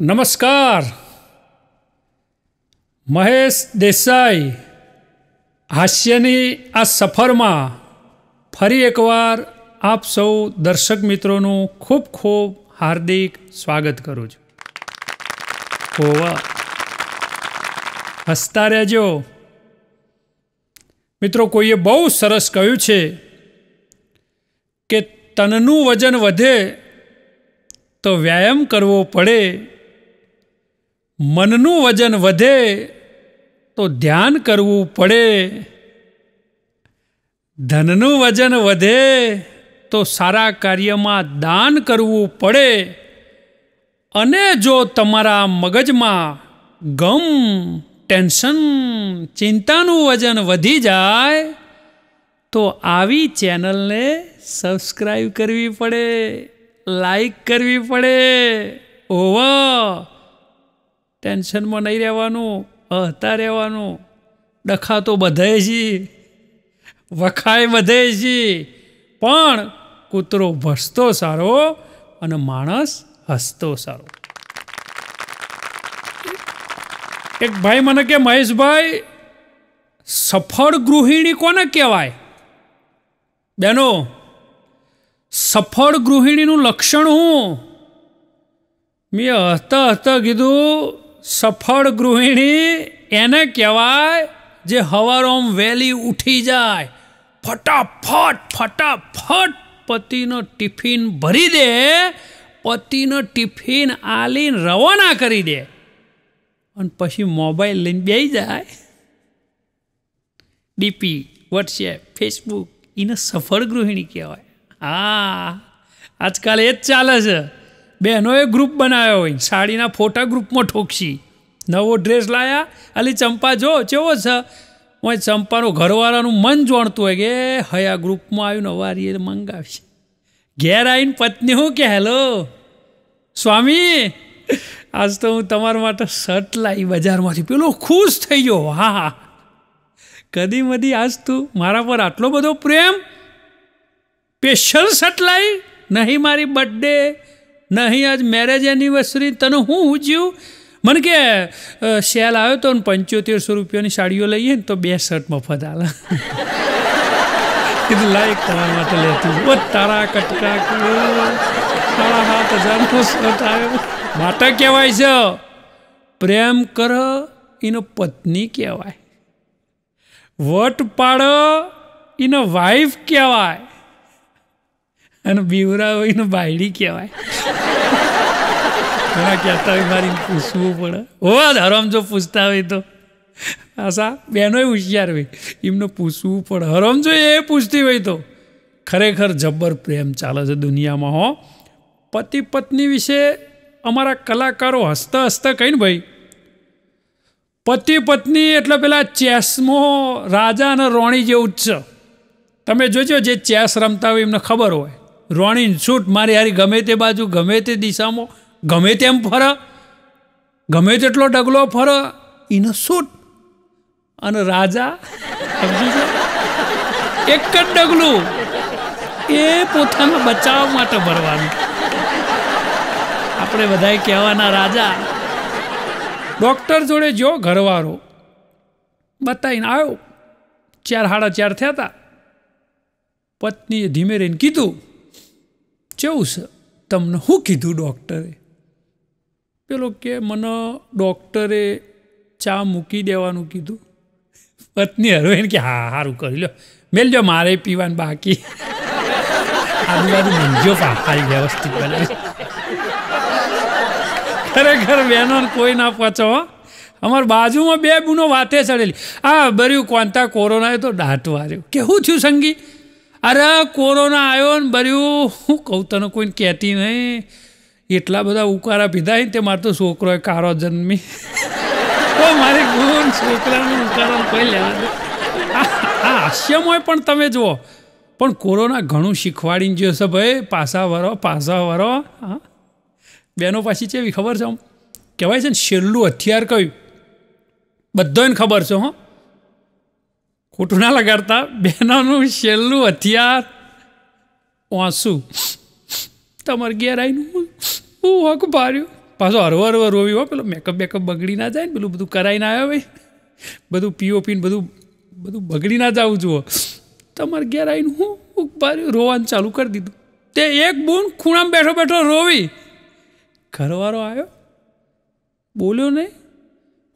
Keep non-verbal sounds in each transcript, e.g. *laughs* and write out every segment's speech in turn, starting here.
નમસ્કાર મહેશ દેસાઈ હાસ્યની આ સફરમાં ફરી એકવાર આપ સૌ દર્શક મિત્રોનું ખૂબ ખૂબ હાર્દિક સ્વાગત કરું છું ઓવા હસતા રહેજો મિત્રો કોઈએ બહુ સરસ કહ્યું છે કે તનનું વજન વધે તો વ્યાયામ કરવો પડે મનનું વજન વધે તો ધ્યાન કરવું પડે ધનનું વજન વધે તો સારા કાર્યમાં દાન કરવું પડે અને જો તમારા મગજમાં ગમ ટેન્શન ચિંતાનું વજન વધી જાય તો આવી ચેનલને સબસ્ક્રાઈબ કરવી પડે લાઈક કરવી પડે ઓવર ટેન્શનમાં નહીં રહેવાનું હતા રહેવાનું ડખા બધાય બધે છે વખાય વધે છે પણ કૂતરો ભસતો સારો અને માણસ હસતો સારો એક ભાઈ મને કે મહેશભાઈ સફળ ગૃહિણી કોને કહેવાય બેનો સફળ ગૃહિણીનું લક્ષણ હું મેં હસતા હતા કીધું સફળ ગૃહિણી એને કહેવાય જે હવારોમ વહેલી ઉઠી જાય ફટાફટ ફટાફટ પતિનો ટિફિન ભરી દે પતિનો ટિફિન આલીને રવાના કરી દે અને પછી મોબાઈલ લઈને બે જાય ડીપી વોટ્સએપ ફેસબુક એને સફળ ગૃહિણી કહેવાય હા આજકાલ એ જ ચાલે છે બહેનોએ ગ્રુપ બનાવ્યો હોય સાડીના ફોટા ગ્રુપમાં ઠોકશી નવો ડ્રેસ લાયા અલી ચંપા જો ચેવો છ હું ચંપાનું ઘરવાળાનું મન જોણતું હોય કે હયા ગ્રુપમાં આવ્યું નવારી એ મંગાવશે ઘેર આવીને પત્ની હું કે હેલો સ્વામી આજ તો હું તમારા માટે શર્ટ લાવી બજારમાંથી પેલો ખુશ થઈ ગયો હા હા કદી મદી આજ તું મારા પર આટલો બધો પ્રેમ સ્પેશિયલ શર્ટ લાવી નહીં મારી બર્થડે નહીં આજ મેરેજ એનિવર્સરી તને હું ઉજ્યું મને કે સેલ આવ્યો તો પંચોતેરસો રૂપિયાની સાડીઓ લઈએ ને તો બે શર્ટ મફત આલા કીધું લાયક તારા માટે લેતું તારા કટકા તારા હાથ હજારનો શર્ટ આવ્યો માટે કહેવાય છે પ્રેમ કર એનો પત્ની કહેવાય વટ પાડો એનો વાઈફ કહેવાય એનો બીવરા હોય એનું બાયડી કહેવાય ઘણા કહેતા હોય મારી પૂછવું પડે હોવા ધરમ જો પૂછતા હોય તો આશા બહેનો હોશિયાર હોય એમને પૂછવું પડે હરમ જો એ પૂછતી હોય તો ખરેખર જબ્બર પ્રેમ ચાલે છે દુનિયામાં હો પતિ પત્ની વિશે અમારા કલાકારો હસ્ત હસતા કહીને ભાઈ પતિ પત્ની એટલે પેલા ચેસમો રાજા અને રોણી જેવું જ છે તમે જોજો જે ચેસ રમતા હોય એમને ખબર હોય રોણીન છૂટ મારી હારી ગમે તે બાજુ ગમે તે દિશામાં ગમે તેમ ફર ગમે તેટલો ડગલો ફર એનો છૂટ અને રાજા એક જ ડગલું એ પોતાના બચાવ માટે ભરવાનું આપણે બધાએ કહેવાના રાજા ડૉક્ટર જોડે જો ઘરવાળો બતાવીને આવ્યો ચાર હાડા ચાર થયા હતા પત્નીએ ધીમે રહીને કીધું કેવું છે તમને શું કીધું ડૉક્ટરે પેલો કે મને ડૉક્ટરે ચા મૂકી દેવાનું કીધું પત્ની હરો એને કે હા સારું કરી લો મેલજો મારે પીવાનું બાકી આજુબાજુ મંજો પાકાઈ વ્યવસ્થિત બનાવી ખરેખર બહેનો કોઈ ના પચો અમાર બાજુમાં બે બુનો વાતે ચડેલી આ બર્યું કોંતા કોરોનાએ તો દાંત વાર્યું કેવું થયું સંગી અરે કોરોના આવ્યો ને ભર્યું હું કહું તને કોઈને કહેતી નહીં એટલા બધા ઉકારા પીધા તે મારે તો છોકરોએ કારો જન્મી તો મારી ગુણ છોકરાને ઉકારા કોઈ લેવા આ હાસ્યમય પણ તમે જુઓ પણ કોરોના ઘણું શીખવાડીને ગયો છે ભાઈ પાસા વરો પાસા વરો હા બેનો પાછી એવી ખબર છે આમ કહેવાય છે ને છેલ્લું હથિયાર કયું બધો ખબર છે હં ખોટું લગાડતા બહેનોનું છેલ્લું હથિયાર વાંસુ તમારે ઘેર આવીનું હું હક ભાર્યું પાછો હરવો હરવો રોવી હો પેલો મેકઅપ બેકઅપ બગડી ના જાય ને પેલું બધું કરાવીને આવ્યો ભાઈ બધું પીઓપી ને બધું બધું બગડી ના જવું જુઓ તમારે ઘેર આવીને હું ઉભાર્યું રોવાનું ચાલુ કરી દીધું તે એક બૂન ખૂણામાં બેઠો બેઠો રોવી ઘરવાળો આવ્યો બોલ્યો નહીં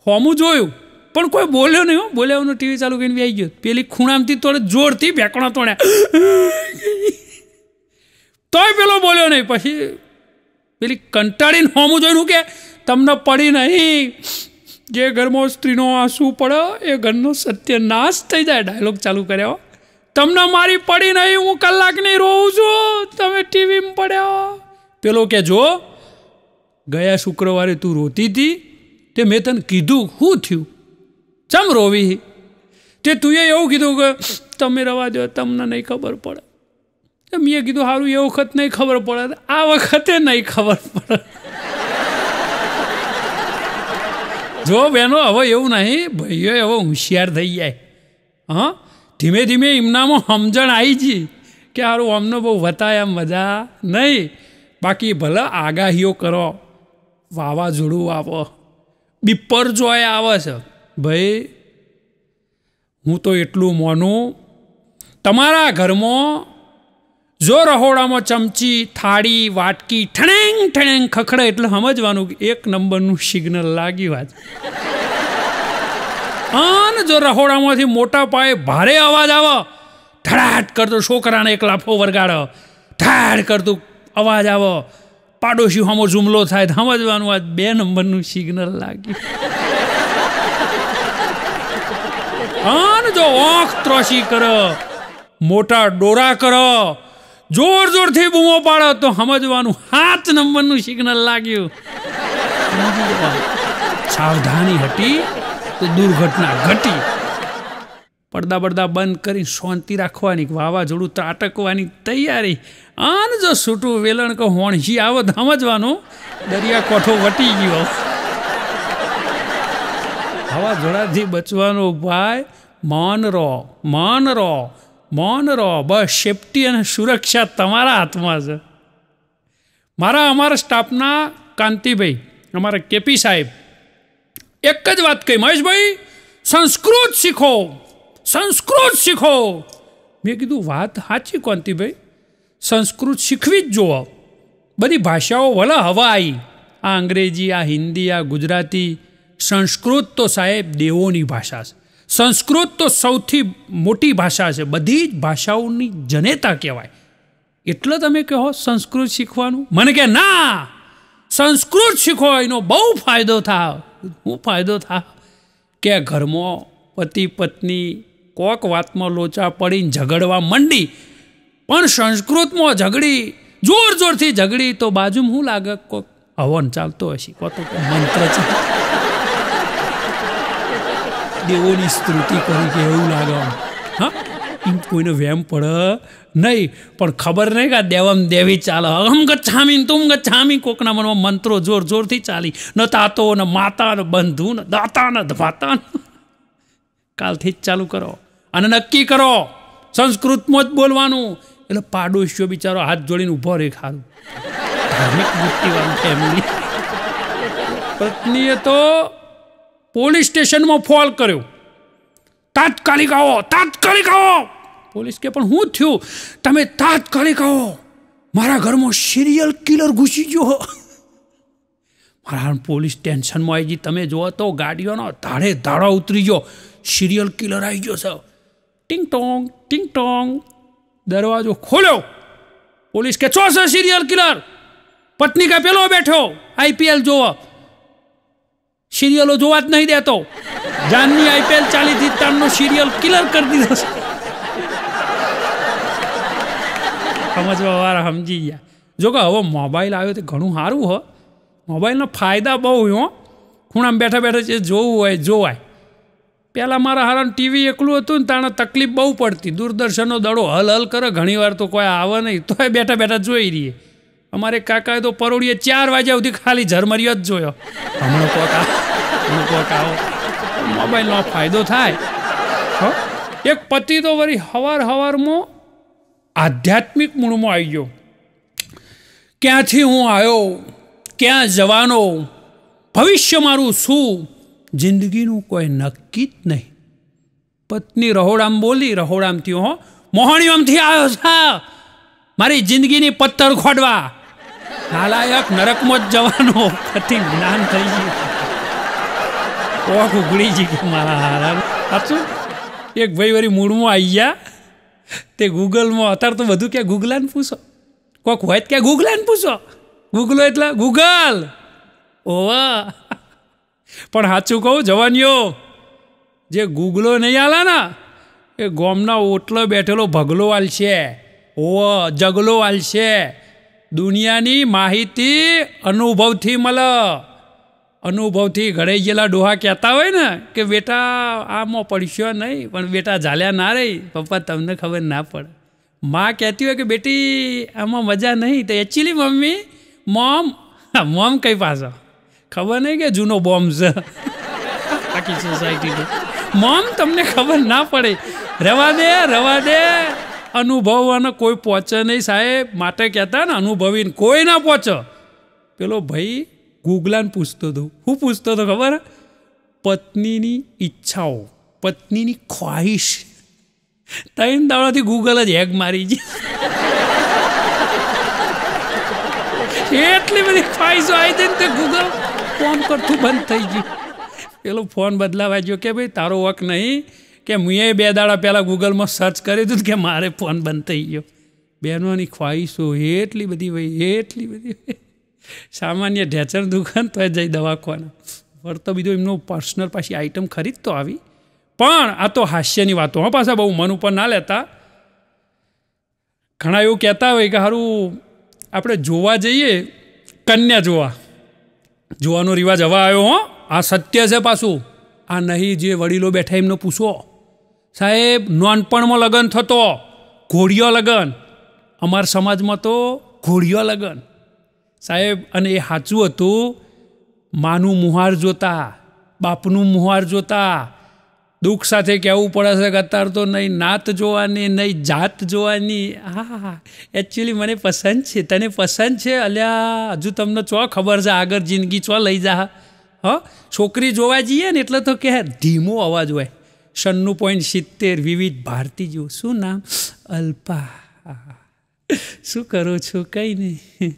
હોમું જોયું પણ કોઈ બોલ્યો નહીં હો બોલ્યાનું ટીવી ચાલુ કરીને આવી ગયો પેલી ખૂણામથી થોડે જોરથી ભેકણો તોડ્યા તોય પેલો બોલ્યો નહીં પછી પેલી કંટાળીને હોમું જોઈને કે તમને પડી નહીં જે ઘરમાં સ્ત્રીનો આંસુ પડે એ ઘરનો સત્યનાશ થઈ જાય ડાયલોગ ચાલુ કર્યો તમને મારી પડી નહીં હું કલાકની રોઉં છું તમે ટીવીમાં પડ્યો પેલો કે જો ગયા શુક્રવારે તું રોતી હતી તે મેં તને કીધું શું થયું ચમ રોવી તે તુંએ એવું કીધું કે તમે રવા દો તમને નહીં ખબર પડે મેં કીધું સારું એ વખત નહીં ખબર પડે આ વખતે નહીં ખબર પડે જો બહેનો હવે એવું નહીં ભાઈઓ હવે હોશિયાર થઈ જાય હા ધીમે ધીમે એમનામાં સમજણ આવી ગઈ કે સારું અમને બહુ વતાય મજા નહીં બાકી ભલે આગાહીઓ કરો વાવાઝોડું આવો જોય આવે છે ભાઈ હું તો એટલું મોનું તમારા ઘરમાં જો રહોડામાં ચમચી થાળી વાટકી ઠણેંગ ઠણેંગ ખખડે એટલે સમજવાનું કે એક નંબરનું સિગ્નલ લાગ્યું આજ અને જો રહોડામાંથી મોટા પાયે ભારે અવાજ આવે ધડાટ કરતો છોકરાને એક લાફો વરગાડો ઠાડ કરતું અવાજ આવો પાડોશી હમો જુમલો થાય સમજવાનું આજ બે નંબરનું સિગ્નલ લાગ્યું આન જો આંખ ત્રોસી કરો મોટા ડોરા કરો જોર જોરથી બૂમો પાડો તો સમજવાનું સાત નંબરનું સિગ્નલ લાગ્યું સાવધાની હટી તો દુર્ઘટના ઘટી પડદા પડદા બંધ કરી શાંતિ રાખવાની વાવાઝોડું તો તૈયારી આન જો છૂટું વેલણ કે હોણસી આવત સમજવાનું દરિયા કોઠો વટી ગયો આવા જોડાથી બચવાનો ઉપાય મૌન રહો મૌન રહો મૌન રહો બસ સેફટી અને સુરક્ષા તમારા હાથમાં છે મારા અમારા સ્ટાફના કાંતિભાઈ અમારા કેપી સાહેબ એક જ વાત કહી મહેશભાઈ સંસ્કૃત શીખો સંસ્કૃત શીખો મેં કીધું વાત સાચી કાંતિભાઈ સંસ્કૃત શીખવી જ જુઓ બધી ભાષાઓ ભલે હવા આવી આ અંગ્રેજી આ હિન્દી આ ગુજરાતી સંસ્કૃત તો સાહેબ દેવોની ભાષા છે સંસ્કૃત તો સૌથી મોટી ભાષા છે બધી જ ભાષાઓની જનેતા કહેવાય એટલે તમે કહો સંસ્કૃત શીખવાનું મને કે ના સંસ્કૃત શીખો એનો બહુ ફાયદો થાય હું ફાયદો થાય કે ઘરમાં પતિ પત્ની કોક વાતમાં લોચા પડીને ઝઘડવા માંડી પણ સંસ્કૃતમાં ઝઘડી જોર જોરથી ઝઘડી તો બાજુમાં શું લાગે કોક હવન ચાલતો હશે કોતો મંત્ર ચાલતો દેવોની સ્તુતિ કરી કે એવું લાગે હા એમ કોઈને વહેમ પડે નહીં પણ ખબર નહીં કે દેવમ દેવી ચાલે અહમ ગચ્છામી તુમ ગચ્છામી કોકના મનમાં મંત્રો જોર જોરથી ચાલી ન તાતો ને માતા ને બંધુ ન દાતા ન ધમાતા કાલથી જ ચાલુ કરો અને નક્કી કરો સંસ્કૃતમાં જ બોલવાનું એટલે પાડોશીઓ બિચારો હાથ જોડીને ઊભો રહે ખારું ધાર્મિક ફેમિલી પત્નીએ તો પોલીસ સ્ટેશનમાં ફોલ કર્યો તાત્કાલિક આવો તાત્કાલિક આવો પોલીસ કે પણ હું થયું તમે તાત્કાલિક આવો મારા ઘરમાં સિરિયલ કિલર ઘૂસી ગયો મારા પોલીસ ટેન્શનમાં આવી ગઈ તમે જુઓ તો ગાડીઓનો ધાડે ધાડો ઉતરી ગયો સિરિયલ કિલર આવી ગયો સાહેબ ટીંગ ટોંગ ટિંગ ટોંગ દરવાજો ખોલ્યો પોલીસ કે છો સર સિરિયલ કિલર પત્ની કે પેલો બેઠો આઈપીએલ જોવો સિરિયલો જોવા જ નહીં દેતો જાનની આઈપીએલ ચાલી જીતતાનો સિરિયલ કિલર કરી દીધો છે સમજવા વાળા સમજી ગયા જો કે હવે મોબાઈલ આવ્યો તે ઘણું સારું હો મોબાઈલના ફાયદા બહુ હો ખૂણામાં બેઠા બેઠા જે જોવું હોય જોવાય પહેલાં મારા હારણ ટીવી એકલું હતું ને તાણે તકલીફ બહુ પડતી દૂરદર્શનનો દડો હલ હલ કરે ઘણીવાર તો કોઈ આવે નહીં તોય બેઠા બેઠા જોઈ રહીએ અમારે કાકાએ તો પરોળીએ ચાર વાગ્યા સુધી ખાલી ઝરમરિયો જ જોયો હમણાં કોક હમણાં કોક આવો મોબાઈલનો ફાયદો થાય એક પતિ તો વળી હવાર હવારમાં આધ્યાત્મિક મૂળમાં આવી ગયો ક્યાંથી હું આવ્યો ક્યાં જવાનો ભવિષ્ય મારું શું જિંદગીનું કોઈ નક્કી જ નહીં પત્ની રહોડામ બોલી રહોડામથી હો મોહણીઓમથી આવ્યો છા મારી જિંદગીની પથ્થર ખોડવા નાલાયક નરકમાં જ જવાનું કથી જ્ઞાન થઈ ગયું ઓખ ઉગડી જી કે મારા હારા સાચું એક ભાઈ વરી મૂળમાં આવી ગયા તે ગૂગલમાં અત્યારે તો બધું ક્યાં ગૂગલાને પૂછો કોક હોય ક્યાં ગૂગલાને પૂછો ગૂગલો એટલે ગૂગલ ઓવા પણ સાચું કહું જવાનીઓ જે ગૂગલો નહીં આલા ના એ ગોમના ઓટલો બેઠેલો ભગલો આલશે ઓ જગલો વાલશે દુનિયાની માહિતી અનુભવથી મળ અનુભવથી ઘરે ડોહા કહેતા હોય ને કે બેટા આમાં પડશ્યો નહીં પણ બેટા ઝાલ્યા ના રહી પપ્પા તમને ખબર ના પડે મા કહેતી હોય કે બેટી આમાં મજા નહીં તો એકચ્યુઅલી મમ્મી મોમ મોમ કઈ પાછો ખબર નહીં કે જૂનો બોમ્બ છે આખી સોસાયટીનો મોમ તમને ખબર ના પડે રવા દે રવા દે અનુભવ અનુભવવાને કોઈ પહોંચે નહીં સાહેબ માટે કહેતા ને અનુભવીને કોઈ ના પહોંચે પેલો ભાઈ ગુગલાને પૂછતો હતો હું પૂછતો હતો ખબર પત્નીની ઈચ્છાઓ પત્નીની ખ્વાહિશ ત્રણ દાડાથી ગૂગલ જ હેગ મારી છે એટલી બધી ખ્વાહિશો આવી હતી ને તે ગૂગલ ફોન કરતું બંધ થઈ ગયું પેલો ફોન બદલાવા જો કે ભાઈ તારો વક નહીં કે મેં બે દાડા પહેલાં ગૂગલમાં સર્ચ કર્યું હતું કે મારે ફોન બંધ થઈ ગયો બહેનોની ખ્વાહિશો એટલી બધી ભાઈ એટલી બધી સામાન્ય ઢેચર દુકાન તો જઈ દવાખાના તો બીજો એમનો પર્સનલ પાછી આઈટમ ખરીદતો આવી પણ આ તો હાસ્યની વાતો હા પાછા બહુ મન ઉપર ના લેતા ઘણા એવું કહેતા હોય કે સારું આપણે જોવા જઈએ કન્યા જોવા જોવાનો રિવાજ હવા આવ્યો હો આ સત્ય છે પાછું આ નહીં જે વડીલો બેઠા એમનો પૂછો સાહેબ નાનપણમાં લગ્ન થતો ઘોડિયો લગ્ન અમારા સમાજમાં તો ઘોડિયો લગ્ન સાહેબ અને એ સાચું હતું માનું મુહાર જોતા બાપનું મુહાર જોતા દુઃખ સાથે કહેવું પડે છે કે અત્યારે તો નહીં નાત જોવાની નહીં જાત જોવાની હા એકચ્યુઅલી મને પસંદ છે તને પસંદ છે અલ્યા હજુ તમને ચો ખબર છે આગળ જિંદગી ચો લઈ જા હ છોકરી જોવા જઈએ ને એટલે તો કે ધીમો અવાજ હોય સન્નું પોઈન્ટ સિત્તેર વિવિધ ભારતીજો શું નામ અલ્પા શું કરો છો કંઈ નહીં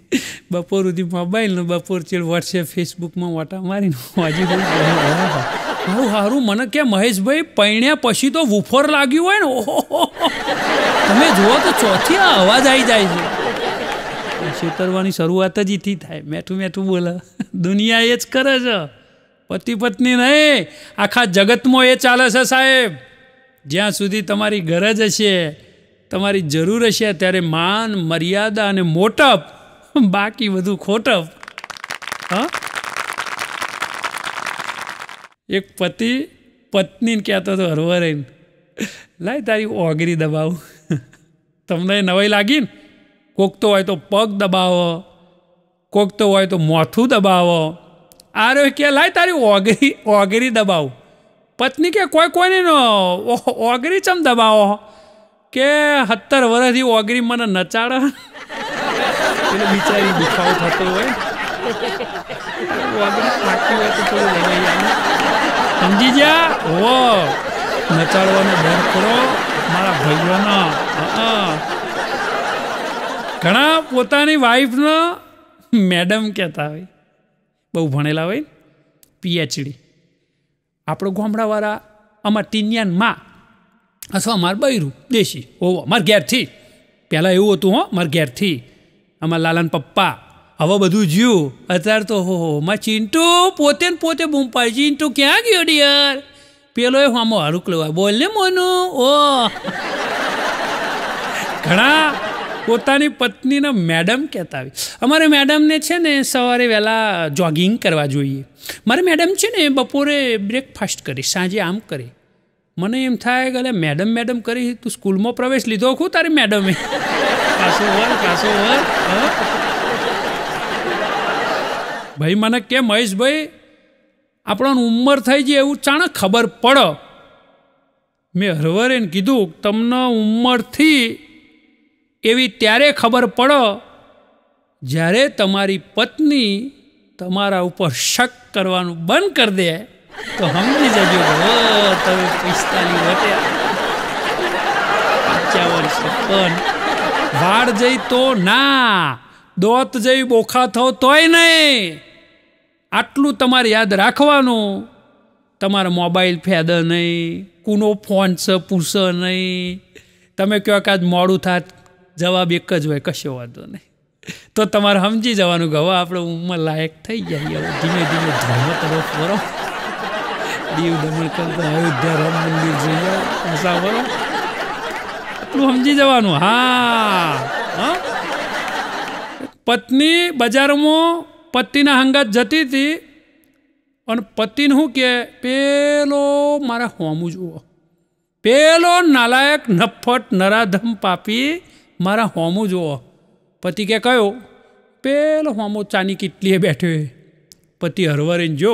બપોર સુધી મોબાઈલનો બપોર ચેડ વોટ્સએપ ફેસબુકમાં વોટા મારીને વાજી મારું સારું મને કે મહેશભાઈ પૈણ્યા પછી તો વુફર લાગ્યું હોય ને ઓહો તમે જુઓ તો ચોથી આ અવાજ આવી જાય છે છેતરવાની શરૂઆત જ એથી થાય મેઠું મેઠું બોલા દુનિયા એ જ કરે છે પતિ પત્ની નહીં આખા જગતમાં એ ચાલે છે સાહેબ જ્યાં સુધી તમારી ગરજ હશે તમારી જરૂર હશે ત્યારે માન મર્યાદા અને મોટપ બાકી બધું ખોટપ હા એક પતિ પત્નીને કહેતો હતો હરવરે લાય તારી ઓગરી દબાવું તમને નવાઈ લાગી ને કોક તો હોય તો પગ દબાવો કોક તો હોય તો મોથું દબાવો આરોહ કે લાય તારી ઓગરી ઓગરી દબાવું પત્ની કે કોઈ કોઈને ઓગરી ચમ દબાવો કે સત્તર વર્ષથી ઓગરી મને નચાડે એટલે બિચારી દુખાવો થતો હોય ઓગરી સમજી ગયા ઓ નચાડવાનો ડર કરો મારા ભાઈઓનો ઘણા પોતાની વાઈફનો મેડમ કહેતા હોય બહુ ભણેલા હોય પીએચડી આપણો ગામડાવાળા અમાર ટીનિયાનમાં અથવા અમાર બૈરું દેશી ઓહો અમાર ઘેરથી પહેલાં એવું હતું હો અમાર ઘેરથી અમાર લાલન પપ્પા હવે બધું જ્યું અત્યારે તો હો હો માં ચિંટુ પોતે ને પોતે બૂમ પાડી ચિંટુ ક્યાં ગયો ડિયર પેલો એ આમાં હારું લેવા બોલ ને મોનું ઓ ઘણા પોતાની પત્નીને મેડમ કહેતા આવી અમારે મેડમને છે ને સવારે વહેલા જોગિંગ કરવા જોઈએ મારે મેડમ છે ને બપોરે બ્રેકફાસ્ટ કરી સાંજે આમ કરી મને એમ થાય કે મેડમ મેડમ કરી તું સ્કૂલમાં પ્રવેશ લીધો ખું તારી મેડમે પાછો વર પાછો વર ભાઈ મને કે મહેશભાઈ આપણને ઉંમર થઈ જાય એવું ચાણક ખબર પડો મેં હરવરેને કીધું તમને ઉંમરથી એવી ત્યારે ખબર પડો જ્યારે તમારી પત્ની તમારા ઉપર શક કરવાનું બંધ કરી દે તો સમજી જજો તમે પિસ્તાલીસ પંચાવન વાળ જઈ તો ના દોત જઈ બોખા થો તોય નહીં આટલું તમારે યાદ રાખવાનું તમારો મોબાઈલ ફેદ નહીં કુનો ફોન છે પૂછ નહીં તમે કહો કે મોડું થાત જવાબ એક જ હોય કશો વાંધો નહીં તો તમારે સમજી જવાનું કે હવે આપણે ઉંમર લાયક થઈ જાય ધીમે ધીમે ધર્મ તરફ વરો દીવ દમણ કરતા અયોધ્યા રામ મંદિર જઈ મુસાફરો આટલું સમજી જવાનું હા પત્ની બજારમાં પતિના હંગાત જતી હતી અને પતિને શું કહે પેલો મારા હોમું જુઓ પેલો નાલાયક નફટ નરાધમ પાપી મારા હોમો જુઓ પતિ કે કયો પેલો હોમો ચાની કીટલીએ બેઠ્યો એ પતિ હરવરીને જો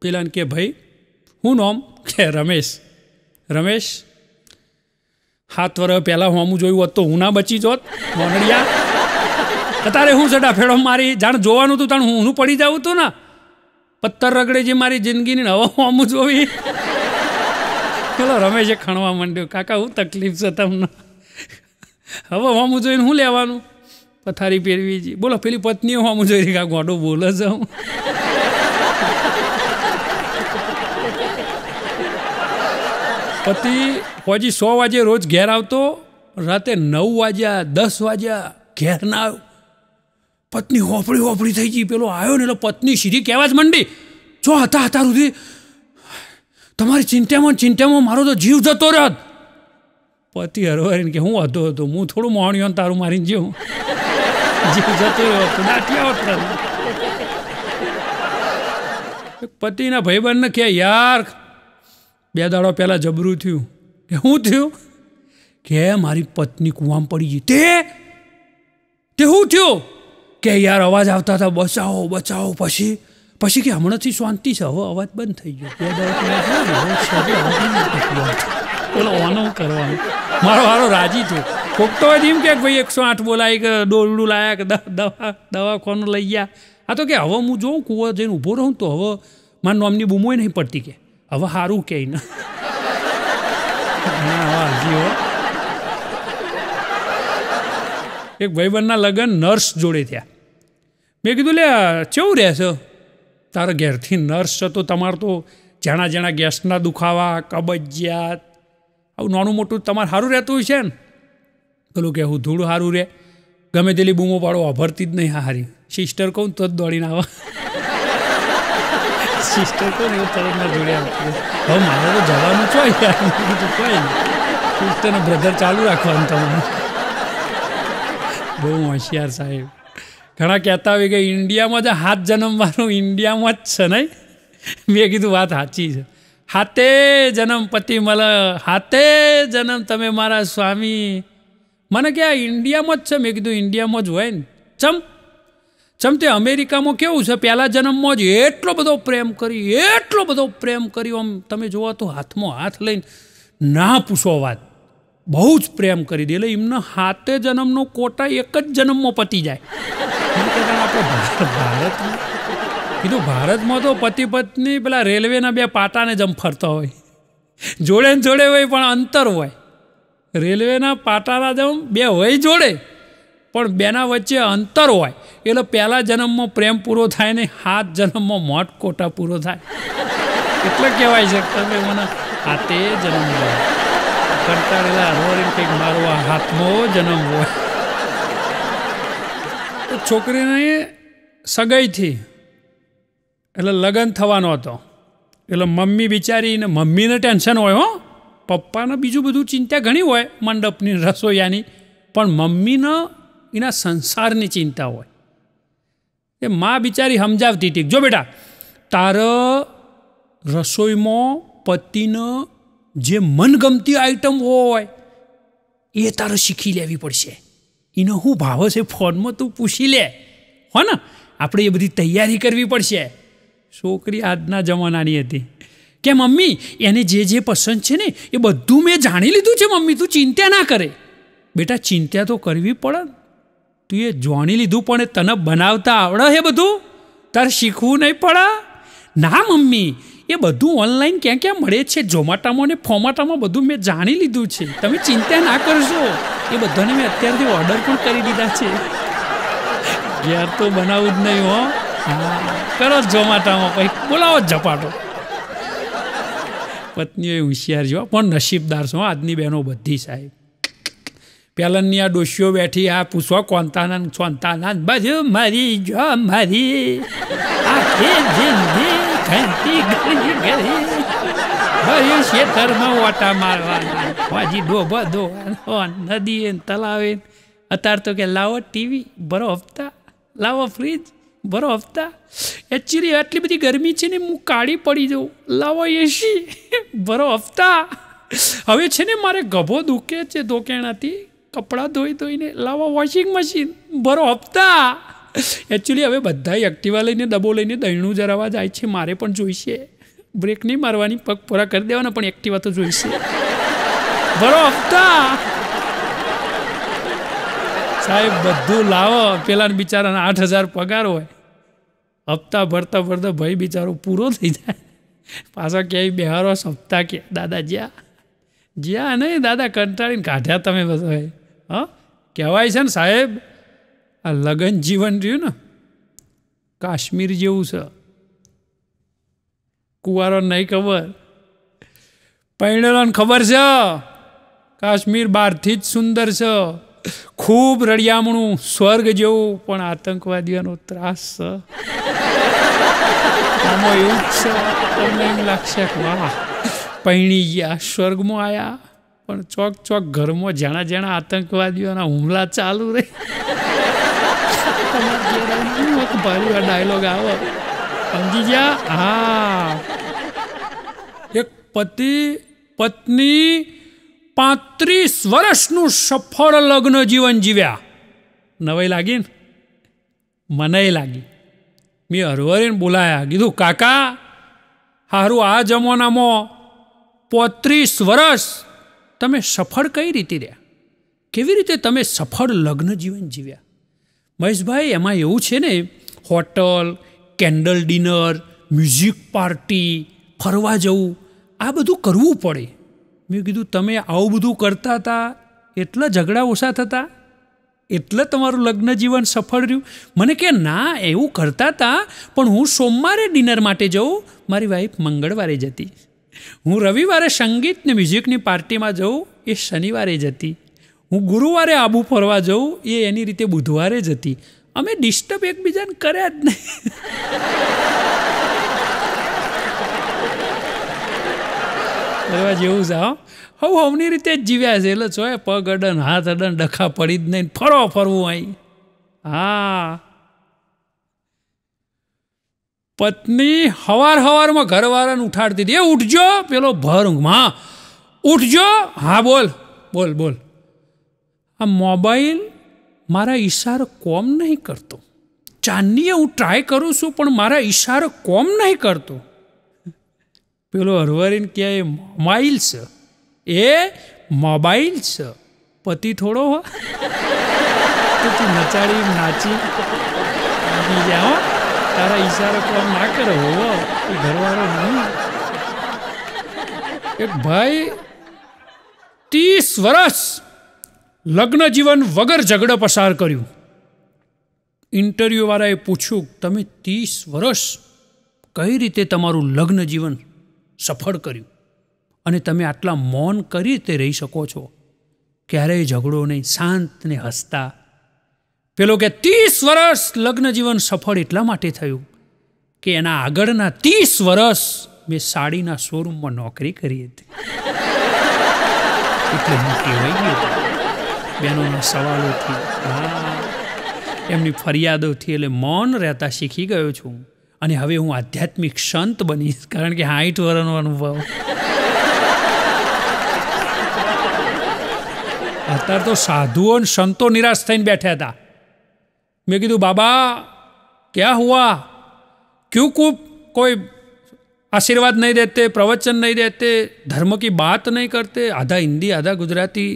પેલાને કે ભાઈ હું નોમ કે રમેશ રમેશ હાથ વર્ષ પહેલાં હોમું જોયું હોત તો હું ના બચી જોત વનડિયા તારે હું જડા ફેડો મારી જાણ જોવાનું હતું તાણ હું પડી જાઉં તું ને પથ્થર રગડે જે મારી જિંદગીની નવા હોમું જોવી ચલો રમેશે ખણવા માંડ્યો કાકા હું તકલીફ છે તમને હવે વામું જોઈને શું લેવાનું પથારી પહેરવી છે બોલો પેલી પત્નીએ હોમું જોઈને કાં ગોડો બોલો છે હું પતિ પછી સો વાગે રોજ ઘેર આવતો રાતે નવ વાગ્યા દસ વાગ્યા ઘેર ના આવ્યો પત્ની હોફળી હોફળી થઈ ગઈ પેલો આવ્યો ને એટલે પત્ની સીધી કહેવા જ મંડી જો હતા હતા સુધી તમારી ચિંતામાં ચિંતામાં મારો તો જીવ જતો રહ્યો પતિ હરવારીને કે હું હતો હતો હું થોડું મોણ્યો ને તારું મારીને જેવું જેવું જતો રહ્યો પતિના ભાઈબંધને કે યાર બે દાડો પહેલાં જબરું થયું કે શું થયું કે મારી પત્ની કૂવામાં પડી ગઈ તે તે શું થયું કે યાર અવાજ આવતા હતા બચાવો બચાવો પછી પછી કે હમણાંથી શાંતિ છે હવે અવાજ બંધ થઈ ગયો બે દાડો પેલો ઓનો કરવાનો મારો હારો રાજી છું કોક તો જ એમ કે ભાઈ એકસો આઠ બોલાય કે દોરડું લાયા કે દવા દવાખાનું લઈ ગયા આ તો કે હવે હું જોઉં કૂવો જઈને ઊભો રહું તો હવે મારા નોમની બૂમોય નહીં પડતી કે હવે સારું કે ને એક ભાઈબંધના લગ્ન નર્સ જોડે થયા મેં કીધું લે કેવું રહેશે તારા ઘેરથી નર્સ છે તો તમારે તો જાણા જણા ગેસના દુખાવા કબજિયાત આવું નાનું મોટું તમારે સારું રહેતું હોય છે ને પેલું કે હું ધૂળ સારું રહે ગમે તેલી બૂમો પાડો અભરતી જ નહીં હારી સિસ્ટર કહું તો જ દોડીને આવે સિસ્ટર કહું એવું તરત ના જોડે હવે મારે તો જવાનું છો કોઈ સિસ્ટરને બ્રધર ચાલુ રાખવાનું તમારું બહુ હોશિયાર સાહેબ ઘણા કહેતા હોય કે ઇન્ડિયામાં જ હાથ જન્મવાનું ઇન્ડિયામાં જ છે નહીં મેં કીધું વાત સાચી છે હાતે જન્મ પતિ મળ હાતે જન્મ તમે મારા સ્વામી મને કે આ ઇન્ડિયામાં જ છે મેં કીધું ઇન્ડિયામાં જ હોય ને ચમ ચમ તે અમેરિકામાં કેવું છે પહેલાં જન્મમાં જ એટલો બધો પ્રેમ કરી એટલો બધો પ્રેમ કર્યો આમ તમે જોવા તો હાથમાં હાથ લઈને ના પૂછો વાત બહુ જ પ્રેમ કરી દે એટલે એમને હાથે જન્મનો કોટા એક જ જન્મમાં પતી જાય ભારતમાં કીધું ભારતમાં તો પતિ પત્ની પેલા રેલવેના બે પાટાને જ આમ ફરતા હોય જોડે ને જોડે હોય પણ અંતર હોય રેલવેના પાટાના જ બે હોય જોડે પણ બેના વચ્ચે અંતર હોય એટલે પહેલા જન્મમાં પ્રેમ પૂરો થાય ને હાથ જન્મમાં મોટ કોટા પૂરો થાય એટલે કહેવાય છે તમે મને હાથે જન્મ હોય રહેલા રોરી કંઈક મારો આ હાથમાં જન્મ હોય છોકરીને સગાઈથી એટલે લગ્ન થવાનો હતો એટલે મમ્મી બિચારીને મમ્મીને ટેન્શન હોય હો પપ્પાને બીજું બધું ચિંતા ઘણી હોય મંડપની રસોઈયાની પણ મમ્મીને એના સંસારની ચિંતા હોય એ મા બિચારી સમજાવતી હતી જો બેટા તાર રસોઈમાં પતિનો જે મનગમતી આઈટમ હોય એ તારે શીખી લેવી પડશે એનો શું ભાવ છે ફોનમાં તું પૂછી લે હો ને આપણે એ બધી તૈયારી કરવી પડશે છોકરી આજના જમાનાની હતી કે મમ્મી એને જે જે પસંદ છે ને એ બધું મેં જાણી લીધું છે મમ્મી તું ચિંતા ના કરે બેટા ચિંતા તો કરવી પડે તું એ જાણી લીધું પણ એ તને બનાવતા આવડે હે બધું તારે શીખવું નહીં પડે ના મમ્મી એ બધું ઓનલાઈન ક્યાં ક્યાં મળે છે ઝોમાટામાં ને ફોમાટામાં બધું મેં જાણી લીધું છે તમે ચિંતા ના કરશો એ બધાને મેં અત્યારથી ઓર્ડર પણ કરી દીધા છે યાર તો બનાવું જ નહીં હો કરો જોમાટામાં કંઈક બોલાવો જ ઝપાટો પત્નીઓએ હોશિયાર જોવા પણ નસીબદાર છો આજની બહેનો બધી સાહેબ પહેલાંની આ ડોશીઓ બેઠી આ પૂછો કોંતાના સોંતાના બધું મારી જો મારી આખી જિંદગી ઘંટી ગરી ગરી ભર્યું ખેતરમાં ઓટા મારવાના વાજી ડોબા ધોવાનો નદીએ તલાવે અત્યારે તો કે લાવો ટીવી ભરો હપ્તા લાવો ફ્રીજ ભરો હપ્તા એકચ્યુઅલી આટલી બધી ગરમી છે ને હું કાળી પડી જાઉં લાવો એસી ભરો હપ્તા હવે છે ને મારે ગભો દુખે છે ધોકેણાથી કપડાં ધોઈ ધોઈને લાવો વોશિંગ મશીન ભરો હપ્તા એકચ્યુઅલી હવે બધા એક્ટિવા લઈને ડબો લઈને દહીણું જરાવા જાય છે મારે પણ જોઈશે બ્રેક નહીં મારવાની પગ પૂરા કરી દેવાના પણ એક્ટિવા તો જોઈશે બરો હપ્તા સાહેબ બધું લાવો પેલાને બિચારાને આઠ હજાર પગાર હોય હપ્તા ભરતા ભરતા ભાઈ બિચારો પૂરો થઈ જાય પાછા ક્યાંય બિહારો સપ્તાહ કે દાદા જ્યાં જ્યાં નહીં દાદા કંટાળીને કાઢ્યા તમે બધા હા કહેવાય છે ને સાહેબ આ લગ્ન જીવન રહ્યું ને કાશ્મીર જેવું છે કુંવારો નહીં ખબર પૈણેલોને ખબર છે કાશ્મીર બહારથી જ સુંદર છે ખૂબ રળિયામણું સ્વર્ગ જેવું પણ આતંકવાદીઓનો ત્રાસ આમાં એવું છે તમને એમ લાગશે વાહ પૈણી ગયા સ્વર્ગમાં આવ્યા પણ ચોક ચોક ઘરમાં જાણા જાણા આતંકવાદીઓના હુમલા ચાલુ રહે ભારી ડાયલોગ આવો સમજી ગયા હા એક પતિ પત્ની પાંત્રીસ વર્ષનું સફળ લગ્ન જીવન જીવ્યા નવાઈ લાગી ને મને લાગી મેં હરવરીને બોલાયા કીધું કાકા હારું આ જમાનામાં પોત્રીસ વર્ષ તમે સફળ કઈ રીતે રહ્યા કેવી રીતે તમે સફળ લગ્ન જીવન જીવ્યા મહેશભાઈ એમાં એવું છે ને hotel candle dinner music party ફરવા જવું આ બધું કરવું પડે મેં કીધું તમે આવું બધું કરતા હતા એટલા ઝઘડા ઓછા થતા એટલે તમારું લગ્ન જીવન સફળ રહ્યું મને કે ના એવું કરતા હતા પણ હું સોમવારે ડિનર માટે જઉં મારી વાઈફ મંગળવારે જતી હું રવિવારે સંગીત ને મ્યુઝિકની પાર્ટીમાં જઉં એ શનિવારે જતી હું ગુરુવારે આબુ ફરવા જઉં એ એની રીતે બુધવારે જ હતી અમે ડિસ્ટર્બ એકબીજાને કર્યા જ નહીં *laughs* કરવા જેવું છે હા હું હમની રીતે જ જીવ્યા છે એટલે છો પગ અડન હાથ અડન ડખા પડી જ નહીં ફરો ફરવું અહીં હા પત્ની હવાર હવારમાં ઘરવાળાને ઉઠાડતી હતી એ ઉઠજો પેલો ભર ઊંઘમાં ઉઠજો હા બોલ બોલ બોલ આ મોબાઈલ મારા ઈશારો કોમ નહીં કરતો ચાંદનીએ હું ટ્રાય કરું છું પણ મારા ઈશારો કોમ નહીં કરતો પેલો હરવરીને એ મોબાઈલ છે એ મોબાઈલ છે પતિ થોડો હો તું નચાડી નાચી બીજા હો તારા ઈશારો કોણ ના કરો હો એ ઘરવાળો નહીં એક ભાઈ ત્રીસ વર્ષ લગ્ન જીવન વગર ઝઘડો પસાર કર્યું ઇન્ટરવ્યૂવાળાએ પૂછ્યું તમે ત્રીસ વર્ષ કઈ રીતે તમારું લગ્ન જીવન સફળ કર્યું અને તમે આટલા મૌન કરી રીતે રહી શકો છો ક્યારેય ઝઘડો નહીં શાંત ને હસતા પેલો કે ત્રીસ વર્ષ લગ્ન જીવન સફળ એટલા માટે થયું કે એના આગળના ત્રીસ વર્ષ મેં સાડીના શોરૂમમાં નોકરી કરી હતી એટલે હું કહેવાઈ ગયો બહેનોના સવાલોથી એમની ફરિયાદોથી એટલે મૌન રહેતા શીખી ગયો છું અને હવે હું આધ્યાત્મિક સંત બનીશ કારણ કે સાઠ વર્ષનો અનુભવ અત્યારે તો સાધુઓ અને સંતો નિરાશ થઈને બેઠ્યા હતા મેં કીધું બાબા ક્યાં હુઆ ક્યુ કુપ કોઈ આશીર્વાદ નહીં દેતે પ્રવચન નહીં દેતે ધર્મ કી बात નહીં કરતે આધા હિન્દી આધા ગુજરાતી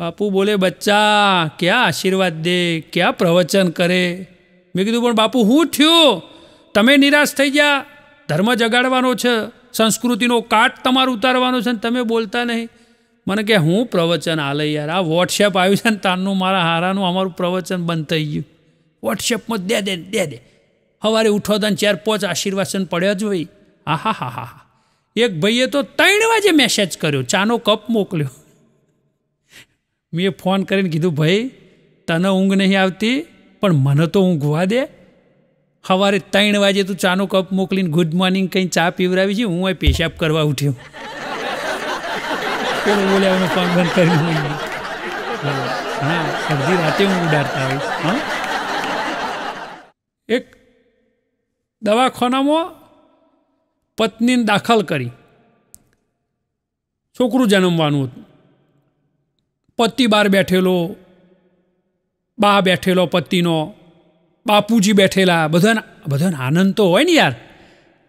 બાપુ બોલે બચ્ચા ક્યાં આશીર્વાદ દે ક્યાં પ્રવચન કરે મેં કીધું પણ બાપુ હું થયું તમે નિરાશ થઈ ગયા ધર્મ જગાડવાનો છે સંસ્કૃતિનો કાટ તમારે ઉતારવાનો છે ને તમે બોલતા નહીં મને કે હું પ્રવચન આલે યાર આ વોટ્સએપ આવ્યું છે ને તારનું મારા હારાનું અમારું પ્રવચન બંધ થઈ ગયું વોટ્સએપમાં દે દે દે દે સવારે ઉઠો તો ચાર પાંચ આશીર્વાદન પડ્યા જ હોય આહા હા હા હા એક ભાઈએ તો ત્રણ વાજે મેસેજ કર્યો ચાનો કપ મોકલ્યો મેં ફોન કરીને કીધું ભાઈ તને ઊંઘ નહીં આવતી પણ મને તો ઊંઘવા દે સવારે ત્રણ વાગે તું ચાનો કપ મોકલીને ગુડ મોર્નિંગ કંઈ ચા પીવરાવી છે હું પેશાબ કરવા ઉઠ્યો પેલો બોલ્યા ફોન બંધ કરી હા અડધી રાતે હું ઉડાડતા હોઈશ હા એક દવાખાનામાં પત્નીને દાખલ કરી છોકરું જન્મવાનું હતું પતિ બહાર બેઠેલો બા બેઠેલો પતિનો બાપુજી બેઠેલા બધાના બધાને આનંદ તો હોય ને યાર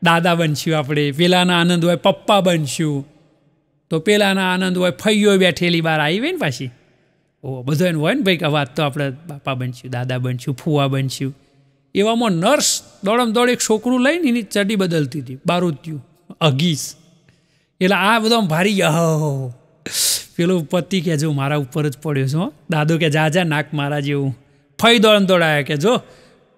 દાદા બનશું આપણે પેલાના આનંદ હોય પપ્પા બનશું તો પેલાના આનંદ હોય ફૈયો બેઠેલી બહાર આવી ને પાછી ઓ બધાને હોય ને ભાઈ કે વાત તો આપણે બાપા બનશું દાદા બનશું ફુવા બનશું એવામાં નર્સ દોડમ દોડ એક છોકરું લઈને એની ચડી બદલતી હતી બારુત્યું અગીસ એટલે આ બધા ભારી અહો પેલો પતિ કે જો મારા ઉપર જ પડ્યો છો દાદો કે જા જા નાક મારા જેવું ફઈ દોડમ દોડાયા કે જો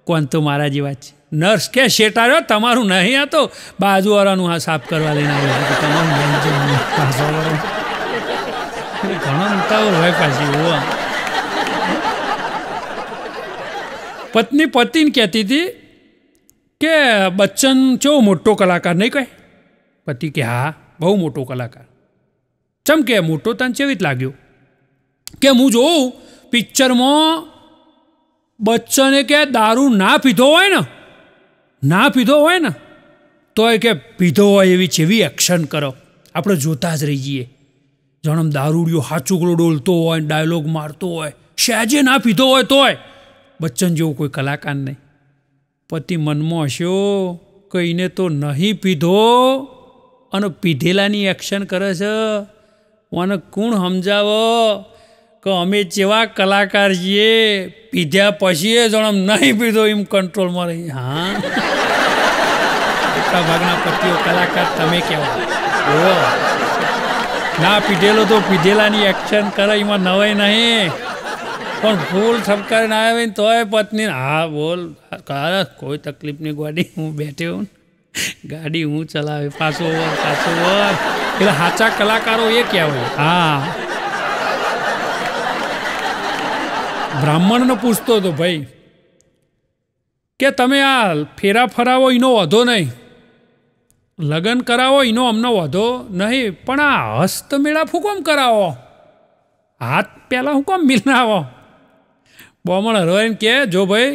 કોણ તો મારા જેવા છે નર્સ કે શેટાડ્યો તમારું નહીં આ બાજુવાળાનું આ સાફ કરવા લઈને આવ્યો હતો ઘણો ઉતાવળ હોય પાછી એવો પત્ની પતિને કહેતી હતી કે બચ્ચન કેવો મોટો કલાકાર નહીં કહે પતિ કે હા બહુ મોટો કલાકાર ચમ કે મોટો તને ચેવી લાગ્યો કે હું જોઉં પિક્ચરમાં બચ્ચને કે દારૂ ના પીધો હોય ને ના પીધો હોય ને તો એ કે પીધો હોય એવી જેવી એક્શન કરો આપણે જોતા જ રહી જઈએ જાણમ દારૂડિયો હાચુકડો ડોલતો હોય ડાયલોગ મારતો હોય શહેજે ના પીધો હોય તોય બચ્ચન જેવો કોઈ કલાકાર નહીં પતિ મનમાં હશ્યો કહીને તો નહીં પીધો અને પીધેલાની એક્શન કરે છે મને કોણ સમજાવો કે અમે જેવા કલાકાર છીએ પીધ્યા પછી એ જણમ નહીં પીધો એમ કંટ્રોલમાં રહી હા મોટાભાગના પતિઓ કલાકાર તમે કહેવા ના પીધેલો તો પીધેલાની એક્શન કરે એમાં નવાય નહીં પણ ફૂલ ઠપકાર ના આવે ને તોય પત્ની હા બોલ કારસ કોઈ તકલીફ નહીં ગાડી હું બેઠે હું ગાડી હું ચલાવે પાછો વર પાછો વર એટલે સાચા કલાકારો એ કહેવાય હા બ્રાહ્મણને પૂછતો હતો ભાઈ કે તમે આ ફેરા ફરાવો એનો વધો નહીં લગ્ન કરાવો એનો અમને વધો નહીં પણ આ હસ્તમેળા ફૂકોમ કરાવો હાથ પહેલાં હું કોમ મિલાવો બોમણ હરવાઈને કે જો ભાઈ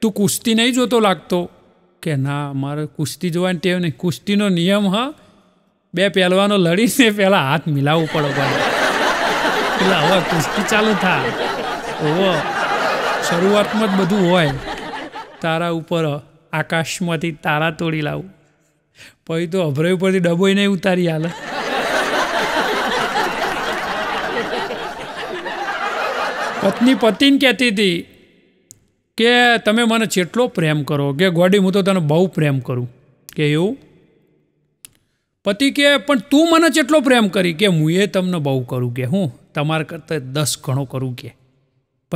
તું કુસ્તી નહીં જોતો લાગતો કે ના મારે કુસ્તી જોવાની ટેવ નહીં કુસ્તીનો નિયમ હ બે પહેલવાનો લડીને પહેલાં હાથ મિલાવવું પડે ભાઈ એટલે હવે કુસ્તી ચાલુ થાય ઓવો શરૂઆતમાં જ બધું હોય તારા ઉપર આકાશમાંથી તારા તોડી લાવું પછી તો અભરે ઉપરથી ડબોઈને ઉતારી હાલે પત્ની પતિને કહેતી હતી કે તમે મને જેટલો પ્રેમ કરો કે ગોડી હું તો તને બહુ પ્રેમ કરું કે એવું પતિ કે પણ તું મને જેટલો પ્રેમ કરી કે હું એ તમને બહુ કરું કે હું તમારા કરતાં દસ ગણો કરું કે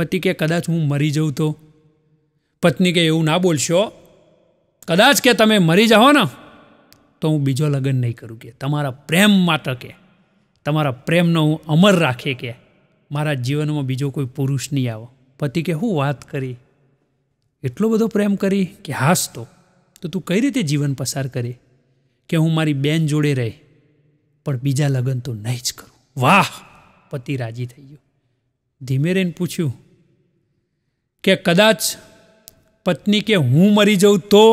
પતિ કે કદાચ હું મરી જઉં તો પત્ની કે એવું ના બોલશો કદાચ કે તમે મરી જાઓ ને તો હું બીજો લગ્ન નહીં કરું કે તમારા પ્રેમ માટે કે તમારા પ્રેમનો હું અમર રાખે કે મારા જીવનમાં બીજો કોઈ પુરુષ નહીં આવો પતિ કે હું વાત કરી એટલો બધો પ્રેમ કરી કે હાસ તો તો તું કઈ રીતે જીવન પસાર કરી કે હું મારી બેન જોડે રહે પણ બીજા લગ્ન તો નહીં જ કરું વાહ પતિ રાજી થઈ ગયો ધીમે રહીને પૂછ્યું કે કદાચ પત્ની કે હું મરી જઉં તો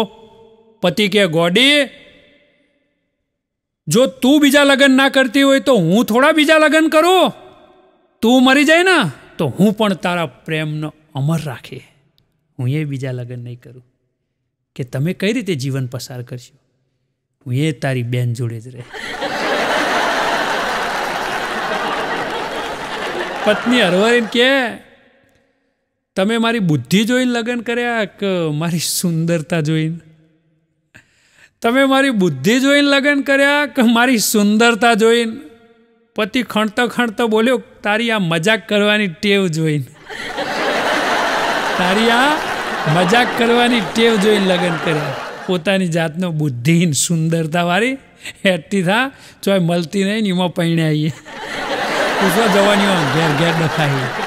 પતિ કે ગોડી જો તું બીજા લગ્ન ના કરતી હોય તો હું થોડા બીજા લગ્ન કરું તું મરી જાય ને તો હું પણ તારા પ્રેમનો અમર રાખે હું એ બીજા લગ્ન નહીં કરું કે તમે કઈ રીતે જીવન પસાર કરશો હું એ તારી બેન જોડે જ રહે પત્ની હરવરીને કે તમે મારી બુદ્ધિ જોઈને લગ્ન કર્યા કે મારી સુંદરતા જોઈને તમે મારી બુદ્ધિ જોઈને લગ્ન કર્યા કે મારી સુંદરતા જોઈને પતિ ખણતો ખણતો બોલ્યો તારી આ મજાક કરવાની ટેવ જોઈને તારી આ મજાક કરવાની ટેવ જોઈને લગ્ન કર્યા પોતાની જાતનો બુદ્ધિહીન સુંદરતાવાળી એટલી થા ચોય મળતી નહીં ને એમાં પૈણે આવીએ પૂછવા જવાની ઘેર ઘેર દખાઈએ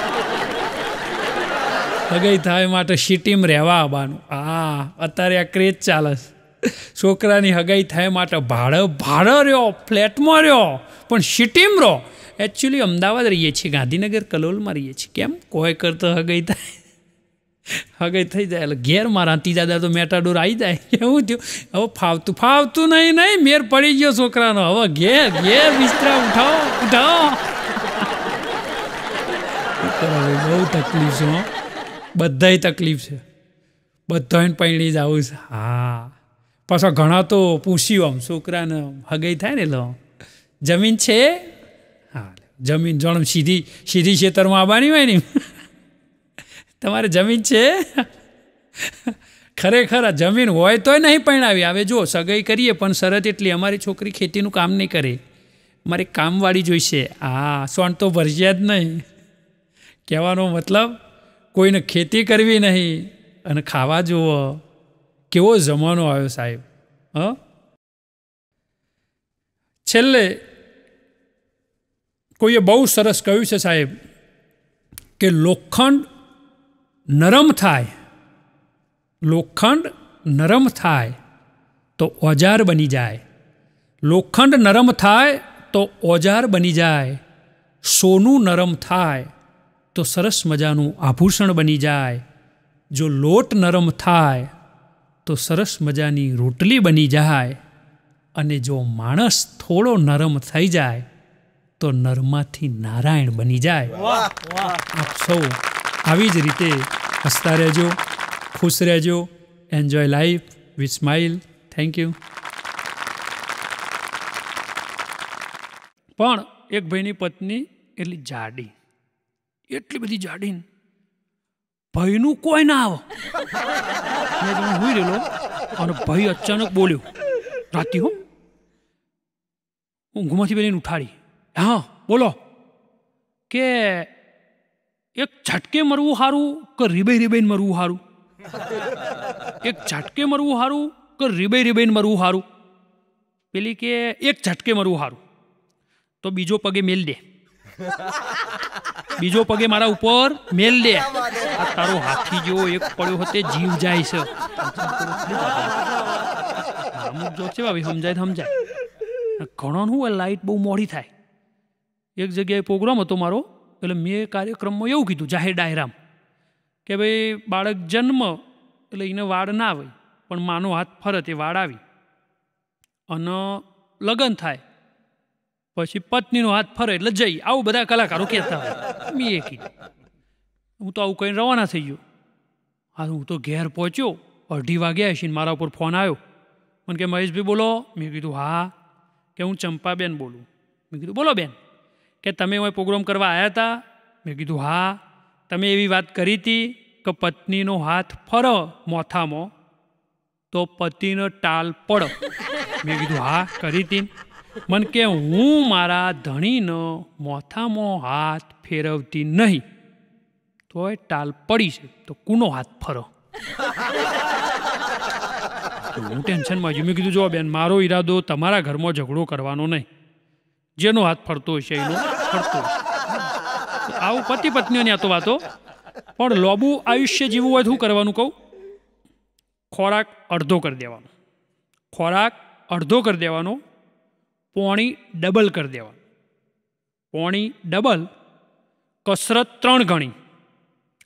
સગાઈ થાય માટે સિટીમાં રહેવા આવવાનું હા અત્યારે આ ક્રેજ ચાલે છે છોકરાની હગાઈ થાય માટે ભાડે ભાડે રહ્યો ફ્લેટમાં રહ્યો પણ સિટીમાં રહો એકચ્યુઅલી અમદાવાદ રહીએ છીએ ગાંધીનગર કલોલમાં રહીએ છીએ કેમ કોઈ કરતો હગાઈ થાય હગાઈ થઈ જાય એટલે ઘેર મારા દાદા તો મેટાડોર આવી જાય કેવું થયું હવે ફાવતું ફાવતું નહીં નહીં મેર પડી ગયો છોકરાનો હવે ઘેર ઘેર બિસ્તરા ઉઠાવો ઉઠાવો બહુ તકલીફ છે બધાય તકલીફ છે બધાને પૈણી જ આવું છે હા પાછો ઘણા તો પૂછ્યું આમ છોકરાને હગઈ થાય ને લો જમીન છે હા જમીન જણ સીધી સીધી ખેતરમાં આવવાની હોય ને તમારે જમીન છે ખરેખર જમીન હોય તોય નહીં પરણાવી આવે જો સગાઈ કરીએ પણ શરત એટલી અમારી છોકરી ખેતીનું કામ નહીં કરે મારે કામવાળી જોઈશે આ સોણ તો ભરજ્યા જ નહીં કહેવાનો મતલબ કોઈને ખેતી કરવી નહીં અને ખાવા જુઓ કેવો જમાનો આવ્યો સાહેબ હ છેલ્લે કોઈએ બહુ સરસ કહ્યું છે સાહેબ કે લોખંડ નરમ થાય લોખંડ નરમ થાય તો ઓજાર બની જાય લોખંડ નરમ થાય તો ઓજાર બની જાય સોનું નરમ થાય તો સરસ મજાનું આભૂષણ બની જાય જો લોટ નરમ થાય તો સરસ મજાની રોટલી બની જાય અને જો માણસ થોડો નરમ થઈ જાય તો નરમાથી નારાયણ બની જાય આપ સૌ આવી જ રીતે હસતા રહેજો ખુશ રહેજો enjoy life with smile thank you પણ એક ભાઈની પત્ની એટલી જાડી એટલી બધી જાડીને ભયનું કોઈ ના આવો મેં તમે હોઈ અને ભાઈ અચાનક બોલ્યો રાતે હો ઘુમાથી બેને ઉઠાડી હા બોલો કે એક ઝટકે મરવું સારું કે રીબે રીબેન મરવું સારું એક ઝટકે મરવું સારું કે રીબે રીબઈને મરવું સારું પેલી કે એક ઝટકે મરવું સારું તો બીજો પગે મેલ દે બીજો પગે મારા ઉપર મેલ દે આ તારો હાથી જેવો એક પડ્યો હોતે જીવ જાય છે અમુક જો છે ભાઈ સમજાય સમજાય ઘણો હું લાઈટ બહુ મોડી થાય એક જગ્યાએ પ્રોગ્રામ હતો મારો એટલે મેં કાર્યક્રમમાં એવું કીધું જાહેર ડાયરામ કે ભાઈ બાળક જન્મ એટલે એને વાળ ના આવે પણ માનો હાથ ફરત એ વાળ આવી અને લગ્ન થાય પછી પત્નીનો હાથ ફરે એટલે જઈ આવું બધા કલાકારો કહેતા હોય મેં એ હું તો આવું કહીને રવાના થઈ ગયો હા હું તો ઘેર પહોંચ્યો અઢી વાગ્યા હશે મારા ઉપર ફોન આવ્યો મને કે મહેશભાઈ બોલો મેં કીધું હા કે હું ચંપાબેન બોલું મેં કીધું બોલો બેન કે તમે હું પ્રોગ્રામ કરવા આવ્યા હતા મેં કીધું હા તમે એવી વાત કરી હતી કે પત્નીનો હાથ ફર મોથામાં તો પતિનો ટાલ પડો મેં કીધું હા કરી હતી મન કે હું મારા ધણીનો મોથામાં હાથ ફેરવતી નહીં તો એ ટાલ પડી છે તો કુનો હાથ ફરો હું ટેન્શનમાં હજી મેં કીધું જો બેન મારો ઈરાદો તમારા ઘરમાં ઝઘડો કરવાનો નહીં જેનો હાથ ફરતો હશે એનો ફરતો આવું પતિ પત્નીઓની આ તો વાતો પણ લોબુ આયુષ્ય જીવવું હોય તો હું કરવાનું કહું ખોરાક અડધો કરી દેવાનો ખોરાક અડધો કરી દેવાનો પોણી ડબલ કરી દેવા પોણી ડબલ કસરત ત્રણ ગણી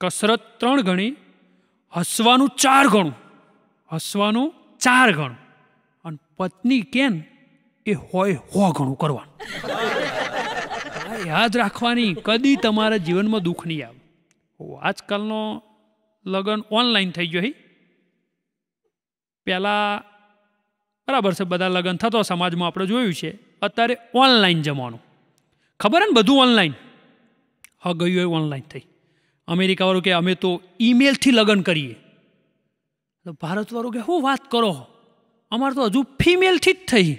કસરત ત્રણ ગણી હસવાનું ચાર ગણું હસવાનું ચાર ગણું અને પત્ની કેન એ હોય હો ઘણું કરવાનું યાદ રાખવાની કદી તમારા જીવનમાં દુઃખ નહીં આવે આજકાલનો લગ્ન ઓનલાઈન થઈ ગયો હી પહેલાં બરાબર છે બધા લગ્ન થતો સમાજમાં આપણે જોયું છે અત્યારે ઓનલાઈન જમવાનું ખબર ને બધું ઓનલાઈન હા ગયું એ ઓનલાઈન થઈ અમેરિકાવાળું કે અમે તો ઈમેલથી લગ્ન કરીએ તો ભારતવાળો કે શું વાત કરો અમારે તો હજુ ફિમેલથી જ થઈ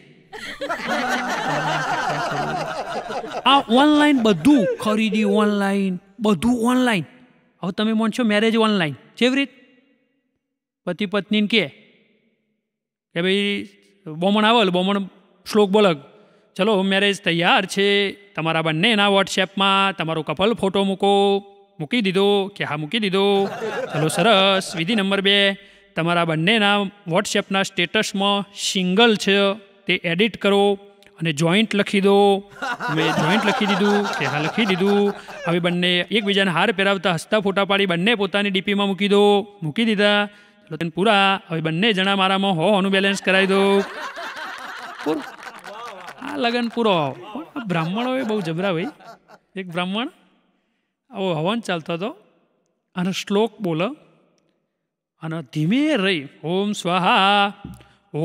આ ઓનલાઈન બધું ખરીદી ઓનલાઈન બધું ઓનલાઈન હવે તમે માનશો મેરેજ ઓનલાઈન જેવી રીત પતિ પત્નીને કે ભાઈ બોમણ આવો બોમણ શ્લોક બોલક ચલો મેરેજ તૈયાર છે તમારા બંનેના વોટ્સએપમાં તમારો કપલ ફોટો મૂકો મૂકી દીધો કે હા મૂકી દીધો ચલો સરસ વિધિ નંબર બે તમારા બંનેના વોટ્સએપના સ્ટેટસમાં સિંગલ છે તે એડિટ કરો અને જોઈન્ટ લખી દો મેં જોઈન્ટ લખી દીધું કે હા લખી દીધું હવે બંને એકબીજાને હાર પહેરાવતા હસતા ફોટા પાડી બંને પોતાની ડીપીમાં મૂકી દો મૂકી દીધા લગન પૂરા હવે બંને જણા મારામાં હો હોનું બેલેન્સ કરાવી દઉં પૂરું આ લગન પૂરો બ્રાહ્મણોએ બહુ જબરા ભાઈ એક બ્રાહ્મણ આવો હવન ચાલતો હતો અને શ્લોક બોલો અને ધીમે રહી ઓમ સ્વાહા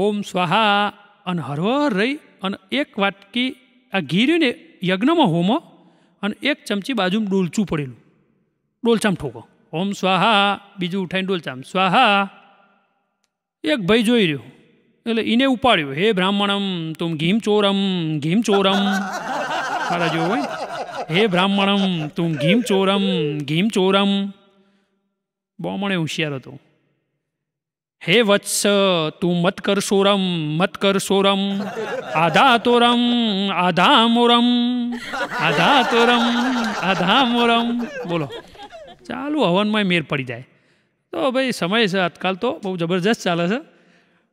ઓમ સ્વાહા અને હરવર રહી અને એક વાટકી આ ઘીર્યું ને યજ્ઞમાં હોમો અને એક ચમચી બાજુમાં ડોલચું પડેલું ડોલચામ ઠોકો ઓમ સ્વાહા બીજું ઉઠાઈને ડોલચામ સ્વાહા એક ભાઈ જોઈ રહ્યો એટલે એને ઉપાડ્યો હે બ્રાહ્મણમ તું ઘીમ ચોરમ ઘીમ ચોરમ મારા જેવો હોય હે બ્રાહ્મણમ તું ઘીમ ચોરમ ઘીમ ચોરમ બમણે હોશિયાર હતો હે વત્સ તું મત કર સોરમ મત કર સોરમ આધા તોરમ આધા મોરમ આધા તોરમ આધા મોરમ બોલો ચાલુ હવનમાંય મેર પડી જાય તો ભાઈ સમય છે આજકાલ તો બહુ જબરજસ્ત ચાલે છે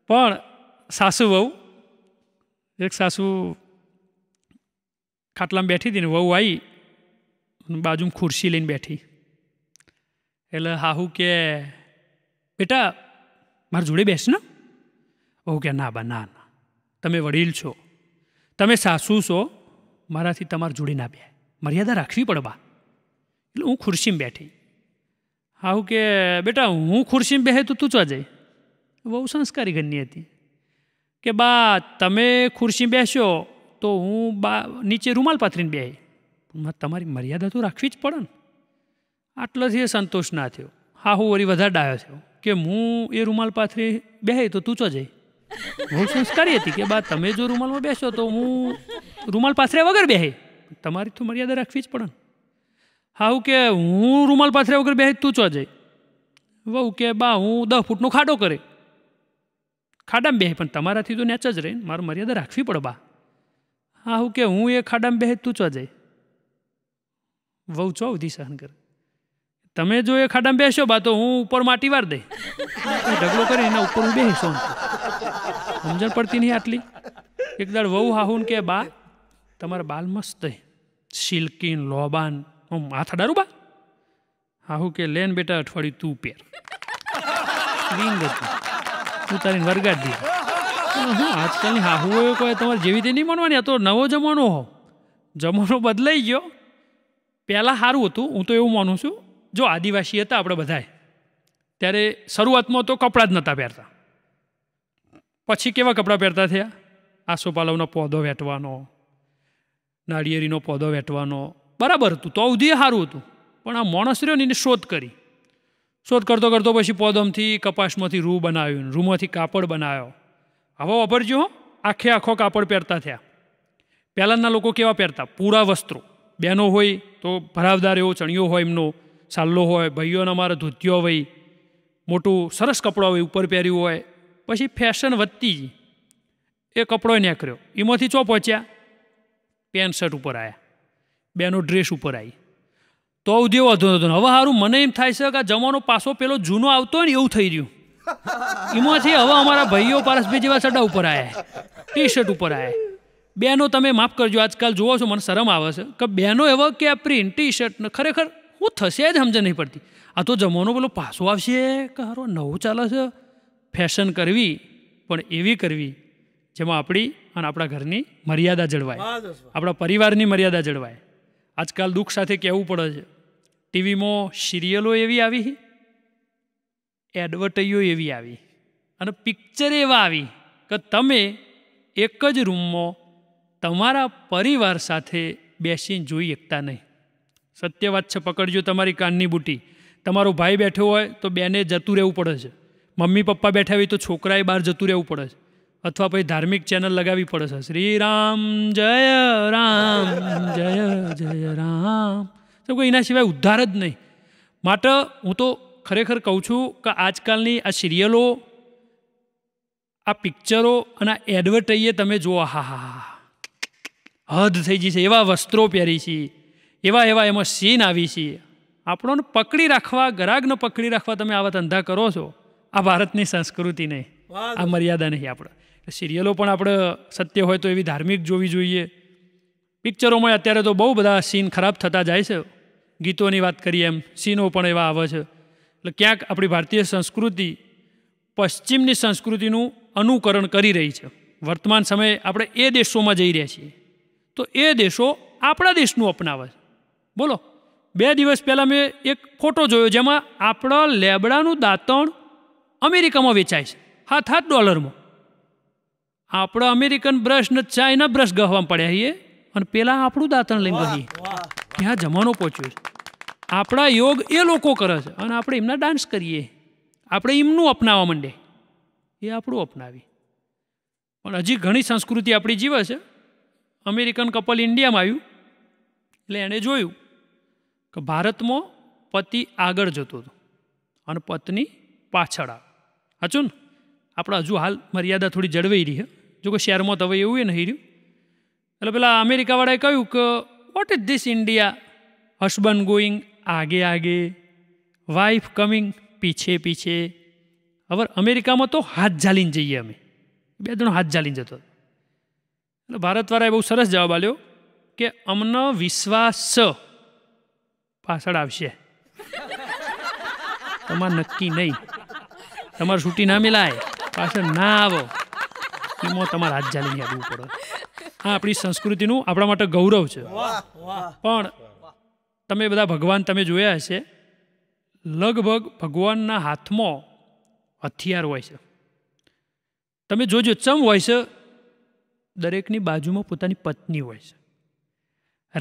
પણ સાસુ વહુ એક સાસુ ખાટલામાં બેઠી હતી ને વહુ આવી બાજુમાં ખુરશી લઈને બેઠી એટલે હાહુ કે બેટા મારા જોડે બેસ ને વહુ કે ના બા ના ના તમે વડીલ છો તમે સાસુ છો મારાથી તમારા જોડે ના બે મર્યાદા રાખવી પડે બા એટલે હું ખુરશીમાં બેઠી આવું કે બેટા હું ખુરશીમાં બેહે તો તું જાય બહુ સંસ્કારી ઘરની હતી કે બા તમે ખુરશી બેસો તો હું બા નીચે રૂમાલ પાથરીને બેહે તમારી મર્યાદા તો રાખવી જ પડે ને આટલાથી એ સંતોષ ના થયો હા હું વળી વધારે ડાયો થયો કે હું એ રૂમાલ પાથરી બેહે તો તું જાય બહુ સંસ્કારી હતી કે બા તમે જો રૂમાલમાં બેસો તો હું રૂમાલ પાથરે વગર બેહે તમારી તો મર્યાદા રાખવી જ પડે ને હાઉ કે હું રૂમાલ પાથર્યા વગર બેહી તું ચો જાય વહુ કે બા હું દસ ફૂટનો ખાડો કરે ખાડામાં બેહી પણ તમારાથી તો નેચ જ રહે મારું મર્યાદા રાખવી પડે બા હા હું કે હું એ ખાડામાં બેહી તું ચો જાય વહુ ચો ઉધી સહન કરે તમે જો એ ખાડામાં બેસો બા તો હું ઉપર માટી વાર દે ઢગલો કરે એના ઉપર હું બેસો સમજણ પડતી નહીં આટલી એક દાડ વહુ હાહુન કે બા તમારા બાલ મસ્ત સિલ્કીન લોબાન હું માથા ડારું બા હા કે લેન બેટા અઠવાડિયું તું પહેર રિંગ તું તારી વરગાડ દે હું આજકાલની એવું કોઈ તમારે જેવી રીતે નહીં માનવાની આ તો નવો જમાનો હો જમાનો બદલાઈ ગયો પહેલાં સારું હતું હું તો એવું માનું છું જો આદિવાસી હતા આપણે બધાએ ત્યારે શરૂઆતમાં તો કપડાં જ નહોતા પહેરતા પછી કેવા કપડાં પહેરતા થયા આસોપાલવનો પૌધો વેટવાનો નાળિયેરીનો પૌધો વેટવાનો બરાબર હતું તો અવધિએ સારું હતું પણ આ માણસ રહ્યો ને એને શોધ કરી શોધ કરતો કરતો પછી પોદમથી કપાસમાંથી રૂ બનાવ્યું રૂમાંથી કાપડ બનાવ્યો હવે વાપરજો આખે આખો કાપડ પહેરતા થયા પહેલાંના લોકો કેવા પહેરતા પૂરા વસ્ત્રો બહેનો હોય તો ભરાવદાર એવો ચણિયો હોય એમનો સાલ્લો હોય ભાઈઓના અમારે ધોત્યો હોય મોટું સરસ કપડાં હોય ઉપર પહેર્યું હોય પછી ફેશન વધતી જ એ કપડો નેકર્યો એમાંથી ચો પહોંચ્યા પેન્ટ શર્ટ ઉપર આવ્યા બેનો ડ્રેસ ઉપર આવી તો ઉધે વધુ હતો હવે સારું મને એમ થાય છે કે જમાનો પાછો પેલો જૂનો આવતો હોય ને એવું થઈ રહ્યું એમાંથી હવે અમારા ભાઈઓ પારસભાઈ જેવા સડા ઉપર આવ્યા ટી શર્ટ ઉપર આવ્યા બેનો તમે માફ કરજો આજકાલ જોવો છો મને શરમ આવે છે કે બેનો એવો કે આ પ્રિન્ટ ટી શર્ટને ખરેખર હું થશે જ સમજણ નહીં પડતી આ તો જમાનો પેલો પાછો આવશે કે હારો નવું ચાલે છે ફેશન કરવી પણ એવી કરવી જેમાં આપણી અને આપણા ઘરની મર્યાદા જળવાય આપણા પરિવારની મર્યાદા જળવાય આજકાલ દુઃખ સાથે કહેવું પડે છે ટીવીમાં સિરિયલો એવી આવી એડવર્ટાઈઓ એવી આવી અને પિક્ચર એવા આવી કે તમે એક જ રૂમમાં તમારા પરિવાર સાથે બેસીને જોઈ શકતા નહીં સત્ય વાત છે પકડજો તમારી કાનની બુટી તમારો ભાઈ બેઠો હોય તો બેને જતું રહેવું પડે છે મમ્મી પપ્પા બેઠા હોય તો છોકરાએ બહાર જતું રહેવું પડે છે અથવા પછી ધાર્મિક ચેનલ લગાવવી પડે છે શ્રી રામ જય રામ જય જય રામ તો કોઈ એના સિવાય ઉદ્ધાર જ નહીં માટે હું તો ખરેખર કહું છું કે આજકાલની આ સિરિયલો આ પિક્ચરો અને આ એડવર્ટાઈએ તમે જુઓ હા હા હા હદ થઈ ગઈ છે એવા વસ્ત્રો પહેરી છીએ એવા એવા એમાં સીન આવી છીએ આપણોને પકડી રાખવા ગરાગને પકડી રાખવા તમે આવા ધંધા કરો છો આ ભારતની સંસ્કૃતિ નહીં આ મર્યાદા નહીં આપણે સિરિયલો પણ આપણે સત્ય હોય તો એવી ધાર્મિક જોવી જોઈએ પિક્ચરોમાં અત્યારે તો બહુ બધા સીન ખરાબ થતા જાય છે ગીતોની વાત કરીએ એમ સીનો પણ એવા આવે છે એટલે ક્યાંક આપણી ભારતીય સંસ્કૃતિ પશ્ચિમની સંસ્કૃતિનું અનુકરણ કરી રહી છે વર્તમાન સમયે આપણે એ દેશોમાં જઈ રહ્યા છીએ તો એ દેશો આપણા દેશનું અપનાવે છે બોલો બે દિવસ પહેલાં મેં એક ફોટો જોયો જેમાં આપણા લેબડાનું દાંતણ અમેરિકામાં વેચાય છે હાથ હાથ ડોલરમાં આપણો અમેરિકન બ્રશ ને ચાઇના બ્રશ ગહવામાં પડ્યા છીએ અને પેલા આપણું દાંતણ લઈને ગહી ત્યાં જમાનો પહોંચ્યો છે આપણા યોગ એ લોકો કરે છે અને આપણે એમના ડાન્સ કરીએ આપણે એમનું અપનાવવા માંડે એ આપણું અપનાવી પણ હજી ઘણી સંસ્કૃતિ આપણી જીવે છે અમેરિકન કપલ ઇન્ડિયામાં આવ્યું એટલે એણે જોયું કે ભારતમાં પતિ આગળ જતો હતો અને પત્ની પાછળ આવે સાચું ને આપણે હજુ હાલ મર્યાદા થોડી જળવાઈ રહી છે જો કે શહેરમાં તો હવે એવું એ નહીં રહ્યું એટલે પેલા અમેરિકાવાળાએ કહ્યું કે what is this India husband going આગે આગે વાઇફ કમિંગ પીછે પીછે હવે અમેરિકામાં તો હાથ ઝાલીને જઈએ અમે બે જણો હાથ ઝાલીને જતો એટલે ભારતવાળાએ બહુ સરસ જવાબ આપ્યો કે અમને વિશ્વાસ પાછળ આવશે તમારે નક્કી નહીં તમારે છૂટી ના મિલાય પાછળ ના આવો એમાં તમારે હાથ જાલીને યાદવું પડે આ આપણી સંસ્કૃતિનું આપણા માટે ગૌરવ છે પણ તમે બધા ભગવાન તમે જોયા હશે લગભગ ભગવાનના હાથમાં હથિયાર હોય છે તમે જોજો ચમ હોય છે દરેકની બાજુમાં પોતાની પત્ની હોય છે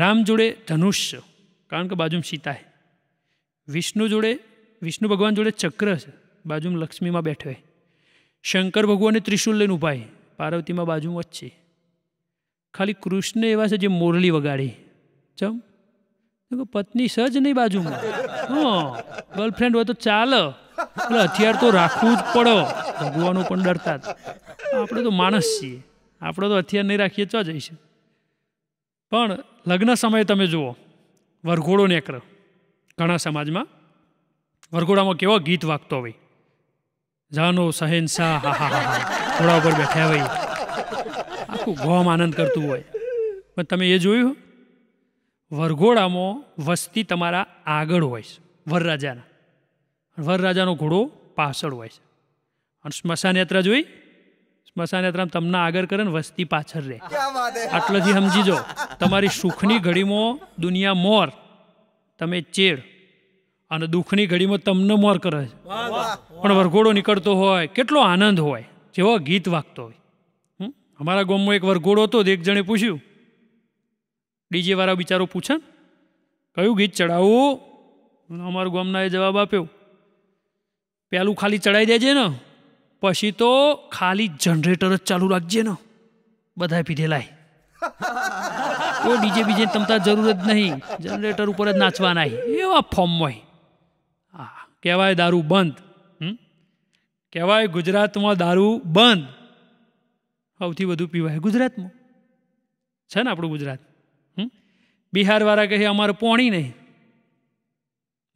રામ જોડે ધનુષ છે કારણ કે બાજુમાં સીતા છે વિષ્ણુ જોડે વિષ્ણુ ભગવાન જોડે ચક્ર છે બાજુમાં લક્ષ્મીમાં બેઠો હોય શંકર ભગવાને ત્રિશુલ લઈને ઉભા પાર્વતીમાં બાજુ વચ્ચે ખાલી કૃષ્ણ એવા છે જે મોરલી વગાડી ચમ પત્ની સજ નહીં બાજુમાં હા ગર્લફ્રેન્ડ હોય તો ચાલો એટલે હથિયાર તો રાખવું જ પડો ભગવાનો પણ ડરતા આપણે તો માણસ છીએ આપણે તો હથિયાર નહીં રાખીએ ચો જઈશું પણ લગ્ન સમયે તમે જુઓ વરઘોડો નેકરો ઘણા સમાજમાં વરઘોડામાં કેવો ગીત વાગતો હોય જાનો સહેન શાહ હા હા હા ઘોડા ઉપર બેઠ્યા હોય આખું ગોમ આનંદ કરતું હોય પણ તમે એ જોયું વરઘોડામાં વસ્તી તમારા આગળ હોય છે વરરાજાના વરરાજાનો ઘોડો પાછળ હોય છે અને સ્મશાન યાત્રા જોઈ સ્મશાન યાત્રા તમને આગળ કરે ને વસ્તી પાછળ રહે આટલેથી સમજી જો તમારી સુખની ઘડીમાં દુનિયા મોર તમે ચેડ અને દુઃખની ઘડીમાં તમને મોર કરે છે પણ વરઘોડો નીકળતો હોય કેટલો આનંદ હોય જેવો ગીત વાગતો હોય અમારા ગામમાં એક વરઘોડો હતો એક જણે પૂછ્યું ડીજેવાળા બિચારો પૂછે કયું ગીત ચડાવવું અમારા ગામનાએ જવાબ આપ્યો પહેલું ખાલી ચડાવી દેજે ને પછી તો ખાલી જનરેટર જ ચાલુ રાખજે ને બધા પીધેલાય તો *laughs* ડીજે બીજે તમતા જરૂર જ નહીં જનરેટર ઉપર જ નાચવાના એવા ફોર્મ હોય હા કહેવાય દારૂ બંધ કહેવાય ગુજરાતમાં દારૂ બંધ સૌથી વધુ પીવાય ગુજરાતમાં છે ને આપણું ગુજરાત બિહારવાળા કહે અમારે પોણી નહીં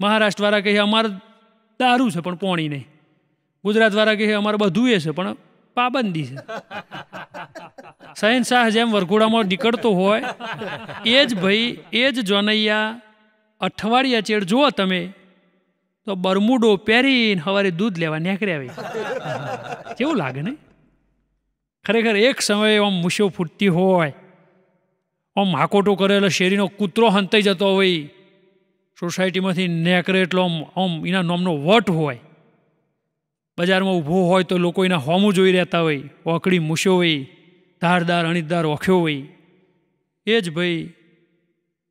મહારાષ્ટ્રવાળા કહે અમારે દારૂ છે પણ પોણી નહીં ગુજરાતવાળા કહે અમારે બધું એ છે પણ પાબંદી છે સયન શાહ જેમ વરઘોડામાં નીકળતો હોય એ જ ભાઈ એ જ જોનૈયા અઠવાડિયા ચેડ જુઓ તમે તો બરમુડો પહેરીને સવારે દૂધ લેવા નીકળ્યા આવી *laughs* કેવું લાગે ને ખરેખર એક સમયે આમ મૂછો ફૂટતી હોય આમ હાકોટો કરેલો શેરીનો કૂતરો હંતાઈ જતો હોય સોસાયટીમાંથી નેકરે એટલો આમ આમ એના નામનો વટ હોય બજારમાં ઊભો હોય તો લોકો એના હોમું જોઈ રહેતા હોય ઓકડી મૂછો હોય ધારદાર અણીદાર ઓખ્યો હોય એ જ ભાઈ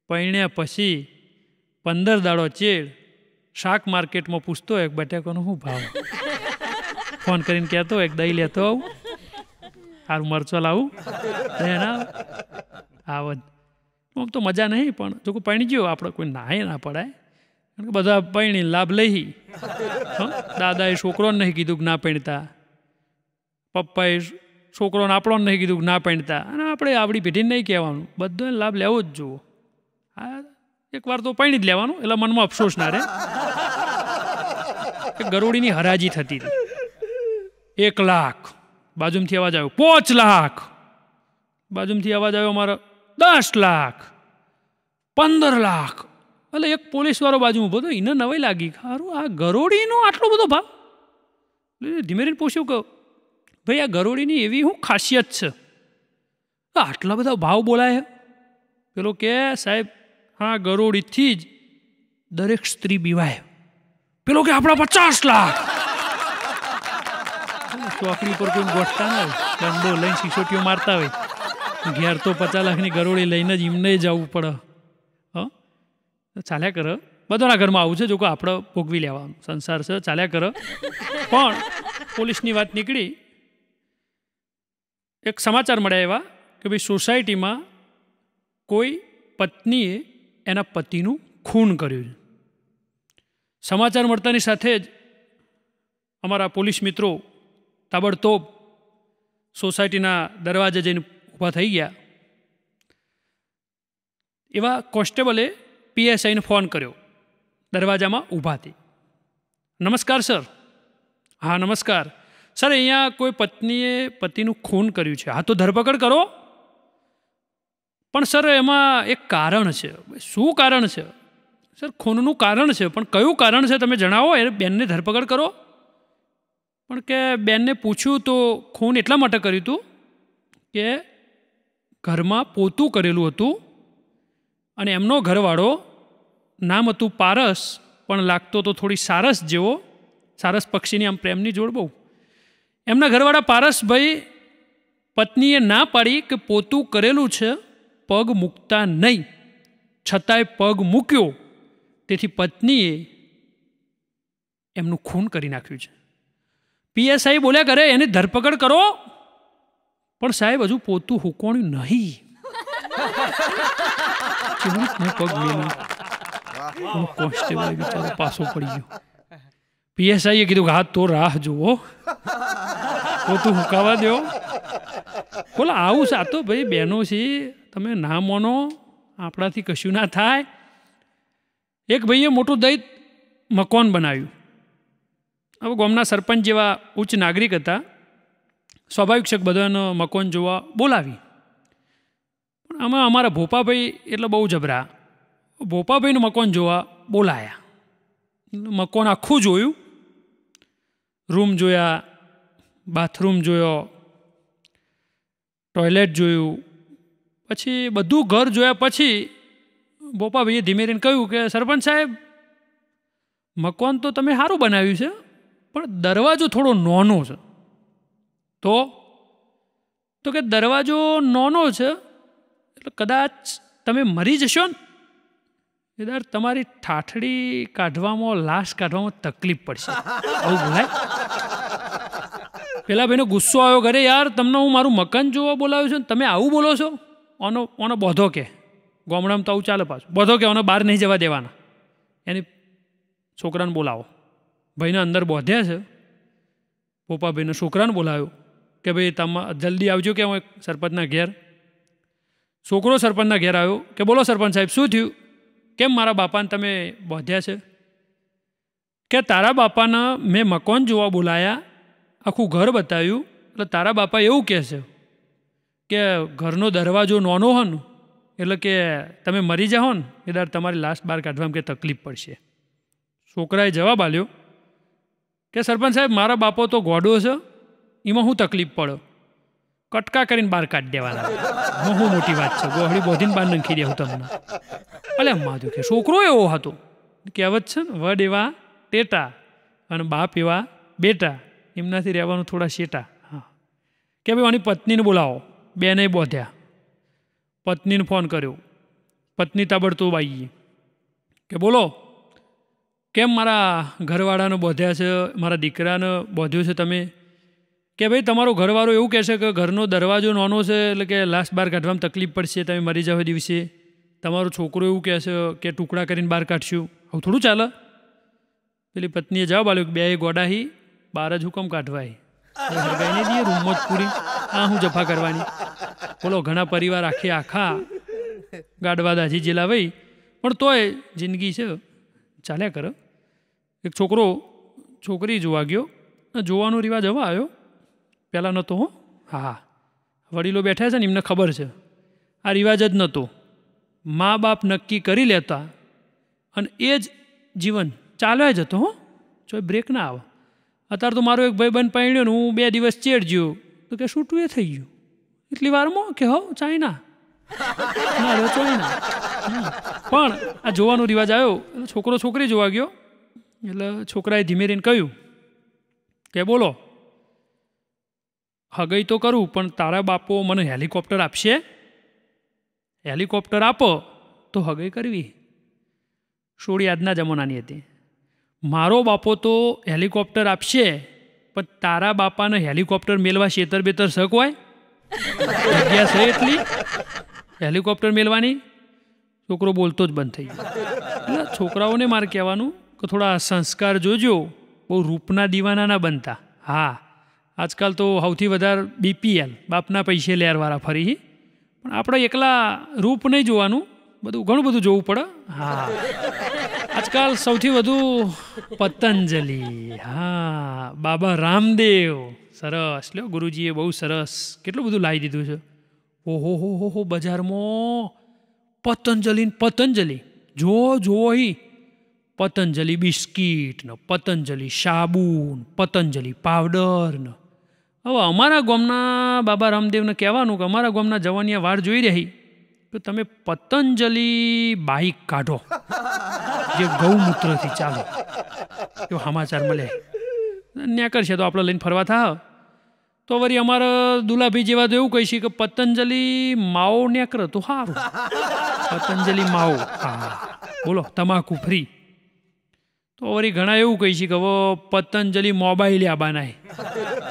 પૈણ્યા પછી પંદર દાડો ચેડ શાક માર્કેટમાં પૂછતો હોય બટાકાનો શું ભાવ ફોન કરીને કહેતો હોય દહીં લેતો આવું સારું મરચો લાવું દહીં આવત આમ તો મજા નહીં પણ જો કોઈ પૈણી ગયો આપણે કોઈ નાહે ના પડાય કારણ કે બધા પૈણી લાભ લઈ દાદાએ છોકરોને નહીં કીધું કે ના પૈણતા પપ્પાએ છોકરોને આપણોને નહીં કીધું કે ના પૈણતા અને આપણે આવડી પેઢીને નહીં કહેવાનું બધોને લાભ લેવો જ જુઓ હા એકવાર તો પૈણી જ લેવાનું એટલે મનમાં અફસોસ ના રહે કે ગરોળીની હરાજી થતી હતી એક લાખ બાજુમથી અવાજ આવ્યો પાંચ લાખ બાજુમથી અવાજ આવ્યો અમારો દસ લાખ પંદર લાખ એટલે એક પોલીસવાળો બાજુ ઊભો તો એને નવાઈ લાગી સારું આ ગરોડીનો આટલો બધો ભાવ એટલે ધીમે ધીમે પૂછ્યું કહો ભાઈ આ ગરોડીની એવી હું ખાસિયત છે આટલા બધા ભાવ બોલાય પેલો કે સાહેબ હા ગરોડીથી જ દરેક સ્ત્રી બીવાય પેલો કે આપણા પચાસ લાખ ચોકડી પર કોઈ ગોઠતા હોય દંડો લઈને સિસોટીઓ મારતા હોય ઘેર તો પચાસ લાખની ગરોળી લઈને જ એમને જવું પડે હ ચાલ્યા કર બધાના ઘરમાં આવું છે જો કે આપણે ભોગવી લેવાનું સંસાર છે ચાલ્યા કર પણ પોલીસની વાત નીકળી એક સમાચાર મળ્યા એવા કે ભાઈ સોસાયટીમાં કોઈ પત્નીએ એના પતિનું ખૂન કર્યું છે સમાચાર મળતાની સાથે જ અમારા પોલીસ મિત્રો તાબડતોબ સોસાયટીના દરવાજે જઈને ઊભા થઈ ગયા એવા કોન્સ્ટેબલે પીએસઆઈને ફોન કર્યો દરવાજામાં ઊભા હતી નમસ્કાર સર હા નમસ્કાર સર અહીંયા કોઈ પત્નીએ પતિનું ખૂન કર્યું છે હા તો ધરપકડ કરો પણ સર એમાં એક કારણ છે શું કારણ છે સર ખૂનનું કારણ છે પણ કયું કારણ છે તમે જણાવો એ બેનને ધરપકડ કરો પણ કે બેનને પૂછ્યું તો ખૂન એટલા માટે કર્યું હતું કે ઘરમાં પોતું કરેલું હતું અને એમનો ઘરવાળો નામ હતું પારસ પણ લાગતો તો થોડી સારસ જેવો સારસ પક્ષીની આમ પ્રેમની જોડ બહુ એમના ઘરવાળા પારસભાઈ પત્નીએ ના પાડી કે પોતું કરેલું છે પગ મૂકતા નહીં છતાંય પગ મૂક્યો તેથી પત્નીએ એમનું ખૂન કરી નાખ્યું છે પીએસઆઈ બોલ્યા કરે એની ધરપકડ કરો પણ સાહેબ હજુ પોતું હુકોણ્યું નહીં *laughs* કોન્સ્ટેબલ બિચારો પાછો પડી ગયો પીએસઆઈએ કીધું કે હા તો રાહ જુઓ પોતું હુકાવા દો બોલો આવું છે આ તો ભાઈ બહેનો છે તમે ના માનો આપણાથી કશું ના થાય એક ભાઈએ મોટું દૈત મકોન બનાવ્યું હવે ગામના સરપંચ જેવા ઉચ્ચ નાગરિક હતા સ્વાભાવિક છે બધાનો મકોન જોવા બોલાવી પણ આમાં અમારા ભોપાભાઈ એટલે બહુ જબરા ભોપાભાઈનું મકોન જોવા બોલાયા મકોન આખું જોયું રૂમ જોયા બાથરૂમ જોયો ટોયલેટ જોયું પછી બધું ઘર જોયા પછી બોપાભાઈએ ધીમે રહીને કહ્યું કે સરપંચ સાહેબ મકવાન તો તમે સારું બનાવ્યું છે પણ દરવાજો થોડો નોનો છે તો તો કે દરવાજો નોનો છે એટલે કદાચ તમે મરી જશો ને કેદાર તમારી ઠાઠડી કાઢવામાં લાશ કાઢવામાં તકલીફ પડશે આવું બોલાય પેલા ભાઈનો ગુસ્સો આવ્યો ઘરે યાર તમને હું મારું મકાન જોવા બોલાવ્યું છું તમે આવું બોલો છો ઓનો ઓનો બોધો કે ગોમડામાં તો આવું ચાલે પાછું બધો કહેવાનો બહાર નહીં જવા દેવાના એની છોકરાને બોલાવો ભાઈને અંદર બોધ્યા છે પોપાભાઈને છોકરાને બોલાવ્યો કે ભાઈ તમે જલ્દી આવજો કે હું સરપંચના ઘેર છોકરો સરપંચના ઘેર આવ્યો કે બોલો સરપંચ સાહેબ શું થયું કેમ મારા બાપાને તમે બોધ્યા છે કે તારા બાપાના મેં મકાન જોવા બોલાયા આખું ઘર બતાવ્યું એટલે તારા બાપા એવું કહે છે કે ઘરનો દરવાજો નાનો હનો એટલે કે તમે મરી જાઓ ને એ દાડ તમારી લાસ્ટ બહાર કાઢવામાં કે તકલીફ પડશે છોકરાએ જવાબ આપ્યો કે સરપંચ સાહેબ મારા બાપો તો ગોડો છે એમાં હું તકલીફ પડો કટકા કરીને બહાર કાઢી દેવાના હું મોટી વાત છે ગોહળી બોધીને બહાર નંખી દેવું તમને એટલે માધુ કે છોકરો એવો હતો કહેવત છે ને વડ એવા ટેટા અને બાપ એવા બેટા એમનાથી રહેવાનું થોડા શેટા હા કે ભાઈ આની પત્નીને બોલાવો બેને બોધ્યા પત્નીને ફોન કર્યો પત્ની તાબડતું આવી ગઈ કે બોલો કેમ મારા ઘરવાળાને બોધ્યા છે મારા દીકરાને બોધ્યું છે તમે કે ભાઈ તમારો ઘરવાળો એવું કહેશે કે ઘરનો દરવાજો નાનો છે એટલે કે લાસ્ટ બહાર કાઢવામાં તકલીફ પડશે તમે મરી જાવ દિવસે તમારો છોકરો એવું કહેશે કે ટુકડા કરીને બહાર કાઢશું હવે થોડું ચાલે પેલી પત્નીએ જવાબ આપ્યો કે બે ગોડાહી બાર જ હુકમ કાઢવાય ગઈને દઈએ રૂમમાં જ પૂરી આ હું જફા કરવાની બોલો ઘણા પરિવાર આખે આખા ગાડવા દાજી જેલા વહી પણ તોય જિંદગી છે ચાલ્યા કરો એક છોકરો છોકરી જોવા ગયો જોવાનો રિવાજ હવે આવ્યો પહેલાં નહોતો હો હા વડીલો બેઠા છે ને એમને ખબર છે આ રિવાજ જ નહોતો મા બાપ નક્કી કરી લેતા અને એ જ જીવન ચાલ્યા હતો હો જો બ્રેક ના આવે અત્યારે તો મારો એક ભાઈબંધ પહેણ્યો ને હું બે દિવસ ચેડજ્યો તો કે છૂટું એ થઈ ગયું એટલી વારમાં કે હો ચાઇના ના રે પણ આ જોવાનો રિવાજ આવ્યો એટલે છોકરો છોકરી જોવા ગયો એટલે છોકરાએ ધીમે રહીને કહ્યું કે બોલો હગઈ તો કરું પણ તારા બાપો મને હેલિકોપ્ટર આપશે હેલિકોપ્ટર આપો તો હગઈ કરવી સોળી આજના જમાનાની હતી મારો બાપો તો હેલિકોપ્ટર આપશે પણ તારા બાપાને હેલિકોપ્ટર મેળવા શેતર બેતર શકવાય જગ્યા છે એટલી હેલિકોપ્ટર મેળવાની છોકરો બોલતો જ બંધ થઈ ગયો એટલે છોકરાઓને મારે કહેવાનું કે થોડા સંસ્કાર જોજો બહુ રૂપના દીવાનાના બનતા હા આજકાલ તો સૌથી વધારે બીપીએલ બાપના પૈસે લેરવાળા ફરી પણ આપણે એકલા રૂપ નહીં જોવાનું બધું ઘણું બધું જોવું પડે હા આજકાલ સૌથી વધુ પતંજલિ હા બાબા રામદેવ સરસ લ્યો ગુરુજીએ બહુ સરસ કેટલું બધું લાવી દીધું છે ઓહો હો હો હો બજારમાં પતંજલિ પતંજલિ જો જોઈ પતંજલિ બિસ્કીટ ને પતંજલિ સાબુન પતંજલિ પાવડર ને હવે અમારા ગામના બાબા રામદેવને કહેવાનું કે અમારા ગામના જવાની વાર જોઈ રહી તો તમે પતંજલિ બાઈક કાઢો જે ગૌમૂત્રથી ચાલો એવો સમાચાર મળે ન્યાકર છે તો આપણે લઈને ફરવા થા તો વરી અમારે દુલાભી જેવા તો એવું કહીશી કે પતંજલિ માવો નેકર તો હા પતંજલિ માવો હા બોલો તમાકુ ફ્રી તો વરી ઘણા એવું કહીશી કે હવે પતંજલિ મોબાઈલે આવવાના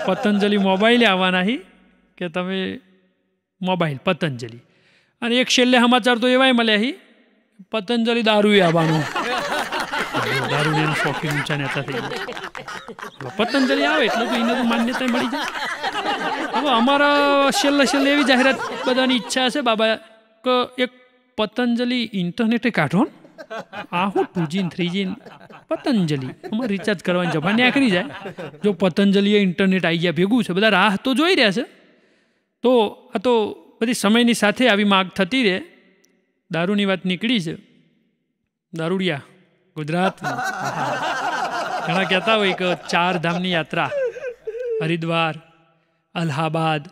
પતંજલિ મોબાઈલે આવવાના કે તમે મોબાઈલ પતંજલિ आणि एक शेल्ले समाचार तो एव्हाय मला ही पतंजली दारू या દારૂ દારૂની શોખીન ઊંચાને હતા પતંજલિ આવે એટલે તો એને તો માન્યતા મળી જાય હવે અમારા છેલ્લે છેલ્લે એવી જાહેરાત બધાની ઈચ્છા છે બાબા કે એક પતંજલિ ઇન્ટરનેટે કાઢો ને આ હું two G three G Patanjali અમારે રિચાર્જ કરવાની જમાની આખરી જાય જો પતંજલિએ ઇન્ટરનેટ આવી ગયા ભેગું છે બધા રાહ તો જોઈ રહ્યા છે તો આ તો બધી સમયની સાથે આવી માગ થતી રહે દારૂની વાત નીકળી છે દારૂડિયા ગુજરાત ઘણા કહેતા હોય કે ચાર ધામની યાત્રા હરિદ્વાર અલ્હાબાદ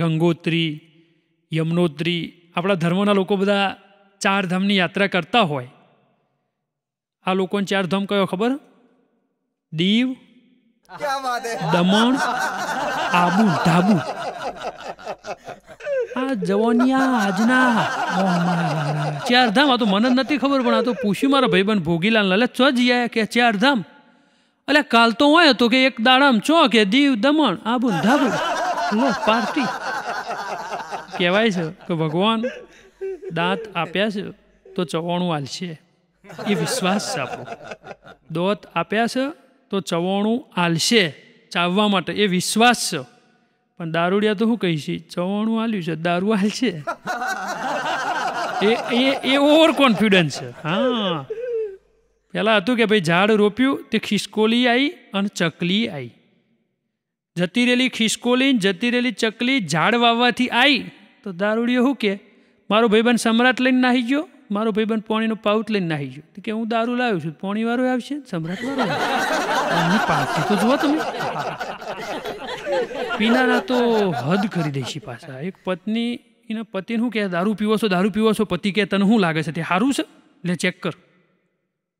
ગંગોત્રી યમનોત્રી આપણા ધર્મના લોકો બધા ચાર ધામની યાત્રા કરતા હોય આ લોકોને ચાર ધામ કયો ખબર દીવ દમણ આબુ ધાબુ આ જવનિયા આજના ચાર ધામ આ તો મને જ નથી ખબર પણ આ તો પૂછ્યું મારા ભાઈબંધ ભોગીલાલ એટલે ચો જઈએ કે ચારધામ એટલે કાલ તો હોય તો કે એક દાડામ ચો કે દીવ દમણ આબુ ધાબુ લો પાર્ટી કહેવાય છે કે ભગવાન દાંત આપ્યા છે તો ચવાણું હાલશે એ વિશ્વાસ આપો દોત આપ્યા છે તો ચવાણું આલશે ચાવવા માટે એ વિશ્વાસ છે પણ દારૂડિયા તો શું કહીશી ચવાણું હાલ્યું છે દારૂ હાલશે એ એ એ ઓવર કોન્ફિડન્સ છે હા પહેલાં હતું કે ભાઈ ઝાડ રોપ્યું તે ખિસકોલી આવી અને ચકલી આવી જતી રહેલી ખિસકોલી જતી રહેલી ચકલી ઝાડ વાવવાથી આવી તો દારૂડિયો શું કે મારો ભાઈબંધ સમ્રાટ લઈને નાહી ગયો મારો ભાઈબંધ પોણીનો પાઉટ લઈને નાહી ગયો કે હું દારૂ લાવ્યો છું પોણીવાળો આવશે સમ્રાટવાળો એમની પાસે તો જુઓ તમે પીનારા તો હદ કરી દેશી પાછા એક પત્ની એના પતિને શું કહે દારૂ પીવો છો દારૂ પીવો છો પતિ કહે તને શું લાગે છે તે સારું છે લે ચેક કર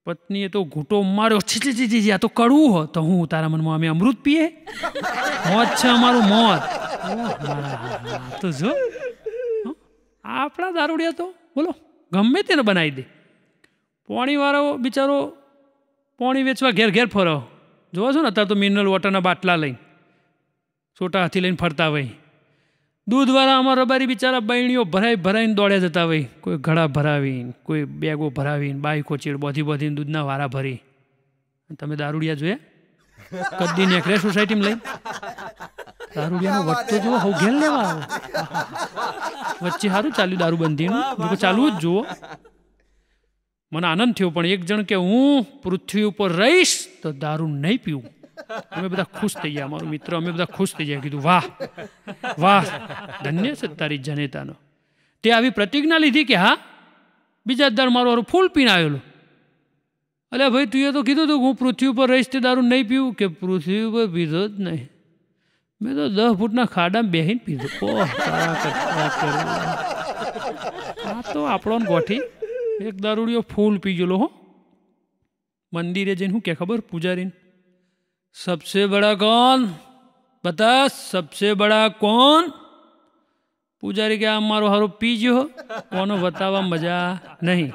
પત્નીએ તો ઘૂંટો માર્યો છે છે છે આ તો કડવું હો તો હું તારા મનમાં અમે અમૃત પીએ મોત છે અમારું મોત તો જો આપણા દારૂડિયા તો બોલો ગમે તેને બનાવી દે પોણીવાળો બિચારો પોણી વેચવા ઘેર ઘેર ફરો જોવો છો ને અત્યારે તો મિનરલ વોટરના બાટલા લઈને છોટા હાથી લઈને ફરતા હોય દૂધવાળા અમારા રબારી બિચારા બૈણીઓ ભરાઈ ભરાઈને દોડે જતા હોય કોઈ ઘડા ભરાવીને કોઈ બેગો ભરાવીને બાઈકો ચીડ બોધી બોધીને દૂધના વારા ભરી તમે દારૂડિયા જોયા કદી નેકરે સોસાયટીમાં લઈ દારૂડિયાનો વટતો જુઓ હવ ઘેર લેવા આવો વચ્ચે સારું ચાલ્યું દારૂબંધીનું જો ચાલવું જ જુઓ મને આનંદ થયો પણ એક જણ કે હું પૃથ્વી ઉપર રહીશ તો દારૂ નહીં પીવું અમે બધા ખુશ થઈ ગયા મારો મિત્ર અમે બધા ખુશ થઈ ગયા કીધું વાહ વાહ ધન્ય છે તારી જનેતાનો તે આવી પ્રતિજ્ઞા લીધી કે હા બીજા દર મારો ફૂલ પીણ આવેલું અલ્યા ભાઈ તું એ તો કીધું હતું હું પૃથ્વી ઉપર રહીશ તે દારૂ નહીં પીવું કે પૃથ્વી ઉપર પીધો જ નહીં મેં તો દસ ફૂટના ખાડામાં બેહીને પીધું આ તો આપણો ગોઠી એક દારૂડીઓ ફૂલ પી ગયેલો હો મંદિરે જઈને શું કે ખબર પૂજારીને સબસે બડા કોણ બતા સબસે બડા કોણ પૂજારી કે આ મારો હારો પી ગયો કોનો બતાવવા મજા નહીં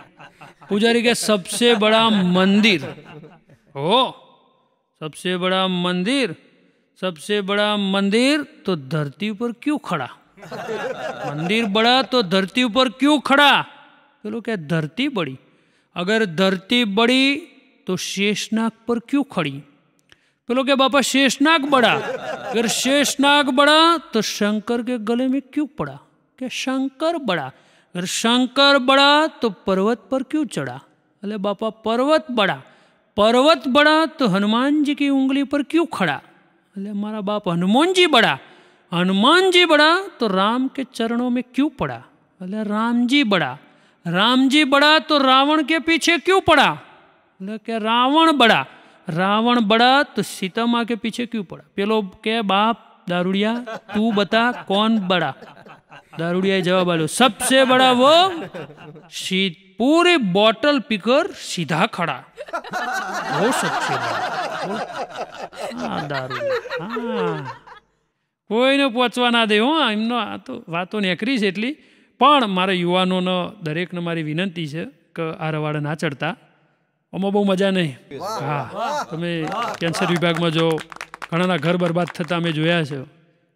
पुजारी के सबसे बड़ा मंदिर हो सबसे बड़ा मंदिर सबसे बड़ा मंदिर तो धरती पर क्यों खड़ा मंदिर बड़ा तो धरती पर क्यों खड़ा चलो तो क्या धरती बड़ी अगर धरती बड़ी तो शेषनाग पर क्यों खड़ी तो क्या बापा शेषनाग बड़ा अगर शेषनाग बड़ा तो शंकर के गले में क्यों पड़ा क्या शंकर बड़ा अगर शंकर बड़ा तो पर्वत पर क्यों चढ़ा अरे बापा पर्वत बड़ा पर्वत बड़ा तो हनुमान जी की उंगली पर क्यों खड़ा अरे हमारा बाप हनुमान जी बड़ा हनुमान जी बड़ा तो राम के चरणों में क्यों पड़ा अरे राम जी बड़ा राम जी बड़ा तो रावण के पीछे क्यों पड़ा बोले क्या रावण बड़ा रावण बड़ा तो सीता माँ के पीछे क्यों पड़ा पेलो के बाप दारुड़िया तू बता कौन बड़ा दारुड़िया જવાબ आलो સબસે બડા वो शीत પૂરી બોટલ પીકર સીધા ખડા वो सबसे बड़ा दारू હા કોઈને પહોંચવા ના દે હું એમનો આ તો વાતો નેકરી છે એટલી પણ મારા યુવાનોનો દરેકને મારી વિનંતી છે કે આ રવાડે ના ચડતા આમાં બહુ મજા નહીં હા તમે કેન્સર વિભાગમાં જો ઘણાના ઘર બરબાદ થતા અમે જોયા છે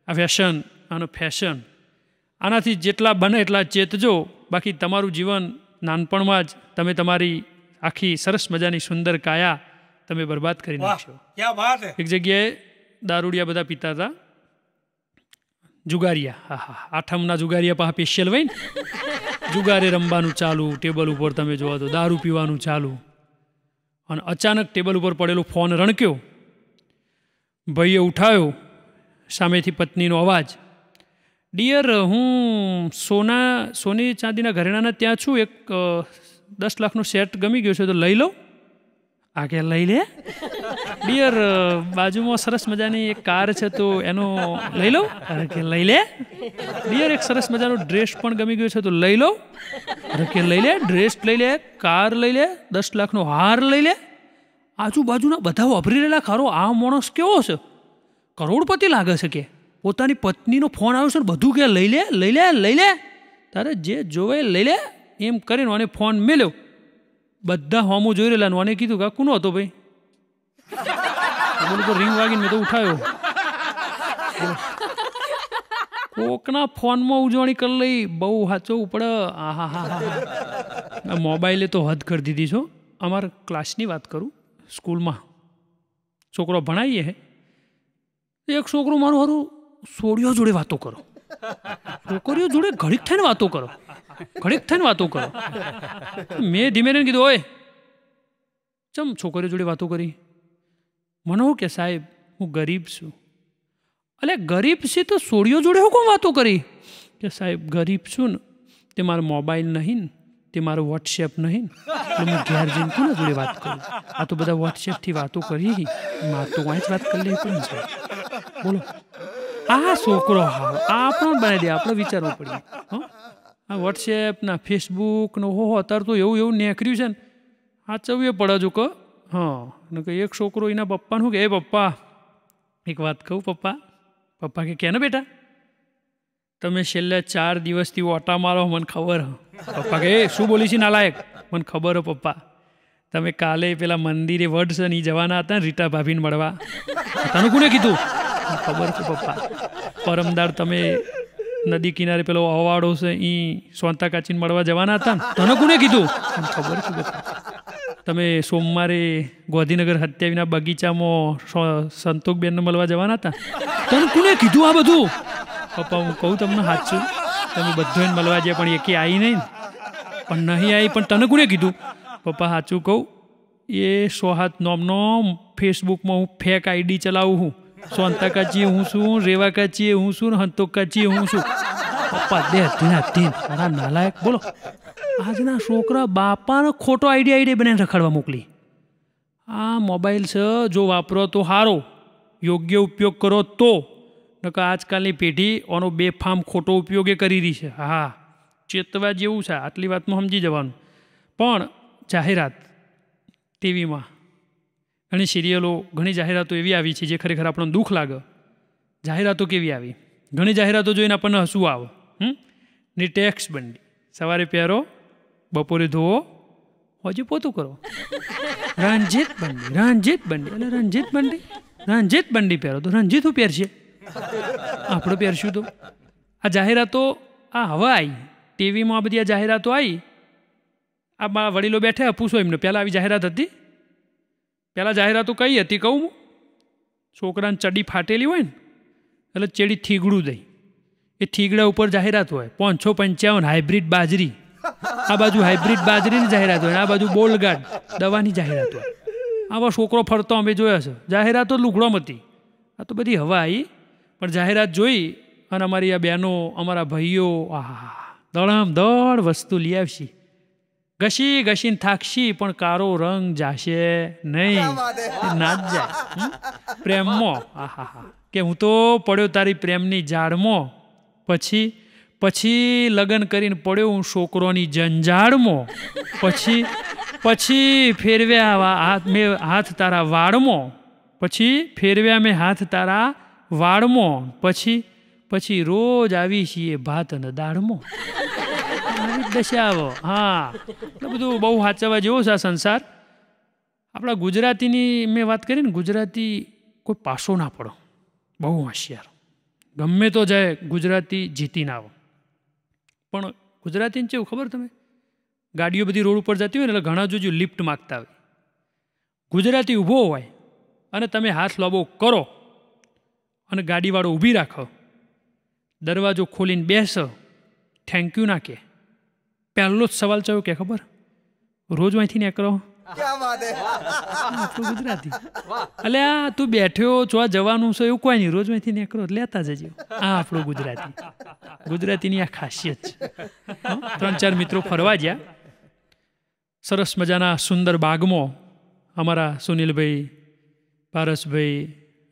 આ ફેશન આનો ફેશન આનાથી જેટલા બને એટલા ચેતજો બાકી તમારું જીવન નાનપણમાં જ તમે તમારી આખી સરસ મજાની સુંદર કાયા તમે બરબાદ કરી નાખશો એક જગ્યાએ દારૂડિયા બધા પીતા હતા જુગારિયા હા હા આઠમના જુગારિયા પાસે પેશિયલ હોય ને જુગારે રમવાનું ચાલુ ટેબલ ઉપર તમે જોવા તો દારૂ પીવાનું ચાલુ અને અચાનક ટેબલ ઉપર પડેલો ફોન રણક્યો ભાઈએ ઉઠાયો સામેથી પત્નીનો અવાજ ડિયર હું સોના સોની ચાંદીના ઘરેણાના ત્યાં છું એક દસ લાખનું સેટ ગમી ગયું છે તો લઈ લઉં આ કે લઈ લે ડિયર બાજુમાં સરસ મજાની એક કાર છે તો એનો લઈ લઉં અરે કે લઈ લે ડિયર એક સરસ મજાનો ડ્રેસ પણ ગમી ગયો છે તો લઈ લઉં અરે કે લઈ લે ડ્રેસ લઈ લે કાર લઈ લે દસ લાખનો હાર લઈ લે આજુબાજુના બધા વાપરી રહેલા ખરો આ માણસ કેવો છે કરોડપતિ લાગે છે કે પોતાની પત્નીનો ફોન આવ્યો છે ને બધું કે લઈ લે લઈ લે લઈ લે તારે જે જોવે લઈ લે એમ કરીને અને ફોન મેલ્યો બધા હોમું જોઈ રહેલા મને કીધું કે કોનો હતો ભાઈ બોલું રિંગ વાગીને મેં તો ઉઠાવ્યો કોકના ફોનમાં ઉજવણી કરી લઈ બહુ સાચવવું પડે આ હા હા મોબાઈલે તો હદ કરી દીધી છો અમારા ક્લાસની વાત કરું સ્કૂલમાં છોકરો ભણાવીએ હે એક છોકરું મારું હારું સોડિયો જોડે વાતો કરો છોકરીઓ જોડે ઘડીક થઈને વાતો કરો ઘડીક થઈને વાતો કરો મેં ધીમે રહીને કીધું ઓય ચમ છોકરીઓ જોડે વાતો કરી મને હું કે સાહેબ હું ગરીબ છું એટલે ગરીબ છે તો સોડિયો જોડે હું કોણ વાતો કરી કે સાહેબ ગરીબ છું ને તે મારો મોબાઈલ નહીં તે મારો વોટ્સએપ નહીં એટલે હું ઘેર જઈને કોના જોડે વાત કરું આ તો બધા વોટ્સએપથી વાતો કરી મારે તો વાંચ વાત કરી લેવી પણ છે બોલો આ છોકરો હા આ પણ બનાવી દે આપણે વિચારવું પડ્યું હા વોટ્સએપના ફેસબુકનો હો અત્યારે તો એવું એવું નેકર્યું છે ને આ સાચવવું પડા જો કહો હં ને કે એક છોકરો એના પપ્પાનું શું કે એ પપ્પા એક વાત કહું પપ્પા પપ્પા કે કેને બેટા તમે છેલ્લા ચાર દિવસથી ઓટા મારો મને ખબર પપ્પા કે એ શું બોલી છે નાલાયક મને ખબર હો પપ્પા તમે કાલે પેલા મંદિરે વડસન એ જવાના હતા ને રીટા ભાભીને મળવા તને કોને કીધું ખબર છે પપ્પા પરમદાર તમે નદી કિનારે પેલો અવાડો છે એ સ્વાંતા કાચીને મળવા જવાના હતા તને કોને કીધું ખબર છે પપ્પા તમે સોમવારે ગોધીનગર હત્યાવીના બગીચામાં સંતોકબેનને મળવા જવાના હતા તને કોને કીધું આ બધું પપ્પા હું કહું તમને સાચું તમે બધું મળવા જાય પણ એકે આવી નહીં પણ નહીં આવી પણ તને કોને કીધું પપ્પા સાચું કહું એ સોહાત નોમનો ફેસબુકમાં હું ફેક આઈડી ચલાવું છું સોનતા કાચીએ હું શું રેવા કાચીએ હું શું ને હંતોક કાચીએ હું છું પપ્પા દે ધીના ધીન મારા નાલાયક બોલો આજના છોકરા બાપાનો ખોટો આઈડિયા આઈડિયા બને રખડવા મોકલી આ મોબાઈલ છે જો વાપરો તો સારો યોગ્ય ઉપયોગ કરો તો નકા આજકાલની પેઢી ઓનો બેફામ ખોટો ઉપયોગે કરી રહી છે હા ચેતવા જેવું છે આટલી વાતનું સમજી જવાનું પણ જાહેરાત ટીવીમાં ઘણી સિરિયલો ઘણી જાહેરાતો એવી આવી છે જે ખરેખર આપણને દુઃખ લાગે જાહેરાતો કેવી આવી ઘણી જાહેરાતો જોઈને આપણને હસવું આવે હમ ને ટેક્સ બંડી સવારે પહેરો બપોરે ધોવો હજી પોતું કરો રણજીત બંડી રણજીત બંડી એટલે રણજીત બંડી રણજીત બંડી પહેરો તો રણજીત હું પહેરશે આપણો પહેરશું તો આ જાહેરાતો આ હવા આવી ટીવીમાં આ બધી આ જાહેરાતો આવી આ વડીલો બેઠે પૂછો એમને પહેલાં આવી જાહેરાત હતી પહેલાં જાહેરાતો કઈ હતી કહું છોકરાને ચડી ફાટેલી હોય ને એટલે ચેડી થીગડું દઈ એ થીગડા ઉપર જાહેરાત હોય છો પંચાવન હાઇબ્રિડ બાજરી આ બાજુ હાઇબ્રિડ બાજરીની જાહેરાત હોય આ બાજુ બોલગાડ દવાની જાહેરાત હોય આવા છોકરો ફરતો અમે જોયા છે જાહેરાતો લુગડોમ હતી આ તો બધી હવા આવી પણ જાહેરાત જોઈ અને અમારી આ બહેનો અમારા ભાઈઓ આ દળામ દળ વસ્તુ લઈ આવશી ઘસી ઘસીને થાકશી પણ કારો રંગ જાશે નહીં ના જ જાય પ્રેમમો આહા કે હું તો પડ્યો તારી પ્રેમની જાળમાં પછી પછી લગ્ન કરીને પડ્યો હું છોકરોની જંજાળમો પછી પછી ફેરવ્યા હાથ મેં હાથ તારા વાળમો પછી ફેરવ્યા મેં હાથ તારા વાળમો પછી પછી રોજ આવી છીએ ભાત અને દાળમો આવી દશાઓ હા એટલે બધું બહુ સાચવવા જેવો છે આ સંસાર આપણા ગુજરાતીની મેં વાત કરી ને ગુજરાતી કોઈ પાસો ના પડો બહુ હોશિયાર ગમે તો જાય ગુજરાતી જીતી ના આવો પણ ગુજરાતીને કેવું ખબર તમે ગાડીઓ બધી રોડ ઉપર જતી હોય ને એટલે ઘણા જોજો લિફ્ટ માગતા હોય ગુજરાતી ઊભો હોય અને તમે હાથ લાંબો કરો અને ગાડીવાળો ઊભી રાખો દરવાજો ખોલીને બેસો થેન્ક યુ ના કે પહેલો જ સવાલ ચયો કે ખબર રોજ અહીંથી નીકળો આપણું ગુજરાતી એટલે આ તું બેઠ્યો છો જવાનું છે એવું કોઈ નહીં રોજ અહીંથી નીકળો લેતા જજો આ આપણું ગુજરાતી ગુજરાતીની આ ખાસિયત છે ત્રણ ચાર મિત્રો ફરવા ગયા સરસ મજાના સુંદર બાગમાં અમારા સુનિલભાઈ પારસભાઈ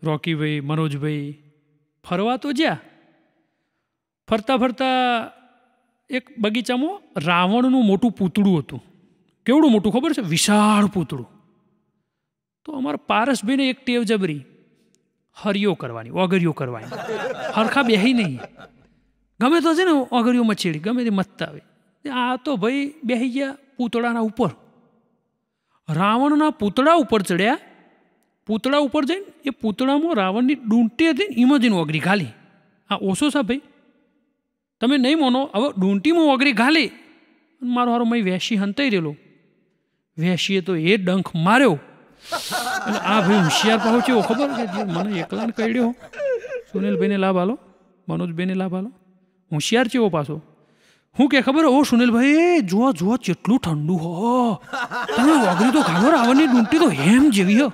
રોકીભાઈ મનોજભાઈ ફરવા તો જ્યાં ફરતા ફરતા એક બગીચામાં રાવણનું મોટું પૂતળું હતું કેવડું મોટું ખબર છે વિશાળ પૂતળું તો અમારા પારસભાઈને એક ટેવ જબરી હરિયો કરવાની ઓગરીઓ કરવાની હરખા બેહી નહીં ગમે તો છે ને ઓગરીઓ મચેડી ગમે તે મતતા આવે આ તો ભાઈ બેહી ગયા પૂતળાના ઉપર રાવણના પૂતળા ઉપર ચડ્યા પૂતળા ઉપર જઈને એ પૂતળામાં રાવણની ડૂંટી હતી ને એમાં ઓગરી ખાલી આ ઓછો સા ભાઈ તમે નહીં મોનો હવે ડૂંટીમાં ઓગરી ઘાલી મારો હારો મય વેશી હંતાઈ રહેલો વેશીએ તો એ ડંખ માર્યો અને આ ભાઈ હોશિયાર પહોંચ્યો ખબર કે જે મને એકલાને કહ્યો સુનિલભાઈને લાભ આલો મનોજભાઈને લાભ આલો હોશિયાર ચેવો પાછો હું કે ખબર ઓ સુનિલભાઈ જુઓ જુઓ કેટલું ઠંડુ હો તમે ઓગળી તો ખબર આવવાની ડૂંટી તો હેમ જેવી હો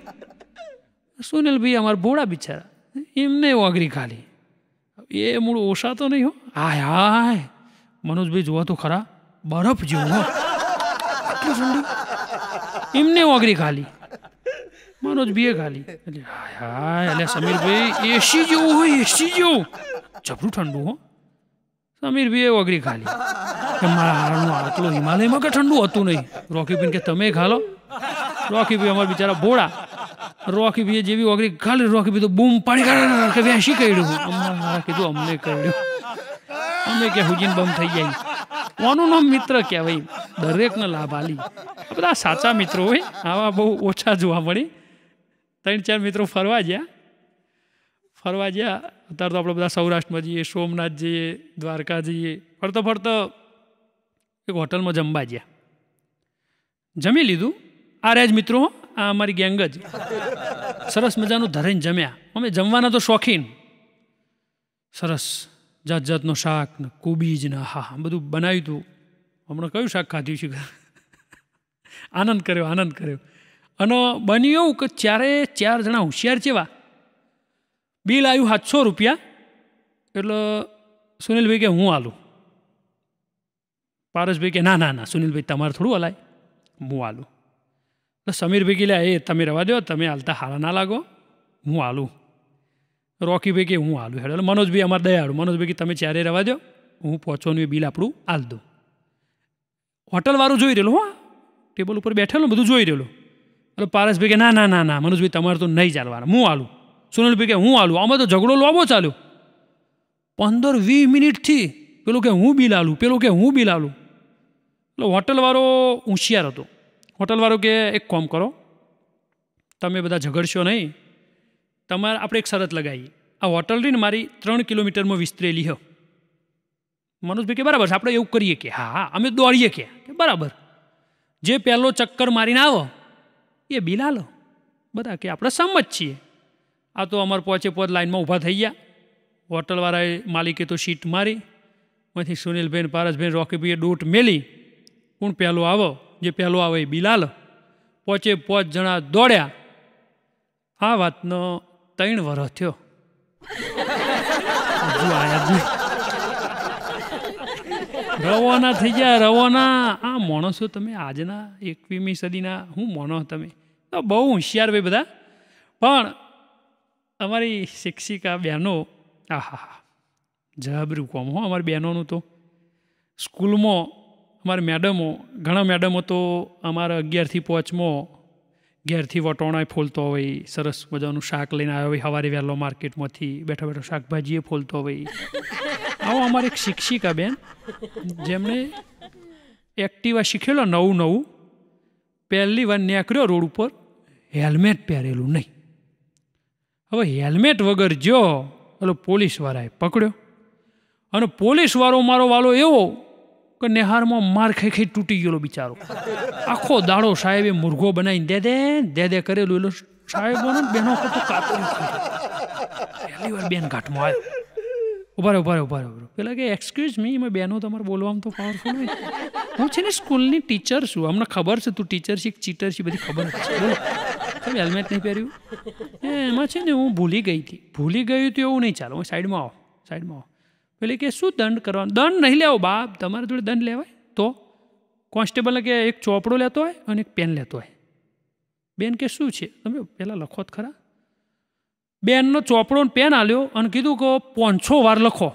સુનિલભાઈ અમારા ભોળા બિચારા એમને ઓગળી ખાલી એ મૂળ ઓછા તો નહીં હો હાય હાય મનોજભાઈ જોવા તો ખરા બરફ જેવું હો એમને ઓગરી ખાલી મનોજભાઈએ ખાલી એટલે હાય હાય એટલે સમીરભાઈ એસી જેવું હોય એસી જેવું જબરું ઠંડુ હો સમીરભાઈએ ઓગરી ખાલી કે મારા હારનું આટલો હિમાલયમાં કે ઠંડુ હતું નહીં રોકી બેન કે તમે ખાલો રોકી ભાઈ અમારા બિચારા ભોળા રોકી બીએ જેવી ઓગરી ખાલી રોકી બી બૂમ પાડી કે વેસી કર્યું અમને કીધું અમને કર્યું અમે કે હુજીન બમ થઈ જાય કોનું નામ મિત્ર કહેવાય દરેકને લાભ આલી બધા સાચા મિત્રો હોય આવા બહુ ઓછા જોવા મળે ત્રણ ચાર મિત્રો ફરવા ગયા ફરવા ગયા અત્યારે તો આપણે બધા સૌરાષ્ટ્રમાં જઈએ સોમનાથ જઈએ દ્વારકા જઈએ ફરતો ફરતો એક હોટલમાં જમવા ગયા જમી લીધું આ રહ્યા જ મિત્રો આ અમારી ગેંગ જ સરસ મજાનું ધરેન જમ્યા અમે જમવાના તો શોખીન સરસ જાત જાતનું શાક ને કોબીજ ને હા હા બધું બનાવ્યું હતું હમણાં કયું શાક ખાધ્યું છે આનંદ કર્યો આનંદ કર્યો અને બન્યું એવું કે ચારે ચાર જણા હોશિયાર જેવા બિલ આવ્યું સાતસો રૂપિયા એટલે સુનિલભાઈ કે હું આલું પારસભાઈ કે ના ના ના સુનિલભાઈ તમારે થોડું અલાય હું આલું એટલે સમીર ભાઈ કે એ તમે રવા દો તમે હાલતા હારા ના લાગો હું હાલું રોકીભાઈ કે હું હાલું હેડો એટલે મનોજભાઈ અમારે દયાળું મનોજભાઈ કે તમે ચારે રવા દો હું પહોંચવાનું એ બિલ આપણું હાલ દઉં હોટલવાળું જોઈ રહેલું હા ટેબલ ઉપર બેઠેલું બધું જોઈ રહેલું એટલે પારસભાઈ કે ના ના ના ના મનોજભાઈ તમારે તો નહીં ચાલવાના હું હાલું સુનિલભાઈ કે હું હાલું આમાં તો ઝઘડો લોબો ચાલ્યો પંદર વીસ મિનિટથી પેલું કે હું બિલ આલું પેલું કે હું બિલ આલું એટલે હોટલવાળો હોશિયાર હતો હોટલવાળો કે એક કોમ કરો તમે બધા ઝઘડશો નહીં તમારે આપણે એક શરત લગાવી આ હોટલ રહીને મારી ત્રણ કિલોમીટરમાં વિસ્તરેલી હો મનોજભાઈ કે બરાબર છે આપણે એવું કરીએ કે હા અમે દોડીએ કે બરાબર જે પહેલો ચક્કર મારીને આવો એ બિલ આલો બધા કે આપણે સંમત છીએ આ તો અમારે પહોંચે પહોંચ લાઈનમાં ઊભા થઈ ગયા હોટલવાળાએ માલિકે તો સીટ મારી માંથી સુનિલબેન પારસબેન રોકીભાઈએ દોટ મેલી કોણ પહેલો આવો જે પહેલો આવે એ બિલાલ પોચે પોચ જણા દોડ્યા આ વાતનો ત્રણ વર્ષ થયો રવાના થઈ ગયા રવાના આ માણસો તમે આજના એકવીમી સદીના હું માનો તમે તો બહુ હોશિયાર ભાઈ બધા પણ અમારી શિક્ષિકા બહેનો આહા જબરું કોમ હો અમારી બહેનોનું તો સ્કૂલમાં અમારી મેડમો ઘણા મેડમો તો અમારા અગિયારથી પાંચમાં ઘેરથી વટોણાય ફોલતો હોય સરસ મજાનું શાક લઈને આવ્યો હોય સવારે વહેલો માર્કેટમાંથી બેઠા બેઠા શાકભાજીએ ફોલતો હોય આવો અમારે એક શિક્ષિકા બેન જેમણે એક્ટિવા શીખેલો નવું નવું પહેલી વાર નીકળ્યો રોડ ઉપર હેલ્મેટ પહેરેલું નહીં હવે હેલ્મેટ વગર જો એટલે પોલીસવાળાએ પકડ્યો અને પોલીસવાળો મારો વાલો એવો કે નેહારમાં માર ખાઈ ખાઈ તૂટી ગયેલો બિચારો આખો દાડો સાહેબે મુરઘો બનાવીને દે દે દે દે કરેલું એટલે સાહેબોને બેનો ખોટો કાતો પહેલી વાર બેન ઘાટમાં આવ્યો ઉભા ઉભા ઉભા ઉભા પેલા કે એક્સક્યુઝ મી એમાં બહેનો તમારે બોલવામાં તો પાવરફુલ હોય હું છે ને સ્કૂલની ટીચર છું અમને ખબર છે તું ટીચર છે ચીટર છે બધી ખબર છે તમે હેલ્મેટ નહીં પહેર્યું એમાં છે ને હું ભૂલી ગઈ હતી ભૂલી ગયું તો એવું નહીં ચાલો હું સાઈડમાં આવો સાઈડમાં આવો એટલે કે શું દંડ કરવાનો દંડ નહીં લેવો બાપ તમારા જોડે દંડ લેવાય તો કોન્સ્ટેબલ કે એક ચોપડો લેતો હોય અને એક પેન લેતો હોય બેન કે શું છે તમે પહેલાં લખો જ ખરા બેનનો ચોપડો પેન આલ્યો અને કીધું કે પાંચસો વાર લખો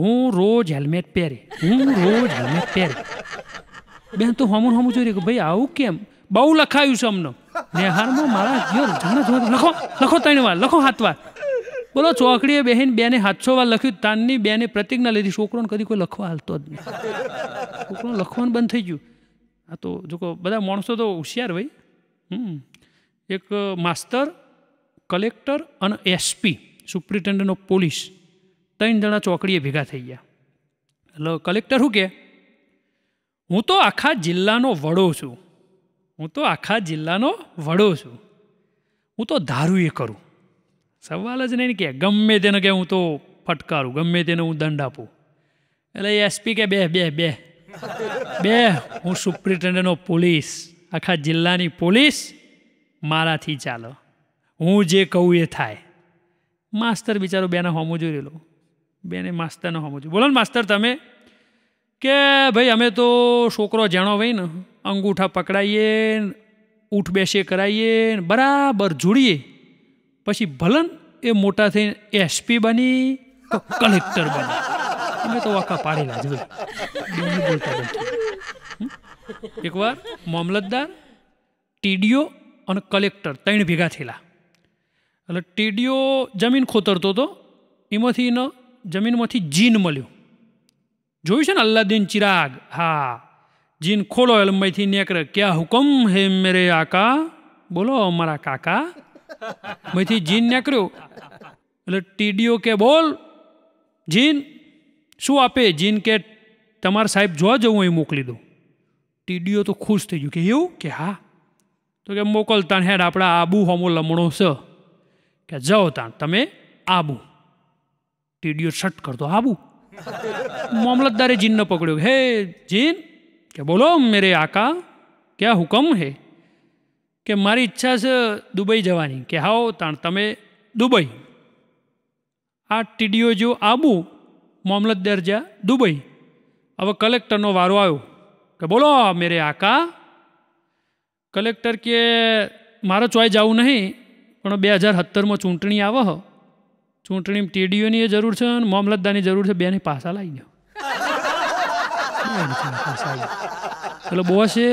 હું રોજ હેલ્મેટ પહેરી હું રોજ હેલ્મેટ પહેરી બેન તો હમું હમું જોઈ કે ભાઈ આવું કેમ બહુ લખાયું છે અમને નેહારમાં મારા જીવ જાણે લખો લખો ત્રણ વાર લખો સાત વાર બોલો ચોકડીએ બેહીને બેને સાતસો વાર લખ્યું તાનની બેને પ્રતિજ્ઞા લીધી છોકરોને કદી કોઈ લખવા હાલતો જ નહીં છોકરો લખવાનું બંધ થઈ ગયું આ તો જો બધા માણસો તો હોશિયાર હોય હમ એક માસ્તર કલેક્ટર અને એસપી સુપ્રિન્ટેન્ડન્ટ ઓફ પોલીસ ત્રણ જણા ચોકડીએ ભેગા થઈ ગયા એટલે કલેક્ટર શું કહે હું તો આખા જિલ્લાનો વડો છું હું તો આખા જિલ્લાનો વડો છું હું તો ધારું એ કરું સવાલ જ નહીં કે ગમે તેને કે હું તો ફટકારું ગમે તેને હું દંડ આપું એટલે એસપી કે બે બે બે બે હું સુપ્રિન્ટેન્ડન્ટનો પોલીસ આખા જિલ્લાની પોલીસ મારાથી ચાલો હું જે કહું એ થાય માસ્તર બિચારો બેને હોમું જોઈ રહેલો બેને માસ્તરને હોમું જોયું બોલો ને માસ્તર તમે કે ભાઈ અમે તો છોકરો જાણો ભાઈ ને અંગૂઠા પકડાઈએ ઊઠ બેસે કરાવીએ બરાબર જોડીએ પછી ભલન એ મોટા થઈને એસપી બની તો કલેક્ટર બની અમે તો વાકા પાડેલા જ એકવાર મામલતદાર ટીડીઓ અને કલેક્ટર ત્રણ ભેગા થયેલા એટલે ટીડીઓ જમીન ખોતરતો હતો એમાંથી એનો જમીનમાંથી જીન મળ્યું જોયું છે ને અલ્લાદીન ચિરાગ હા જીન ખોલો એલમભાઈથી નેકરે ક્યાં હુકમ હે મેરે આકા બોલો અમારા કાકા માંથી જીન નીકળ્યું એટલે ટીડીઓ કે બોલ જીન શું આપે જીન કે તમારા સાહેબ જોવા જવું એ મોકલી દઉં ટીડીઓ તો ખુશ થઈ ગયું કે એવું કે હા તો કે મોકલતા હેડ આપણા આબુ હોમો લમણો સ કે જાઓ તાણ તમે આબુ ટીડીઓ શટ કરતો આબુ મામલતદારે જીનને પકડ્યો હે જીન કે બોલો મેરે આકા ક્યાં હુકમ હે કે મારી ઈચ્છા છે દુબઈ જવાની કે હાઓ તાણ તમે દુબઈ આ ટીડીઓ જો આબુ મામલતદાર જ્યાં દુબઈ હવે કલેક્ટરનો વારો આવ્યો કે બોલો મેરે આકા કલેક્ટર કે મારો ચોય જવું નહીં પણ બે હજાર સત્તરમાં ચૂંટણી આવે હ ચૂંટણી ટીડીઓની એ જરૂર છે અને મામલતદારની જરૂર છે બેની પાછા લાવી દો *laughs* એટલે બોસ એ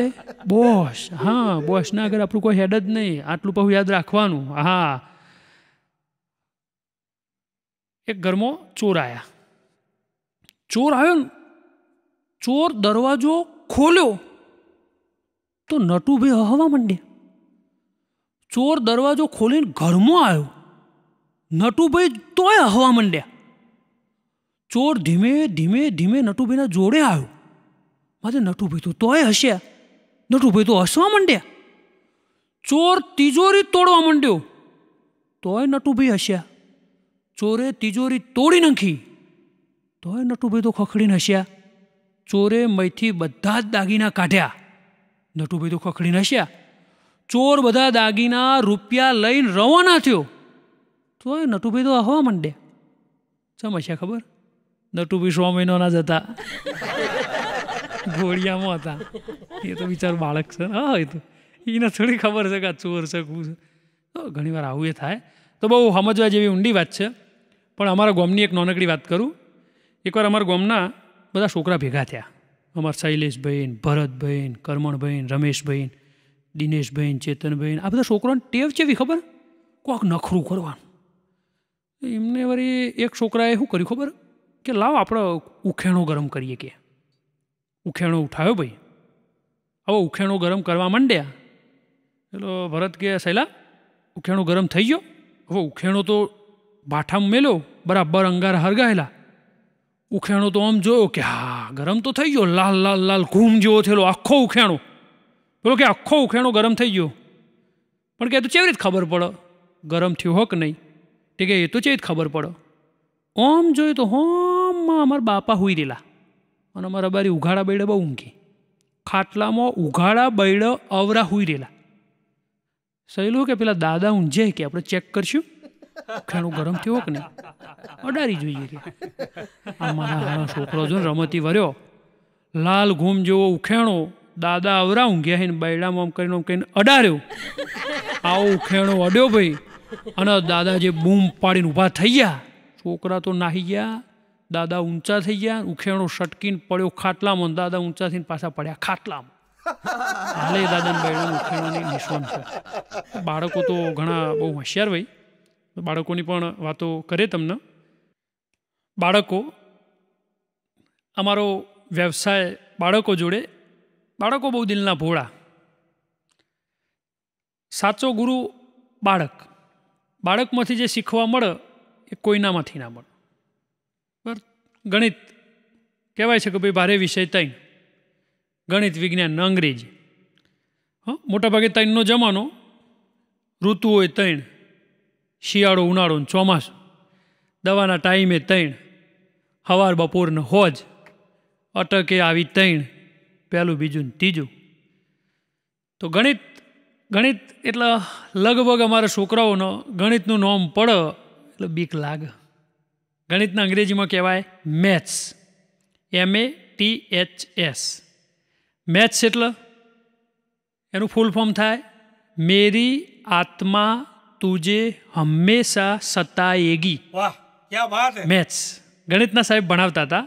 બોસ હા બોસના આગળ આપણું કોઈ હેડ જ નહીં આટલું પહુ યાદ રાખવાનું હા એક ઘરમાં ચોર આવ્યા ચોર આવ્યો ને ચોર દરવાજો ખોલ્યો તો નટુભાઈ હવા માંડ્યા ચોર દરવાજો ખોલીને ઘરમાં આવ્યો નટુભાઈ તોય હવા માંડ્યા ચોર ધીમે ધીમે ધીમે નટુભાઈના જોડે આવ્યો મારે નટુભાઈ તો તોય હશે નટુભાઈ તો હસવા માંડ્યા ચોર તિજોરી તોડવા માંડ્યો તોય નટુભાઈ હસ્યા ચોરે તિજોરી તોડી નાખી તોય નટુભાઈ તો ખખડીને હસ્યા ચોરે મયથી બધા જ દાગીના કાઢ્યા નટુભાઈ તો ખખડીને હસ્યા ચોર બધા દાગીના રૂપિયા લઈને રવાના થયો તોય નટુભાઈ તો હવા માંડ્યા સમસ્યા ખબર નટુભાઈ સો મહિનોના જ હતા ઘોડિયામાં હતા એ તો બિચારું બાળક છે હા એ તો એને થોડી ખબર છે કે આ ચોર છે કું છે તો ઘણીવાર આવું એ થાય તો બહુ સમજવા જેવી ઊંડી વાત છે પણ અમારા ગામની એક નાનકડી વાત કરું એકવાર અમારા ગામના બધા છોકરા ભેગા થયા અમારા શૈલેષભાઈન ભરતભાઈન કરમણભાઈન રમેશભાઈન દિનેશભાઈન ચેતનભાઈ આ બધા છોકરાને ટેવ ચેવી ખબર કોક નખરું કરવાનું એમને વળી એક છોકરાએ શું કર્યું ખબર કે લાવ આપણે ઉખેણો ગરમ કરીએ કે ઉખેણો ઉઠાવ્યો ભાઈ હવે ઉખેણો ગરમ કરવા માંડ્યા એટલે ભરત કે શૈલા ઉખેણો ગરમ થઈ ગયો હવે ઉખેણો તો ભાઠામાં મેલ્યો બરાબર અંગાર હરગાયેલા ઉખેણો તો આમ જોયો કે હા ગરમ તો થઈ ગયો લાલ લાલ લાલ ઘૂમ જેવો થયેલો આખો ઉખેણો બોલો કે આખો ઉખેણો ગરમ થઈ ગયો પણ કે તો કેવી રીતે ખબર પડે ગરમ થયું હોક નહીં તે કે એ તો ચેવી ખબર પડે ઓમ જોયું તો હોમમાં અમારા બાપા હુઈ રહેલા અને અમારા બારી ઉઘાડા બૈડે બહુ ઊંઘી ખાટલામાં ઉઘાડા બૈડ અવરા હુઈ રહેલા સહેલું કે પેલા દાદા ઊંઝે કે આપણે ચેક કરશું ખાણું ગરમ થયો કે નહીં અડારી જોઈએ કે આ મારા હારો છોકરો જો રમતી વર્યો લાલ ઘૂમ જેવો ઉખેણો દાદા અવરા ઊંઘ્યા હે બૈડામાં આમ કરીને આમ કરીને અડાર્યો આવો ઉખેણો અડ્યો ભાઈ અને દાદા જે બૂમ પાડીને ઊભા થઈ ગયા છોકરા તો નાહી ગયા દાદા ઊંચા થઈ ગયા ઉખેણો સટકીને પડ્યો ખાટલામાં દાદા ઊંચા થઈને પાછા પડ્યા ખાટલામાં હાલે દાદાને બહેણ ઉખેણવાની નિષ્ણામ છે બાળકો તો ઘણા બહુ હોશિયાર હોય બાળકોની પણ વાતો કરે તમને બાળકો અમારો વ્યવસાય બાળકો જોડે બાળકો બહુ દિલના ભોળા સાચો ગુરુ બાળક બાળકમાંથી જે શીખવા મળે એ કોઈનામાંથી ના મળે ગણિત કહેવાય છે કે ભાઈ ભારે વિષય ત્રણ ગણિત વિજ્ઞાન અંગ્રેજી હં મોટાભાગે ત્રણનો જમાનો ઋતુ હોય ત્રણ શિયાળો ઉનાળો ને ચોમાસું દવાના ટાઈમે ત્રણ હવાર બપોરનો હોજ અટકે આવી ત્રણ પહેલું બીજું ને ત્રીજું તો ગણિત ગણિત એટલે લગભગ અમારા છોકરાઓનો ગણિતનું નોમ પડે એટલે બીક લાગે ગણિતના અંગ્રેજીમાં કહેવાય maths M A T H S maths એટલે એનું ફૂલ ફોર્મ થાય મેરી આત્મા તુજે હંમેશા સતાયેગી વાહ ક્યા વાત મેથ્સ ગણિતના સાહેબ ભણાવતા હતા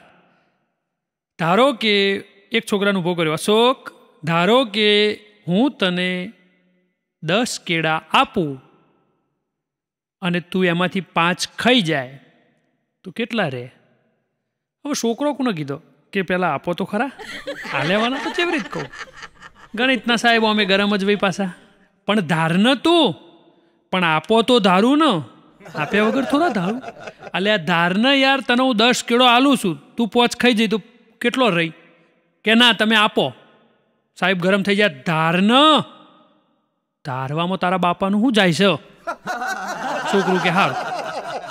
ધારો કે એક છોકરાનો ઉભો કર્યો અશોક ધારો કે હું તને દસ કેળા આપું અને તું એમાંથી પાંચ ખાઈ જાય તું કેટલા રે હવે છોકરો કોને કીધો કે પહેલાં આપો તો ખરા આ લેવાના તો કેવી રીત કહું ગણિતના સાહેબ અમે ગરમ જ વહી પાછા પણ ધારન તું પણ આપો તો ધારું ન આપ્યા વગર થોડા ધારું એટલે આ ધારને યાર તને હું દસ કિલો આલું છું તું પોચ ખાઈ જઈ તું કેટલો રહી કે ના તમે આપો સાહેબ ગરમ થઈ જાય ધારન ધારવામાં તારા બાપાનું શું જાય છે છોકરું કે હારું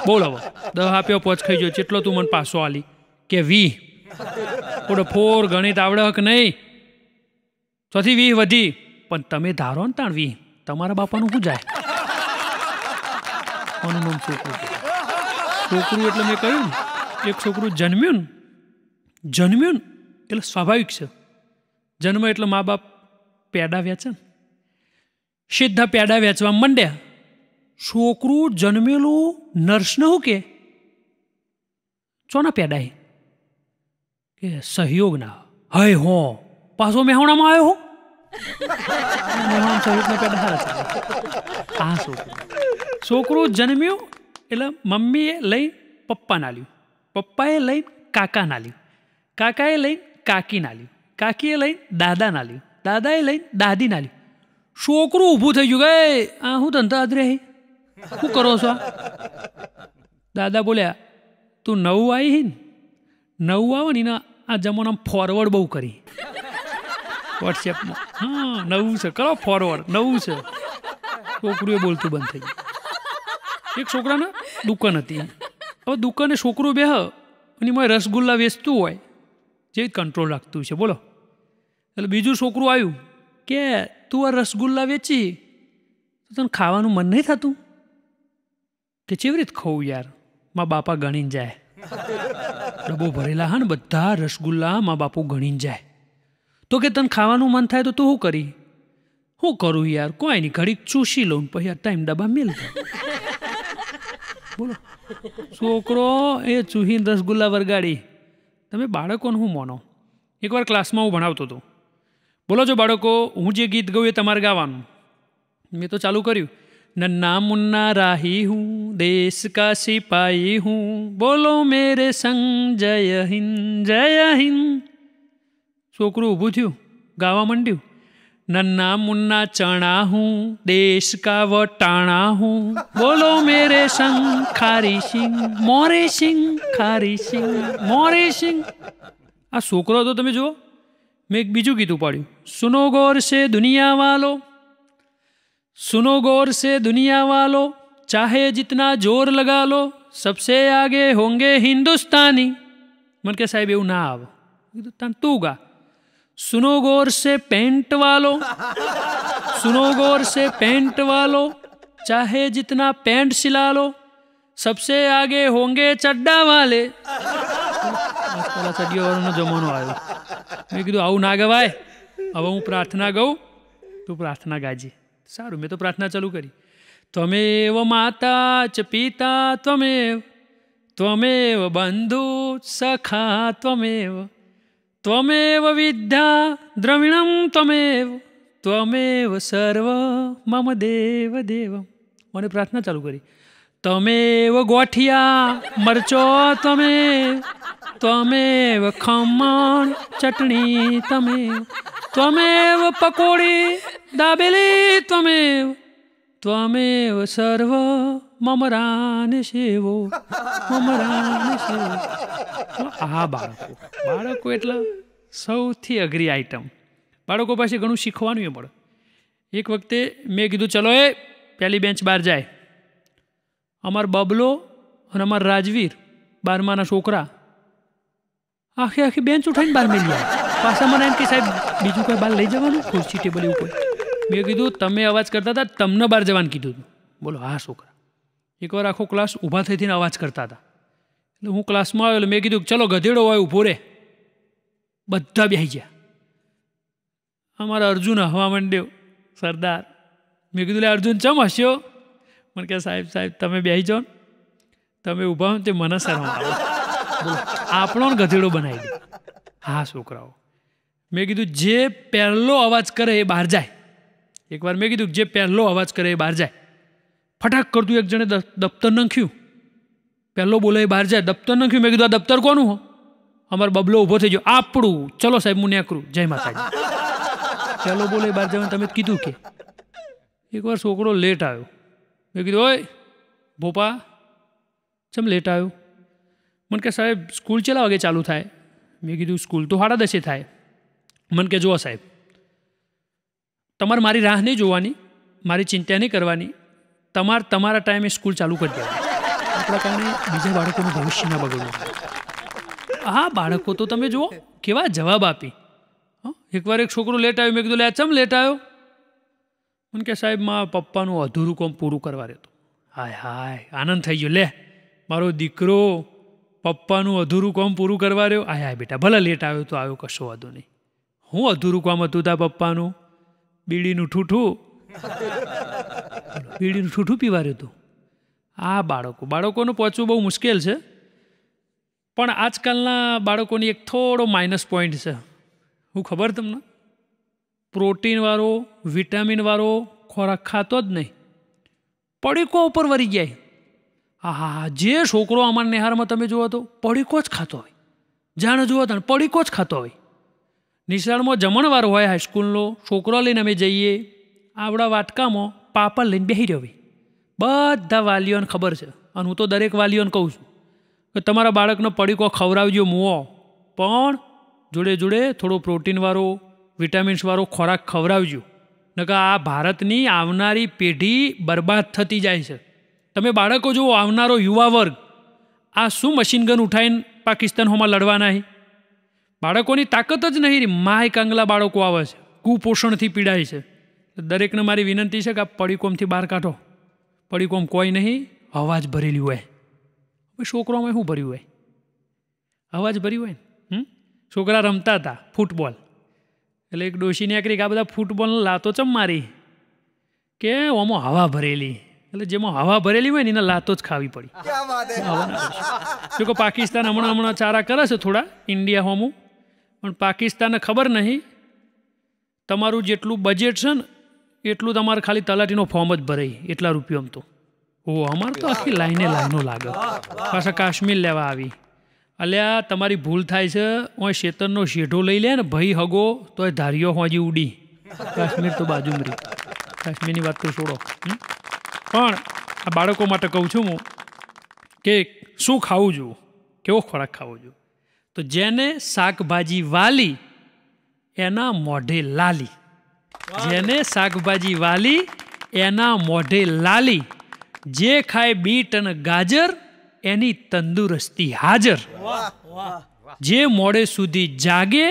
બોલો દહ આપ્યો પોચ ખાઈ ગયો જેટલો તું મને પાછો આલી કે વી ઓડો ફોર ગણિત આવડે આવડક નહીં ચોથી વી વધી પણ તમે ધારો ને તાણ વી તમારા બાપાનું શું જાય હનુમાન છોકરું છોકરું એટલે મેં કહ્યું એક છોકરું જન્મ્યું ને જન્મ્યું ને એટલે સ્વાભાવિક છે જન્મ એટલે મા બાપ પેડા વેચે ને સીધા પેડા વેચવા માંડ્યા છોકરું જન્મેલું નર્સને હું કે ચોના પેડાય કે સહયોગ ના હય હો પાછો મેહોણામાં આવ્યો હો *laughs* સહયોગના પેડા છોકરું છોકરું જન્મ્યું એટલે મમ્મીએ લઈ પપ્પા નાલ્યું પપ્પાએ લઈ કાકા નાલ્યું કાકાએ લઈ કાકી નાલ્યું કાકીએ લઈ દાદા નાલ્યું દાદાએ લઈ દાદી નાલ્યું છોકરું ઊભું થઈ ગયું ગઈ આ હું ધંધા આદરે શું કરો છો દાદા બોલ્યા તું નવું આવી હી ને નવું આવો ને એના આ જમાનામાં ફોરવર્ડ બહુ કરી વોટ્સએપમાં હા નવું છે કરો ફોરવર્ડ નવું છે છોકરીઓ બોલતું બંધ થઈ ગયું એક છોકરાને દુકાન હતી હવે દુકાને છોકરો બે અને એમાં રસગુલ્લા વેચતું હોય જે કંટ્રોલ રાખતું છે બોલો એટલે બીજું છોકરું આવ્યું કે તું આ રસગુલ્લા વેચી તો તને ખાવાનું મન નહીં થતું કે ચેવી રીત ખવું યાર મા બાપા ગણીને જાય *laughs* ડબ્બો ભરેલા હા ને બધા રસગુલ્લા મા બાપુ ગણીને જાય તો કે તને ખાવાનું મન થાય તો તું શું કરી શું કરું યાર કોઈ નહીં ઘડીક ચૂસી લઉં પછી આ ટાઈમ ડબ્બા મેલ *laughs* બોલો છોકરો એ ચૂહીને રસગુલ્લા વરગાડી તમે બાળકોને હું મોનો એકવાર ક્લાસમાં હું ભણાવતો હતો બોલો જો બાળકો હું જે ગીત ગાઉં એ તમારે ગાવાનું મેં તો ચાલુ કર્યું नन्ना મુન્ના રાહી હું देश का सिपाही हूँ बोलो मेरे સંગ જય હિન્દ જય હિન્દ છોકરું ઊભું થયું ગાવા માંડ્યું નન્ના મુન્ના ચણા હું દેશ કા વટાણા હું બોલો મેરે સંગ ખારી સિંહ મોરે સિંગ ખારી સિંગ મોરે સિંગ આ છોકરો તો તમે જુઓ મેં એક બીજું ગીત પાડ્યું સુનો ગોર છે દુનિયા વાલો सुनो गौर से दुनिया वालों चाहे जितना जोर लगा लो सबसे आगे होंगे हिंदुस्तानी मन के साहेब यू ना आव तू तो गा सुनो गौर से पेंट वालो सुनो गौर से पेंट वालो चाहे जितना पेंट सिला लो सबसे आगे होंगे चड्डा वाले પેલા ચડિયાવાળાનો જમાનો આવ્યો મેં કીધું આવું ના ગવાય હવે હું પ્રાર્થના સારું મેં તો પ્રાર્થના ચાલુ કરી ત્વમેવ માતા ચ પિતા ત્વમેવ ત્વમેવ બંધુ સખા ત્વમેવ ત્વમેવ વિદ્યા દ્રવિણમ ત્વમેવ ત્વમેવ સર્વ મમ દેવ દેવ મને પ્રાર્થના ચાલુ કરી તમેવ ગોઠિયા મરચો તમેવ ત્વમેવ ખમણ ચટણી તમે ત્વમેવ પકોડી દાબેલી ત્વમેવ ત્વમેવ સર્વ મમરાન સેવો મમરાન સેવો આ બાળકો બાળકો એટલે સૌથી અઘરી આઈટમ બાળકો પાસે ઘણું શીખવાનું એ મળે એક વખતે મેં કીધું ચલો એ પહેલી બેન્ચ બહાર જાય અમાર બબલો અને અમાર રાજવીર બારમાના છોકરા આખે આખી બેન્ચ ઉઠાઈને બહાર મેલી પાછા મને એમ કે સાહેબ બીજું કોઈ બહાર લઈ જવાનું ખુરશી ટેબલ એવું કોઈ મેં કીધું તમે અવાજ કરતા હતા તમને બહાર જવાનું કીધું હતું બોલો હા છોકરા એકવાર આખો ક્લાસ ઊભા થઈ થઈને અવાજ કરતા હતા એટલે હું ક્લાસમાં આવ્યો એટલે મેં કીધું ચલો ગધેડો હોય ઊભો રે બધા બેસી ગયા અમારા અર્જુન હવા માંડ્યો સરદાર મેં કીધું લે અર્જુન ચમ હસ્યો મને કહે સાહેબ સાહેબ તમે બેસી જાઓ તમે ઊભા હો તે મને શરમ આવો આપણો ગધેડો બનાવી દે હા છોકરાઓ મેં કીધું જે પહેલો અવાજ કરે એ બહાર જાય એકવાર મેં કીધું જે પહેલો અવાજ કરે એ બહાર જાય ફટાક કરતું એક જણે દફતર નંખ્યું પહેલો બોલે એ બહાર જાય દફતર નંખ્યું મેં કીધું આ દફતર કોનું હો અમાર બબલો ઊભો થઈ ગયો આપણું ચલો સાહેબ હું નેકરું જય માતાજી પહેલો બોલે બહાર જવાનું તમે કીધું કે એકવાર છોકરો લેટ આવ્યો મેં કીધું ઓય ભોપા ચમ લેટ આવ્યો મન કે સાહેબ સ્કૂલ ચેલા વાગે ચાલુ થાય મેં કીધું સ્કૂલ તો સાડા દસે થાય મન કે જુઓ સાહેબ તમારે મારી રાહ નહીં જોવાની મારી ચિંતા નહીં કરવાની તમારે તમારા ટાઈમે સ્કૂલ ચાલુ કરી દેવાની આપણા કારણે બીજા બાળકોનું ભવિષ્ય ના બગડવું હા બાળકો તો તમે જુઓ કેવા જવાબ આપી એકવાર એક છોકરો લેટ આવ્યો મેં કીધું લે ચમ લેટ આવ્યો મને કે સાહેબ મારા પપ્પાનું અધૂરું કામ પૂરું કરવા રહેતું હાય હાય આનંદ થઈ ગયો લે મારો દીકરો પપ્પાનું અધૂરું કામ પૂરું કરવા રહ્યો આયા બેટા ભલે લેટ આવ્યો તો આવ્યો કશો વાંધો નહીં હું અધૂરું કામ હતું તા પપ્પાનું બીડીનું ઠૂઠું *laughs* બીડીનું ઠૂઠું પીવાર્યું હતું આ બાળકો બાળકોનું પહોંચવું બહુ મુશ્કેલ છે પણ આજકાલના બાળકોની એક થોડો માઇનસ પોઈન્ટ છે હું ખબર તમને પ્રોટીનવાળો વિટામિનવાળો ખોરાક ખાતો જ નહીં પડીકો ઉપર વરી જાય આહા જે છોકરો અમારા નેહારમાં તમે જુઓ તો પડીકો જ ખાતો હોય જાણે જુઓ તને પડીકો જ ખાતો હોય નિશાળમાં જમણવાર હોય હાઈસ્કૂલનો છોકરો લઈને અમે જઈએ આવડા વાટકામાં પાપડ લઈને બેસી રહી બધા વાલીઓને ખબર છે અને હું તો દરેક વાલીઓને કહું છું કે તમારા બાળકનો પડીકો ખવડાવજો મૂવો પણ જોડે જોડે થોડો પ્રોટીનવાળો વિટામિન્સવાળો ખોરાક ખવડાવજો નકા આ ભારતની આવનારી પેઢી બરબાદ થતી જાય છે તમે બાળકો જુઓ આવનારો યુવા વર્ગ આ શું મશીનગન ગન ઉઠાઈને પાકિસ્તાન હોમાં લડવાના છે બાળકોની તાકાત જ નહીં માય કાંગલા બાળકો આવે છે કુપોષણથી પીડાય છે દરેકને મારી વિનંતી છે કે આ પડીકોમથી બહાર કાઢો પડીકોમ કોઈ નહીં અવાજ ભરેલી હોય હવે છોકરામાં શું ભર્યું હોય અવાજ ભર્યું હોય ને છોકરા રમતા હતા ફૂટબોલ એટલે એક ડોશીની આકરી આ બધા ફૂટબોલને લાતો ચમ મારી કે ઓમાં હવા ભરેલી એટલે જેમાં હવા ભરેલી હોય ને એના લાતો જ ખાવી પડી જોકે પાકિસ્તાન હમણાં હમણાં ચારા કરે છે થોડા ઇન્ડિયા હોમું પણ પાકિસ્તાનને ખબર નહીં તમારું જેટલું બજેટ છે ને એટલું તમારે ખાલી તલાટીનો ફોર્મ જ ભરાય એટલા રૂપિયામાં તો ઓ અમારે તો આખી લાઈને લાઈનો લાગે પાછા કાશ્મીર લેવા આવી અલ્યા તમારી ભૂલ થાય છે હું શેતરનો શેઢો લઈ લે ને ભાઈ હગો તો ધાર્યો હોજી ઉડી કાશ્મીર તો બાજુ મરી કાશ્મીરની વાત તો છોડો પણ આ બાળકો માટે કહું છું હું કે શું ખાવું જોઈએ કેવો ખોરાક ખાવો જોઈએ તો જેને શાકભાજી વાલી એના મોઢે લાલી જેને શાકભાજી વાલી એના મોઢે લાલી જે ખાય બીટ અને ગાજર એની તંદુરસ્તી હાજર જે મોડે સુધી જાગે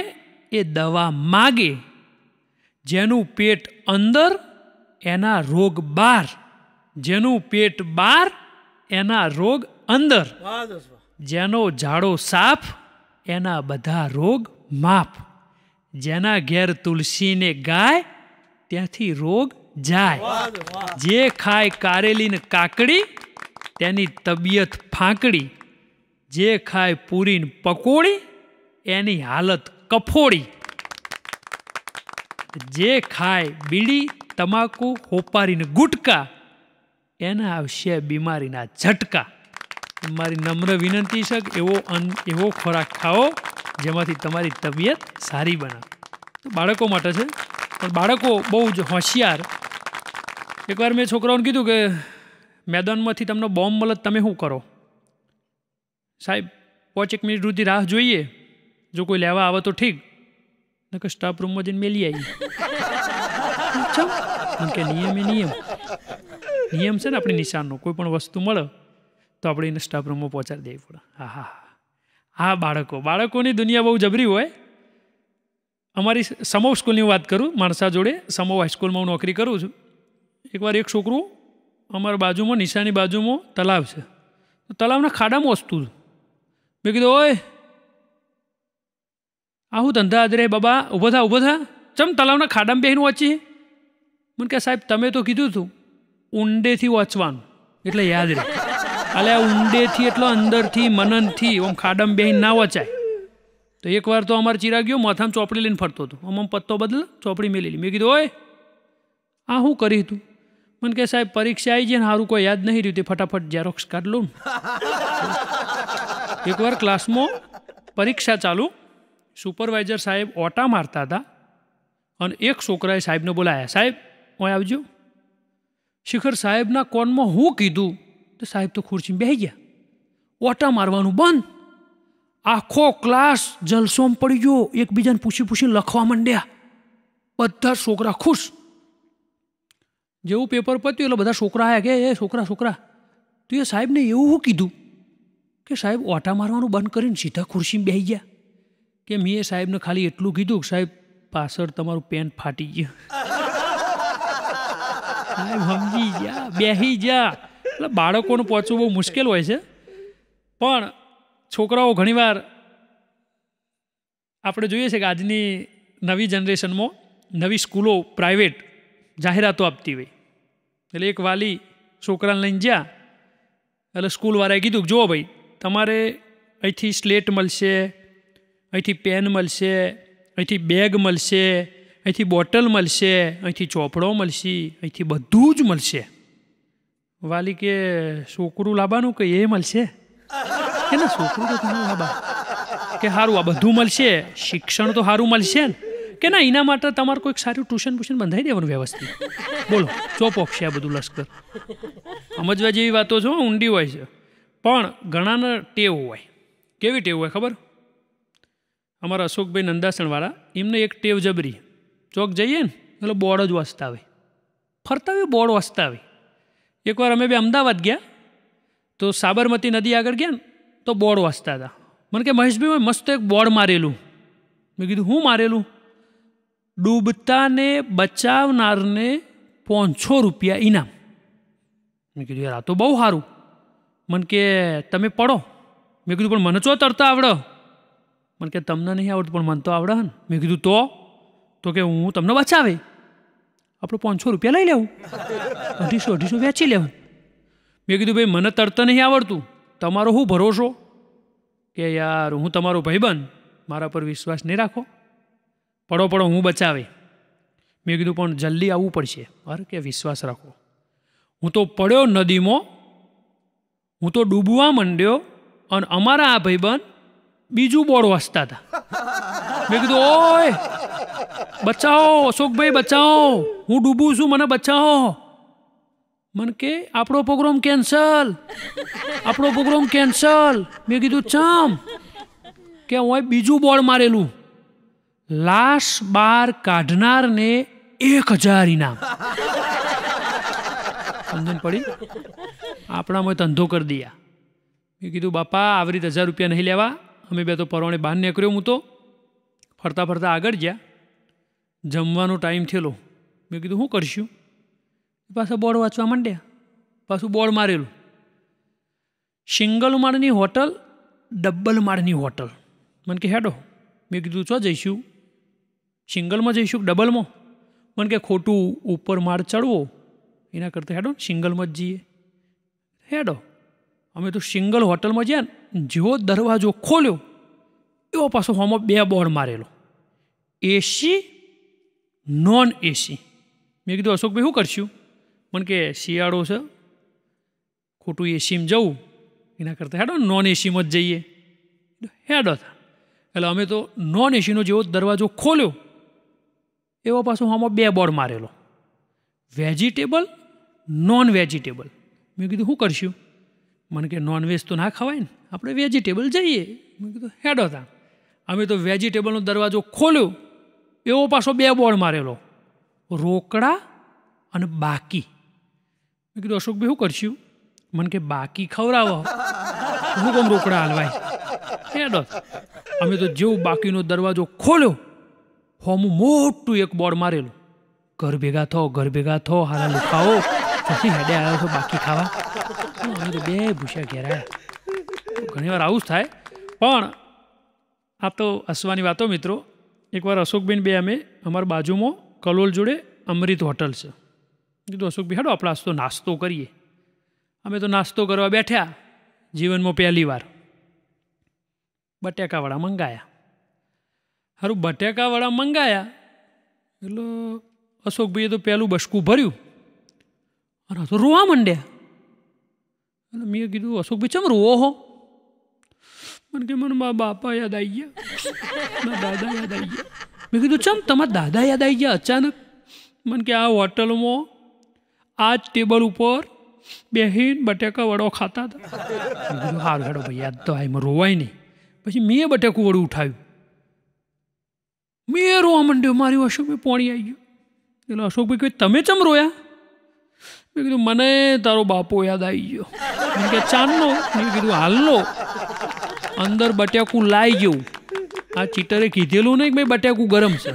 એ દવા માગે જેનું પેટ અંદર એના રોગ બહાર જેનું પેટ બાર એના રોગ અંદર જેનો ઝાડો સાફ એના બધા રોગ માફ જેના ઘેર તુલસીને ગાય ત્યાંથી રોગ જાય જે ખાય કારેલીને કાકડી તેની તબિયત ફાંકડી જે ખાય પૂરીને પકોડી એની હાલત કફોડી જે ખાય બીડી તમાકુ હોપારીને ગુટકા એના આવશે બીમારીના ઝટકા મારી નમ્ર વિનંતી છે એવો અન્ન એવો ખોરાક ખાઓ જેમાંથી તમારી તબિયત સારી બનાવે બાળકો માટે છે પણ બાળકો બહુ જ હોશિયાર એકવાર મેં છોકરાઓને કીધું કે મેદાનમાંથી તમને બોમ્બ મળે તમે શું કરો સાહેબ પાંચ એક મિનિટ સુધી રાહ જોઈએ જો કોઈ લેવા આવે તો ઠીક નકર સ્ટાફ રૂમમાં જઈને મેલી આવી કે નિયમ એ નિયમ નિયમ છે ને આપણે નિશાનનો કોઈ પણ વસ્તુ મળે તો આપણે એને સ્ટાફ રૂમમાં પહોંચાડી દેવી પડે હા હા હા બાળકો બાળકોની દુનિયા બહુ જબરી હોય અમારી સમો સ્કૂલની વાત કરું માણસા જોડે સમો હાઈસ્કૂલમાં હું નોકરી કરું છું એકવાર એક છોકરું અમારા બાજુમાં નિશાની બાજુમાં તલાવ છે તલાવના ખાડામાં વસતું મેં કીધું ઓય આ હું ધંધા આદરે બાબા ઊભો થા ઉભો થા ચમ તલાવના ખાડામાં બેહીને વચ્ચે મને કહે સાહેબ તમે તો કીધું હતું ઊંડેથી વાંચવાનું એટલે યાદ રહે એટલે ઊંડેથી એટલો અંદરથી મનનથી ઓમ ખાડમ બેહીન ના વચાય તો એકવાર તો અમારે ચિરા ગયો માથામાં ચોપડી લઈને ફરતો હતો આમ પત્તો બદલ ચોપડી મેલી મેં કીધું ઓય આ શું કરી તું મને કે સાહેબ પરીક્ષા આવી છે ને સારું કોઈ યાદ નહીં રહ્યું તે ફટાફટ ઝેરોક્સ કાઢ લઉં એકવાર ક્લાસમાં પરીક્ષા ચાલુ સુપરવાઇઝર સાહેબ ઓટા મારતા હતા અને એક છોકરાએ સાહેબને બોલાયા સાહેબ હું આવજો શિખર સાહેબના કોનમાં હું કીધું તો સાહેબ તો ખુરશીમાં બેસી ગયા ઓટા મારવાનું બંધ આખો ક્લાસ જલસોમ પડી ગયો એકબીજાને પૂછી પૂછીને લખવા માંડ્યા બધા છોકરા ખુશ જેવું પેપર પત્યું એટલે બધા છોકરા આવ્યા કે એ છોકરા છોકરા તો એ સાહેબને એવું હું કીધું કે સાહેબ ઓટા મારવાનું બંધ કરીને સીધા ખુરશીમાં બેસી ગયા કે મેં સાહેબને ખાલી એટલું કીધું કે સાહેબ પાછળ તમારું પેન્ટ ફાટી ગયું સાહેબ સમજી ગયા બેહી ગયા એટલે બાળકોનું પહોંચવું બહુ મુશ્કેલ હોય છે પણ છોકરાઓ ઘણીવાર આપણે જોઈએ છે કે આજની નવી જનરેશનમાં નવી સ્કૂલો પ્રાઇવેટ જાહેરાતો આપતી હોય એટલે એક વાલી છોકરાને લઈને જ્યાં એટલે સ્કૂલવાળાએ કીધું જુઓ ભાઈ તમારે અહીંથી સ્લેટ મળશે અહીંથી પેન મળશે અહીંથી બેગ મળશે અહીંથી બોટલ મળશે અહીંથી ચોપડો મળશે અહીંથી બધું જ મળશે વાલી કે છોકરું લાવવાનું કે એ મળશે કે ના છોકરું તો ઘણું લાવવા કે સારું આ બધું મળશે શિક્ષણ તો સારું મળશે ને કે ના એના માટે તમારે કોઈક સારું ટ્યુશન ટ્યુશન બંધાઈ દેવાનું વ્યવસ્થિત બોલો ચોપ છે આ બધું લશ્કર સમજવા જેવી વાતો છો ઊંડી હોય છે પણ ઘણાને ટેવ હોય કેવી ટેવ હોય ખબર અમારા અશોકભાઈ નંદાસણવાળા એમને એક ટેવ જબરી ચોક જઈએ ને એટલે બોર્ડ જ વસતા આવે ફરતા હોય બોર્ડ વસતા હોય એકવાર અમે બે અમદાવાદ ગયા તો સાબરમતી નદી આગળ ગયા ને તો બોર્ડ વાંચતા હતા મને કે મહેશભાઈ મસ્ત એક બોર્ડ મારેલું મેં કીધું હું મારેલું ડૂબતાને બચાવનારને પાંચસો રૂપિયા ઇનામ મેં કીધું યાર આ તો બહુ સારું મને કે તમે પડો મેં કીધું પણ મને ચો તરતા આવડે મને કે તમને નહીં આવડતું પણ મને તો આવડે ને મેં કીધું તો તો કે હું તમને બચાવે આપણો પાંચસો રૂપિયા લઈ લેવું અઢીસો અઢીસો વેચી લેવું મેં કીધું ભાઈ મને તરત નહીં આવડતું તમારો હું ભરોસો કે યાર હું તમારો ભાઈબંધ મારા પર વિશ્વાસ નહીં રાખો પડો પડો હું બચાવે મેં કીધું પણ જલ્દી આવવું પડશે અરે કે વિશ્વાસ રાખો હું તો પડ્યો નદીમાં હું તો ડૂબવા માંડ્યો અને અમારા આ ભાઈબંધ બીજું બોર્ડ વસતા હતા મેં કીધું ઓય બચાવો અશોકભાઈ બચાવો હું ડૂબું છું મને બચાવો મન કે આપણો પ્રોગ્રામ કેન્સલ આપણો પ્રોગ્રામ કેન્સલ મેં કીધું ચમ કે હું બીજું બોર્ડ મારેલું લાશ બાર કાઢનારને એક હજાર ઇનામ સમજણ પડી આપણામાં ધંધો કરી દયા મેં કીધું બાપા આવી રીતે હજાર રૂપિયા નહીં લેવા અમે બે તો પરવાણે બહાર નીકળ્યો હું તો ફરતા ફરતા આગળ ગયા જમવાનો ટાઈમ થયેલો મેં કીધું શું કરશું પાછા બોર્ડ વાંચવા માંડ્યા પાછું બોર્ડ મારેલું સિંગલ માળની હોટલ ડબલ માળની હોટલ મને કે હેડો મેં કીધું ચો જઈશું સિંગલમાં જઈશું ડબલમાં મને કે ખોટું ઉપર માળ ચડવો એના કરતાં હેડો સિંગલમાં જ જઈએ હેડો અમે તો સિંગલ હોટલમાં જ્યાં જેવો દરવાજો ખોલ્યો એવો પાછો હોમો બે બોર્ડ મારેલો એસી નોન એસી મેં કીધું અશોકભાઈ શું કરશું મને કે શિયાળો છે ખોટું એસીમાં જવું એના કરતાં હેડો નોન એસીમાં જ જઈએ હેડો હતા એટલે અમે તો નોન એસીનો જેવો દરવાજો ખોલ્યો એવો પાછો આમાં બે બોર્ડ મારેલો વેજીટેબલ નોન વેજીટેબલ મેં કીધું શું કરશું મને કે નોનવેજ તો ના ખવાય ને આપણે વેજીટેબલ જઈએ મેં કીધું હેડો હતા અમે તો વેજીટેબલનો દરવાજો ખોલ્યો એવો પાછો બે બોર્ડ મારેલો રોકડા અને બાકી મેં કીધું અશોકભાઈ શું કરશું મને કે બાકી ખવડાવો હું કોમ રોકડા હલવાય હેડો અમે તો જેવું બાકીનો દરવાજો ખોલ્યો હોમું મોટું એક બોર્ડ મારેલું ઘર ભેગા થો ઘર ભેગા થો હારા લુખાઓ પછી હેડે આવ્યો છો બાકી ખાવા અમે તો બે ભૂસ્યા ઘેરાયા ઘણીવાર આવું જ થાય પણ આ તો હસવાની વાતો મિત્રો એકવાર અશોકબેન બે અમે અમારા બાજુમાં કલોલ જોડે અમૃત હોટલ છે કીધું અશોકભાઈ હાડો આપણે આજ તો નાસ્તો કરીએ અમે તો નાસ્તો કરવા બેઠ્યા જીવનમાં પહેલી વાર બટેકાવાળા મંગાયા સારું બટેકાવાળા મંગાયા એટલે અશોકભાઈએ તો પહેલું બસકું ભર્યું અને તો રોવા માંડ્યા એટલે મેં કીધું અશોકભાઈ ચમ રોવો હો મને કે મને મારા બાપા યાદ આવી ગયા મારા દાદા યાદ આવી ગયા મેં કીધું ચમ તમારા દાદા યાદ આવી ગયા અચાનક મને કે આ હોટલમાં આ જ ટેબલ ઉપર બેહીન બટેકા વડો ખાતા હતા હાર હેડો ભાઈ યાદ તો એમાં રોવાય નહીં પછી મેં બટેકું વડું ઉઠાવ્યું મેં રોવા માંડ્યો મારી અશોકભાઈ પોણી આવી ગયું એટલે અશોકભાઈ કહે તમે ચમ રોયા મેં કીધું મને તારો બાપો યાદ આવી ગયો મેં કે ચાંદનો મેં કીધું હાલનો અંદર બટાકું લાઈ ગયું આ ચીટરે કીધેલું નહીં કે ભાઈ બટાકું ગરમ છે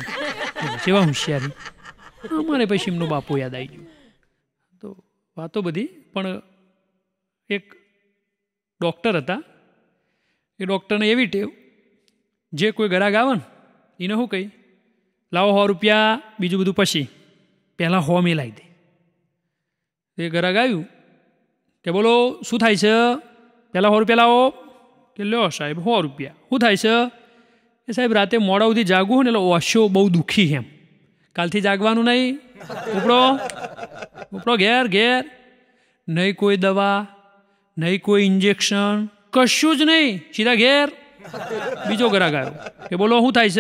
જેવા હોશિયારી અમારે પછી એમનો બાપુ યાદ આવી ગયો તો વાતો બધી પણ એક ડૉક્ટર હતા એ ડૉક્ટરને એવી ટેવ જે કોઈ ગરાગ આવે ને એને શું કહી લાવો સો રૂપિયા બીજું બધું પછી પહેલાં હો મેં લાવી દે એ ગરાગ આવ્યું કે બોલો શું થાય છે પહેલાં સો રૂપિયા લાવો કે લ્યો સાહેબ સો રૂપિયા શું થાય છે એ સાહેબ રાતે મોડા સુધી જાગવું હોય ને એટલે ઓશો બહુ દુઃખી એમ કાલથી જાગવાનું નહીં ઉપડો ઉપડો ઘેર ઘેર નહીં કોઈ દવા નહીં કોઈ ઇન્જેક્શન કશું જ નહીં સીધા ઘેર બીજો ગ્રાહક આવ્યો કે બોલો શું થાય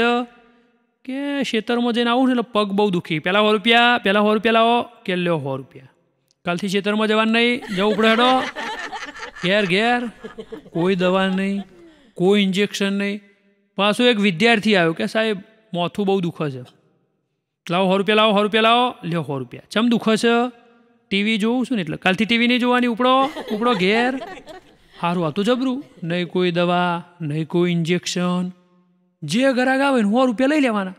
છે કે ખેતરમાં જઈને આવું ને એટલે પગ બહુ દુઃખી પહેલાં સો રૂપિયા પહેલાં સો રૂપિયા લાવો કે લ્યો સો રૂપિયા કાલથી ખેતરમાં જવાનું નહીં જવું પડે હેડો ઘેર ઘેર કોઈ દવા નહીં કોઈ ઇન્જેક્શન નહીં પાછું એક વિદ્યાર્થી આવ્યો કે સાહેબ મોથું બહુ દુખે છે લાવો સો રૂપિયા લાવો સો રૂપિયા લાવો લ્યો સો રૂપિયા ચમ દુખે છે ટીવી જોઉં છું ને એટલે કાલથી ટીવી નહીં જોવાની ઉપડો ઉપડો ઘેર સારું આ તો જબરું નહીં કોઈ દવા નહીં કોઈ ઇન્જેક્શન જે ગ્રાહક આવે ને સો રૂપિયા લઈ લેવાના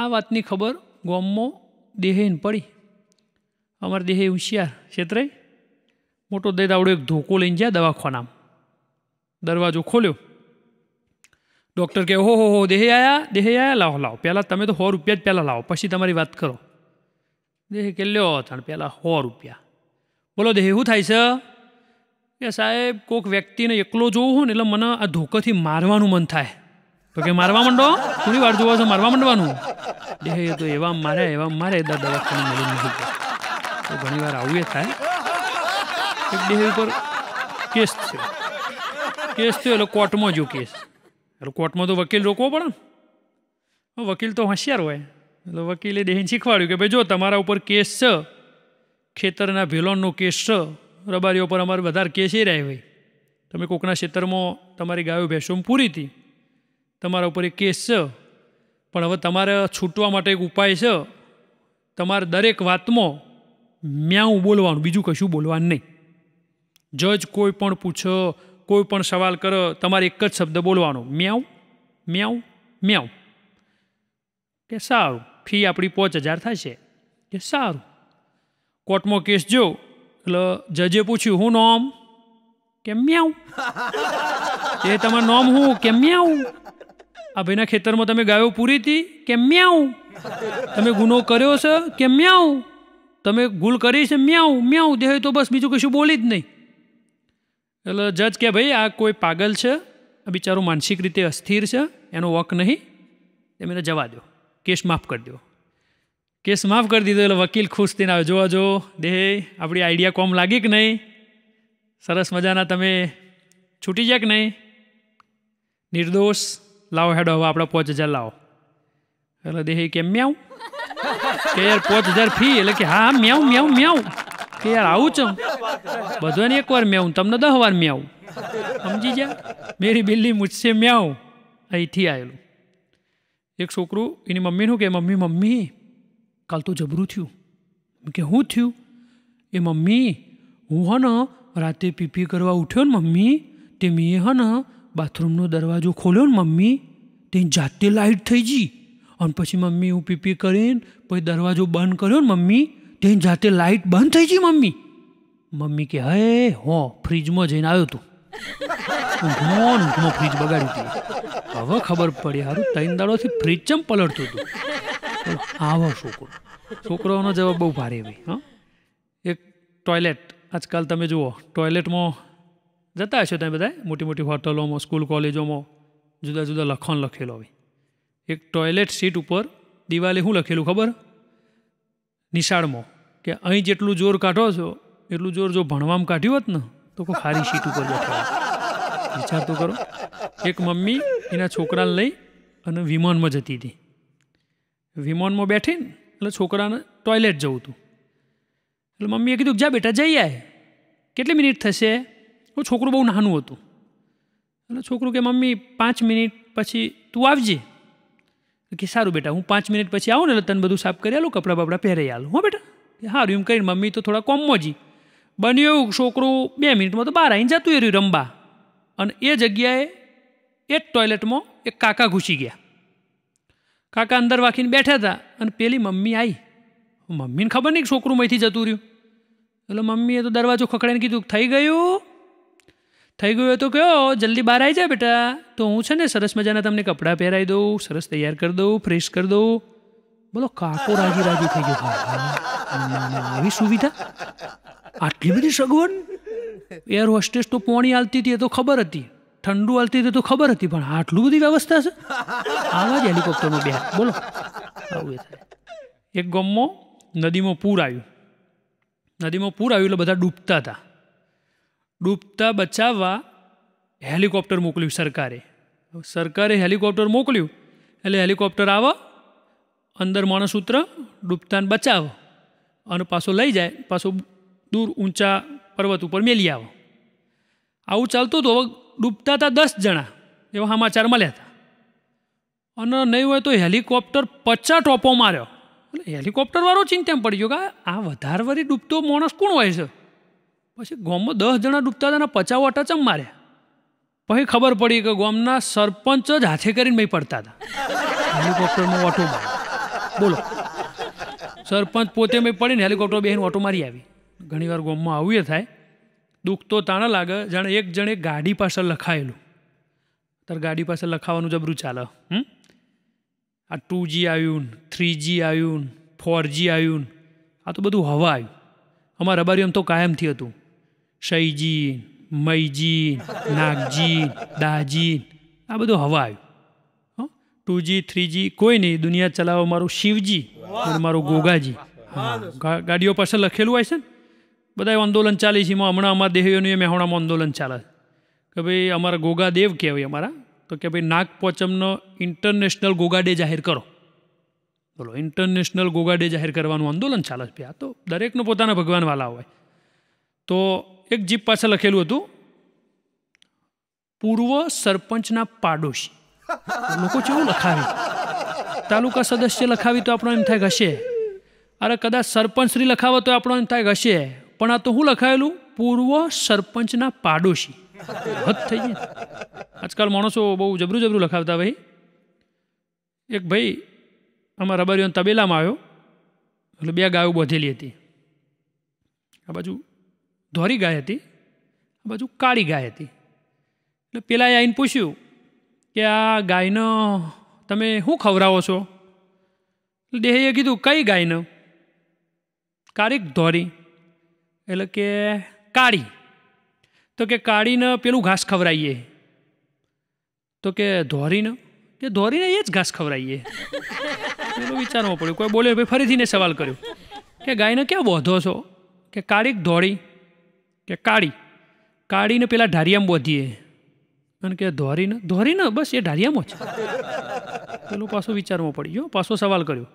આ વાતની ખબર ગોમમાં દેહેન પડી અમારા દેહે હોશિયાર છેતરાઈ મોટો દેદાવડો એક ધોકો લઈને ગયા દવાખાનામાં દરવાજો ખોલ્યો ડૉક્ટર કહે હો હો હો દેહે આયા દેહે આયા લાવો લાવો પહેલાં તમે તો સો રૂપિયા જ પહેલાં લાવો પછી તમારી વાત કરો દેહે કે લ્યો તાણ પહેલાં સો રૂપિયા બોલો દેહે શું થાય છે કે સાહેબ કોઈક વ્યક્તિને એકલો જોવું હોય ને એટલે મને આ ધોકાથી મારવાનું મન થાય તો કે મારવા માંડો થોડી વાર જોવા છે મારવા માંડવાનું દેહે તો એવા મારે એવા મારે દવાખાને મળી નહીં ઘણી વાર આવું એ થાય એક ડેહી ઉપર કેસ થયો કેસ થયો એટલે કોર્ટમાં જો કેસ એટલે કોર્ટમાં તો વકીલ રોકવો પડે ને વકીલ તો હોશિયાર હોય એટલે વકીલે દેહીને શીખવાડ્યું કે ભાઈ જો તમારા ઉપર કેસ છે ખેતરના ભેલોનનો કેસ છે રબારીઓ પર અમારે વધારે કેસ એ રહ્યા હોય તમે કોકના ખેતરમાં તમારી ગાયો ભેંસોમાં પૂરી હતી તમારા ઉપર એક કેસ છે પણ હવે તમારે છૂટવા માટે એક ઉપાય છે તમારે દરેક વાતમાં મ્યાઉં બોલવાનું બીજું કશું બોલવાનું નહીં જજ કોઈ પણ પૂછો કોઈ પણ સવાલ કરો તમારે એક જ શબ્દ બોલવાનો મ્યાઉ મ્યાઉ મ્યાઉ કે સારું ફી આપણી પાંચ હજાર થશે કે સારું કોર્ટમાં કેસ જો એટલે જજે પૂછ્યું હું નોમ કે મ્યાઉ એ તમારું નોમ હું કે મ્યાઉ આ ભાઈના ખેતરમાં તમે ગાયો પૂરી હતી કે મ્યાઉ તમે ગુનો કર્યો છે કે મ્યાઉ તમે ભૂલ કરી છે મ્યાઉ મ્યાઉ દેહ તો બસ બીજું કશું બોલી જ નહીં એટલે જજ કે ભાઈ આ કોઈ પાગલ છે આ બિચારું માનસિક રીતે અસ્થિર છે એનો વોક નહીં તમે એને જવા દો કેસ માફ કરી દો કેસ માફ કરી દીધો એટલે વકીલ ખુશ થઈને આવે જોવા જો દેહ આપણી આઈડિયા કોમ લાગી કે નહીં સરસ મજાના તમે છૂટી જાય કે નહીં નિર્દોષ લાવો હેડો હવે આપણા પાંચ હજાર લાવો એટલે દેહ કેમ મ્યાઉ કે યાર પાંચ હજાર ફી એટલે કે હા મ્યાઉ મ્યાઉ મ્યાઉ કે યાર આવું ચમ બધાને એકવાર મેવું તમને દસ વાર મેવું સમજી ગયા મેરી બિલ્લી મુજસે મ્યાઉં અહીંથી આવેલું એક છોકરું એની મમ્મીને શું કે મમ્મી મમ્મી કાલ તો જબરું થયું કે શું થયું એ મમ્મી હું ને રાતે પીપી કરવા ઉઠ્યો ને મમ્મી તે મેં ને બાથરૂમનો દરવાજો ખોલ્યો ને મમ્મી તે જાતે લાઇટ થઈ ગઈ અને પછી મમ્મી હું પીપી કરીને પછી દરવાજો બંધ કર્યો ને મમ્મી તે જાતે લાઇટ બંધ થઈ ગઈ મમ્મી મમ્મી કે હે હો ફ્રીજમાં જઈને આવ્યો તું ઊંઘમો ઊંઘમો ફ્રીજ બગાડી હતી હવે ખબર પડી હારું ત્રણ દાડોથી ફ્રીજ ચમ પલટતું હતું આવો છોકરો છોકરાઓનો જવાબ બહુ ભારે ભાઈ હં એક ટોયલેટ આજકાલ તમે જુઓ ટોયલેટમાં જતા હશો તમે બધા મોટી મોટી હોટલોમાં સ્કૂલ કોલેજોમાં જુદા જુદા લખણ લખેલો હોય એક ટોયલેટ સીટ ઉપર દિવાલે શું લખેલું ખબર નિશાળમાં કે અહીં જેટલું જોર કાઢો છો એટલું જોર જો ભણવામાં કાઢ્યું હોત ને તો કોઈ ખારી સીટ ઉપર બેઠા વિચાર તો કરો એક મમ્મી એના છોકરાને લઈ અને વિમાનમાં જતી હતી વિમાનમાં બેઠી ને એટલે છોકરાને ટોયલેટ જવું હતું એટલે મમ્મીએ કીધું જા બેટા જઈ આય કેટલી મિનિટ થશે છોકરું બહુ નાનું હતું એટલે છોકરું કે મમ્મી પાંચ મિનિટ પછી તું આવજે કે સારું બેટા હું પાંચ મિનિટ પછી આવું ને તને બધું સાફ કરી આલું કપડાં બપડા પહેરાઈ આલું હો બેટા સારું એમ કરીને મમ્મી તો થોડા કોમમાં જી બન્યું એવું છોકરું બે મિનિટમાં તો બહાર આવીને જતું રહ્યું રમવા અને એ જગ્યાએ એ જ ટોયલેટમાં એક કાકા ઘૂસી ગયા કાકા અંદર વાંખીને બેઠા હતા અને પેલી મમ્મી આવી મમ્મીને ખબર નહીં કે છોકરું મહીથી જતું રહ્યું એટલે મમ્મીએ તો દરવાજો ખખડાઈને કીધું થઈ ગયું થઈ ગયું તો કયો જલ્દી બહાર આવી જાય બેટા તો હું છે ને સરસ મજાના તમને કપડાં પહેરાવી દઉં સરસ તૈયાર કરી દઉં ફ્રેશ કરી દઉં બોલો કાકો રાજી રાજી થઈ ગયું આવી સુવિધા આટલી બધી સગવડ એર હોસ્ટેસ તો પોણી આવતી હતી એ તો ખબર હતી ઠંડુ હાલતી હતી તો ખબર હતી પણ આટલું બધી વ્યવસ્થા છે આવા જ હેલિકોપ્ટરનો બે બોલો આવું એક ગામમાં નદીમાં પૂર આવ્યું નદીમાં પૂર આવ્યું એટલે બધા ડૂબતા હતા ડૂબતા બચાવવા હેલિકોપ્ટર મોકલ્યું સરકારે સરકારે હેલિકોપ્ટર મોકલ્યું એટલે હેલિકોપ્ટર આવો અંદર માણસ ઉતર ડૂબતાને બચાવો અને પાછો લઈ જાય પાછો દૂર ઊંચા પર્વત ઉપર મેલી આવો આવું ચાલતું તો ડૂબતા હતા દસ જણા એવા સમાચાર મળ્યા હતા અને નહીં હોય તો હેલિકોપ્ટર પચાસ ટોપો માર્યો એટલે હેલિકોપ્ટરવાળો ચિંતા પડી ગયો કે આ વધારે ડૂબતો માણસ કોણ હોય છે પછી ગોમમાં દસ જણા ડૂબતા હતા અને પચાવ અટા ચમ માર્યા પછી ખબર પડી કે ગામના સરપંચ જ હાથે કરીને મેં પડતા હતા હેલિકોપ્ટરમાં ઓટો મારે બોલો સરપંચ પોતે મેં પડીને હેલિકોપ્ટર બેહીને ઓટો મારી આવી ઘણીવાર ગામમાં આવું એ થાય દુઃખ તો તાણા લાગે જાણે એક જણે ગાડી પાછળ લખાયેલું તાર ગાડી પાસે લખાવાનું જબરું ચાલે હમ આ ટુ જી આવ્યું થ્રી જી આવ્યું ફોર જી આવ્યું આ તો બધું હવા આવ્યું અમારા રબારી એમ તો કાયમથી હતું શૈજીન મૈજીન નાગજી દાજીન આ બધું હવા આવ્યું ટુ જી થ્રી જી કોઈ નહીં દુનિયા ચલાવો મારું શિવજી મારું ગોગાજી હા ગાડીઓ પાસે લખેલું હોય છે ને બધા આંદોલન ચાલે છે એમાં હમણાં અમારા દેહીઓનું એ મેહોણામાં આંદોલન ચાલે છે કે ભાઈ અમારા ગોગા દેવ કહેવાય અમારા તો કે ભાઈ નાગપોચમનો ઇન્ટરનેશનલ ગોગા ડે જાહેર કરો બોલો ઇન્ટરનેશનલ ગોગા ડે જાહેર કરવાનું આંદોલન ચાલે છે આ તો દરેકનો પોતાના ભગવાન વાલા હોય તો એક જીપ પાસે લખેલું હતું પૂર્વ સરપંચના પાડોશી લોકો કેવું લખાવે તાલુકા સદસ્ય લખાવી તો આપણો એમ થાય હશે અરે કદાચ સરપંચ શ્રી લખાવો તો આપણો એમ થાય હશે પણ આ તો હું લખાયેલું પૂર્વ સરપંચના પાડોશી હદ થઈ જાય આજકાલ માણસો બહુ જબરું જબરું લખાવતા ભાઈ એક ભાઈ અમારા રબારીઓને તબેલામાં આવ્યો એટલે બે ગાયો બોધેલી હતી આ બાજુ ધોરી ગાય હતી આ બાજુ કાળી ગાય હતી એટલે પેલાએ આવીને પૂછ્યું કે આ ગાયનો તમે શું ખવડાવો છો એટલે દેહીએ કીધું કઈ ગાયનો કારીક ધોરી એટલે કે કાળી તો કે કાળીને પેલું ઘાસ ખવડાવીએ તો કે ધોરીને કે ધોરીને એ જ ઘાસ ખવડાવીએ પેલો વિચારવો પડ્યું કોઈ બોલ્યો ભાઈ ફરીથી ને સવાલ કર્યો કે ગાયને ક્યાં બોધો છો કે કાળીક ધોળી કે કાળી કાઢીને પેલા ઢારિયામ બોધીએ અને કે ધોરીને ધોરીને બસ એ ઢારિયામો જ પેલું પાછો વિચારમાં પડી ગયો પાછો સવાલ કર્યો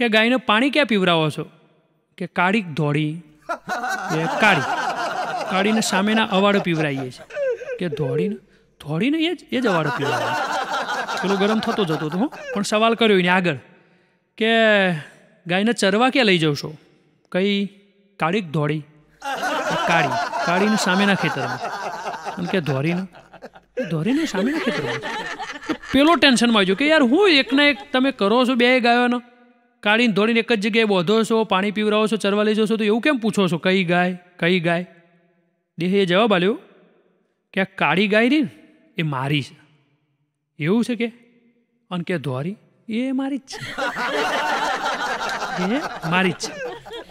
કે ગાયને પાણી ક્યાં પીવરાવો છો કે કાળી ધોળી એ કાળી કાઢીને સામેના અવાડો પીવરાઈએ છીએ કે ધોળીને ધોળીને એ જ એ જ અવાડો પીવરાવે પેલું ગરમ થતો જતો હતો પણ સવાલ કર્યો એને આગળ કે ગાયને ચરવા ક્યાં લઈ જવશો કઈ કાઢીક ધોળી કાળી કાળીની સામેના ખેતરમાં એમ કે ધોરીના ધોરીના સામેના ખેતરમાં પેલો ટેન્શનમાં આવી કે યાર હું એકના એક તમે કરો છો બે ગાયોનો કાળીને ધોળીને એક જ જગ્યાએ બોધો છો પાણી પીવરાવો છો ચરવા લઈ જશો તો એવું કેમ પૂછો છો કઈ ગાય કઈ ગાય દેહે એ જવાબ આપ્યો કે આ કાળી ગાય રહી એ મારી છે એવું છે કે અને કે ધોરી એ મારી જ છે એ મારી જ છે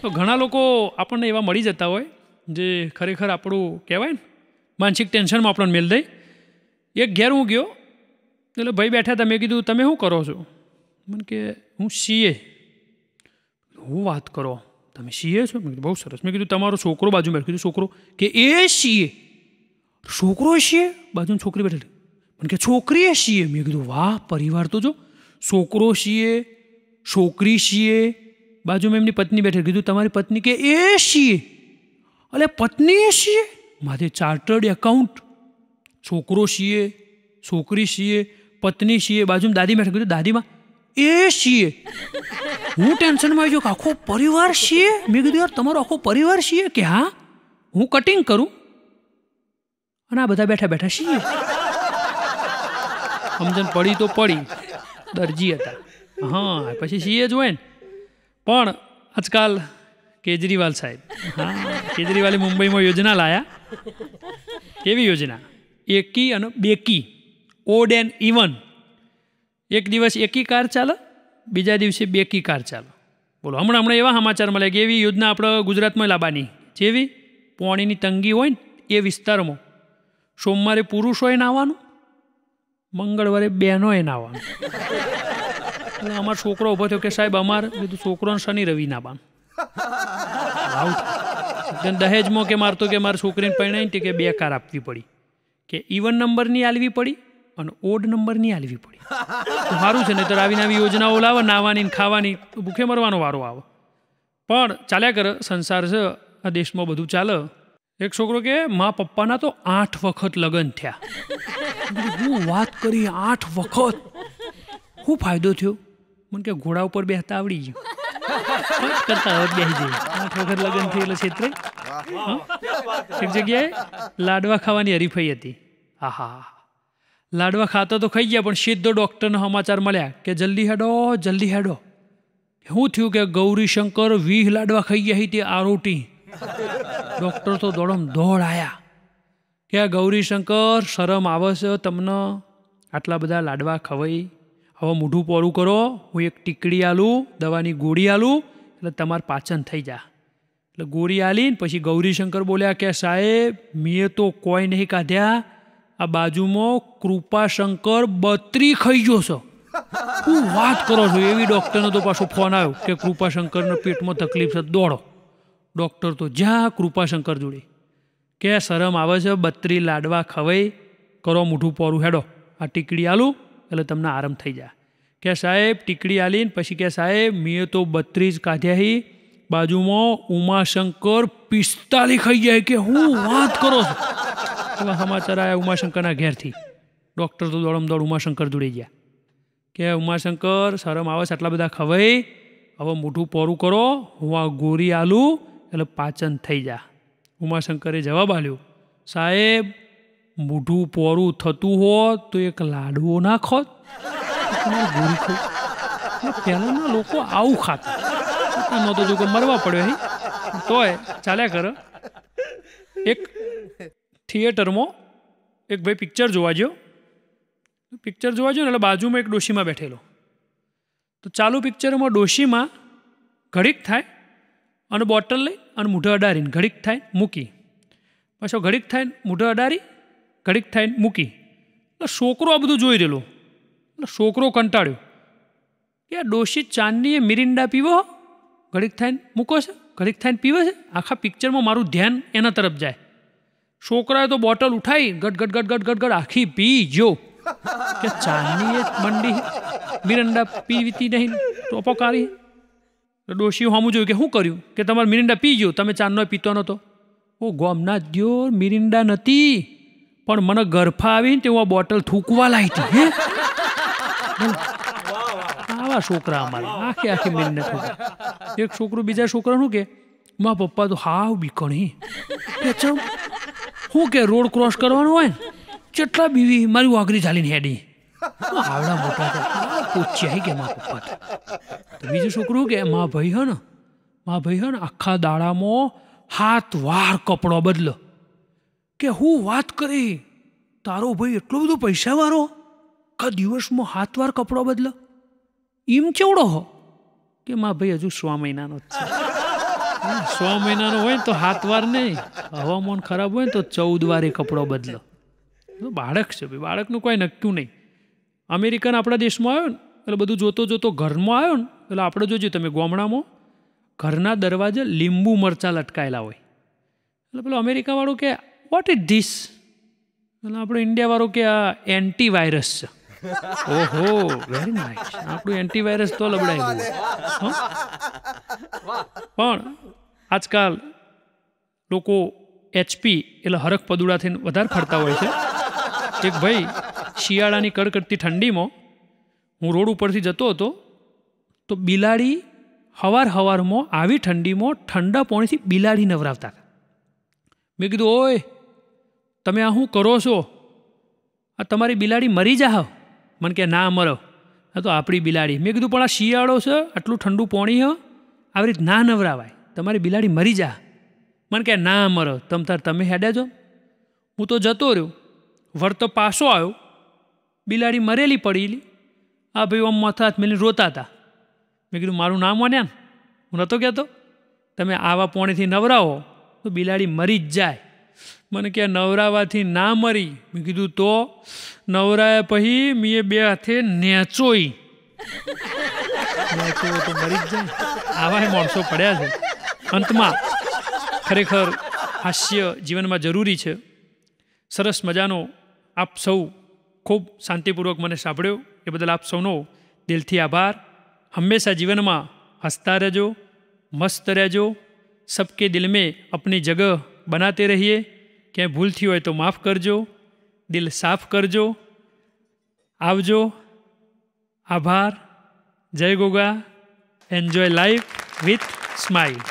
તો ઘણા લોકો આપણને એવા મળી જતા હોય જે ખરેખર આપણું કહેવાય ને માનસિક ટેન્શનમાં આપણને મેલ દઈ એક ઘેર હું ગયો એટલે ભાઈ બેઠા તમે કીધું તમે શું કરો છો મને કે હું સીએ હું વાત કરો તમે સીએ છો મેં કીધું બહુ સરસ મેં કીધું તમારો છોકરો બાજુ બેઠો કીધું છોકરો કે એ સીએ છોકરો સીએ બાજુની છોકરી બેઠેલી મને કે છોકરીએ સીએ મેં કીધું વાહ પરિવાર તો જો છોકરો સીએ છોકરી સીએ બાજુમાં એમની પત્ની બેઠેલી કીધું તમારી પત્ની કે એ સીએ એટલે પત્નીએ છીએ માથે ચાર્ટર્ડ એકાઉન્ટ છોકરો છીએ છોકરી છીએ પત્ની છીએ બાજુમાં દાદી મેં કીધું દાદીમાં એ છીએ હું ટેન્શનમાં આવી જાઉં કે આખો પરિવાર છીએ મેં કીધું યાર તમારો આખો પરિવાર છીએ કે હા હું કટિંગ કરું અને આ બધા બેઠા બેઠા છીએ સમજણ પડી તો પડી દરજી હતા હા પછી સીએ જ હોય ને પણ આજકાલ કેજરીવાલ સાહેબ હા કેજરીવાલે મુંબઈમાં યોજના લાયા કેવી યોજના એકી અને બેકી ઓડ એન્ડ ઇવન એક દિવસ એકી કાર ચાલે બીજા દિવસે બેકી કાર ચાલે બોલો હમણાં હમણાં એવા સમાચાર મળે કે એવી યોજના આપણે ગુજરાતમાં લાવવાની જેવી પાણીની તંગી હોય ને એ વિસ્તારમાં સોમવારે પુરુષોએ નાહવાનું મંગળવારે બહેનોએ નાહવાનું એટલે અમારો છોકરો ઊભો થયો કે સાહેબ અમારે છોકરો છોકરોને શનિ રવિ નાવાનું દહેજમાં કે મારતો કે મારી છોકરીને પરણાવી કે બે કાર આપવી પડી કે ઇવન નંબરની આલવી પડી અને ઓડ નંબરની આલવી પડી સારું છે નહીં તો આવી યોજનાઓ લાવે નાવાની ખાવાની ભૂખે મરવાનો વારો આવે પણ ચાલ્યા કરે સંસાર છે આ દેશમાં બધું ચાલે એક છોકરો કે મા પપ્પાના તો આઠ વખત લગ્ન થયા હું વાત કરી આઠ વખત શું ફાયદો થયો મને કે ઘોડા ઉપર બેહતા આવડી ગયું કરતા હોત બે આઠ વખત લગ્ન થયેલું ક્ષેત્રે એક જગ્યાએ લાડવા ખાવાની હરીફાઈ હતી આહા લાડવા ખાતો તો ખાઈ ગયા પણ સીધો ડૉક્ટરનો સમાચાર મળ્યા કે જલ્દી હેડો જલ્દી હેડો શું થયું કે ગૌરીશંકર વીહ લાડવા ખાઈ ગયા તે આરોટી ડૉક્ટર તો દોડમ દોડ આયા કે ગૌરીશંકર શરમ આવશે તમને આટલા બધા લાડવા ખવાઈ હવે મોઢું પોરું કરો હું એક ટીકડી આલું દવાની ગોળી આલું એટલે તમારું પાચન થઈ જા એટલે ગોળી આલીને પછી ગૌરીશંકર બોલ્યા કે સાહેબ મેં તો કોઈ નહીં કાઢ્યા આ બાજુમાં કૃપાશંકર બત્રી ખાઈ ગયો છો હું વાત કરો છો એવી ડૉક્ટરનો તો પાછો ફોન આવ્યો કે કૃપાશંકરના પેટમાં તકલીફ છે દોડો ડૉક્ટર તો જ્યાં કૃપાશંકર જોડે કે શરમ આવે છે બત્રી લાડવા ખવાઈ કરો મોઢું પોરું હેડો આ ટીકડી આલું એટલે તમને આરામ થઈ જાય કે સાહેબ ટીકડી આલીને પછી કે સાહેબ મેં તો બત્રીસ કાઢ્યા હી બાજુમાં ઉમાશંકર પિસ્તાલી ખાઈ જાય કે હું વાત કરો એવા સમાચાર આવ્યા ઉમાશંકરના ઘેરથી ડૉક્ટર તો દોડમ દોડ ઉમાશંકર દોડી ગયા કે ઉમાશંકર શરમ આવે છે આટલા બધા ખવાઈ હવે મોઢું પોરું કરો હું આ ગોરી આલું એટલે પાચન થઈ જા ઉમાશંકરે જવાબ આલ્યો સાહેબ મોઢું પોરું થતું હોત તો એક લાડવો નાખોત ગોળી પહેલાંના લોકો આવું ખાતા નહોતો જો મરવા પડ્યો હે તોય ચાલ્યા કર એક થિયેટરમાં એક ભાઈ પિક્ચર જોવા ગયો પિક્ચર જોવા ગયો ને એટલે બાજુમાં એક ડોશીમાં બેઠેલો તો ચાલુ પિક્ચરમાં ડોશીમાં ઘડીક થાય અને બોટલ લઈ અને મૂઢ અડારીને ઘડીક થાય મૂકી પાછો ઘડીક થાય મૂઢ અડારી ઘડીક થઈને મૂકી એટલે છોકરો આ બધું જોઈ રહેલો એટલે છોકરો કંટાળ્યો કે આ ડોશી ચાંદનીએ મિરિન્ડા પીવો ઘડીક થઈને મૂકો છે ઘડીક થઈને પીવે છે આખા પિક્ચરમાં મારું ધ્યાન એના તરફ જાય છોકરાએ તો બોટલ ઉઠાવી ગટગટ ગટગટ ગટગટ આખી પી જો કે ચાંદનીએ મંડી મિરંડા પીવીતી નહીં ટોપો કાઢી ડોશી હામું જોયું કે શું કર્યું કે તમારે મિરિન્ડા પી ગયો તમે ચાંદનો પીતો નહોતો ઓ ગોમના દ્યોર મિરિંડા નથી પણ મને ગરફા આવીને તે હું આ બોટલ થૂકવા લાગી હતી હે આવા છોકરા અમારા આખી આખી મહેનત હોય એક છોકરું બીજા છોકરાનું કે મા પપ્પા તો હાવ બીકણી ચમ હું કે રોડ ક્રોસ કરવાનું હોય ને ચટલા બીવી મારી વાઘરી ચાલીને હેડી આવડા મોટા પૂછ્યા કે મા પપ્પા તો બીજું છોકરું કે મા ભાઈ હો ને મા ભાઈ હો ને આખા દાડામાં હાથ વાર કપડો બદલો કે હું વાત કરી તારો ભાઈ એટલો બધો પૈસાવાળો આ દિવસમાં હાથવાર કપડો બદલો એમ કેવડો હો કે માં ભાઈ હજુ સો મહિનાનો જ છે સો મહિનાનો હોય ને તો હાથ વાર નહીં હવામાન ખરાબ હોય ને તો ચૌદ વારે કપડો બદલો બાળક છે ભાઈ બાળકનું કોઈ નક્કું નહીં અમેરિકન આપણા દેશમાં આવ્યો ને એટલે બધું જોતો જોતો ઘરમાં આવ્યો ને એટલે આપણે જોજો તમે ગોમડામાં ઘરના દરવાજે લીંબુ મરચાં લટકાયેલા હોય એટલે પેલો અમેરિકાવાળું કે વોટ ઇઝ ધીસ એટલે આપણો ઇન્ડિયાવાળો કે આ એન્ટીવાયરસ છે ઓહો વેરી નાઇસ આપણું એન્ટીવાયરસ તો લબડાય લબડાયું પણ આજકાલ લોકો એચપી એટલે હરખ પદુડા વધારે ફરતા હોય છે એક ભાઈ શિયાળાની કડકડતી ઠંડીમાં હું રોડ ઉપરથી જતો હતો તો બિલાડી હવાર હવારમાં આવી ઠંડીમાં ઠંડા પાણીથી બિલાડી નવરાવતા મેં કીધું ઓય તમે આ શું કરો છો આ તમારી બિલાડી મરી જાઓ મને કે ના મરો આ તો આપણી બિલાડી મેં કીધું પણ આ શિયાળો છે આટલું ઠંડુ પોણી હ આવી રીત ના નવરાવાય તમારી બિલાડી મરી જા મને કે ના મરો તમ તાર તમે હેડે જો હું તો જતો રહ્યો વર્તો પાછો આવ્યો બિલાડી મરેલી પડેલી આ ભાઈ આમ માથા હાથ મેલી રોતા હતા મેં કીધું મારું નામ માન્યા ને હું નહોતો કહેતો તમે આવા પોણીથી નવરાવો તો બિલાડી મરી જ જાય મને કે નવરાવાથી ના મરી મેં કીધું તો નવરાયા પછી મેં બે હાથે નેચોઈ નેચો તો મરી જ જાય આવા માણસો પડ્યા છે અંતમાં ખરેખર હાસ્ય જીવનમાં જરૂરી છે સરસ મજાનો આપ સૌ ખૂબ શાંતિપૂર્વક મને સાંભળ્યો એ બદલ આપ સૌનો દિલથી આભાર હંમેશા જીવનમાં હસતા રહેજો મસ્ત રહેજો સબકે દિલ મેં અપની જગહ બનાતે રહીએ ક્યાંય ભૂલ થઈ હોય તો માફ કરજો દિલ સાફ કરજો આવજો આભાર જય Goga enjoy life with smile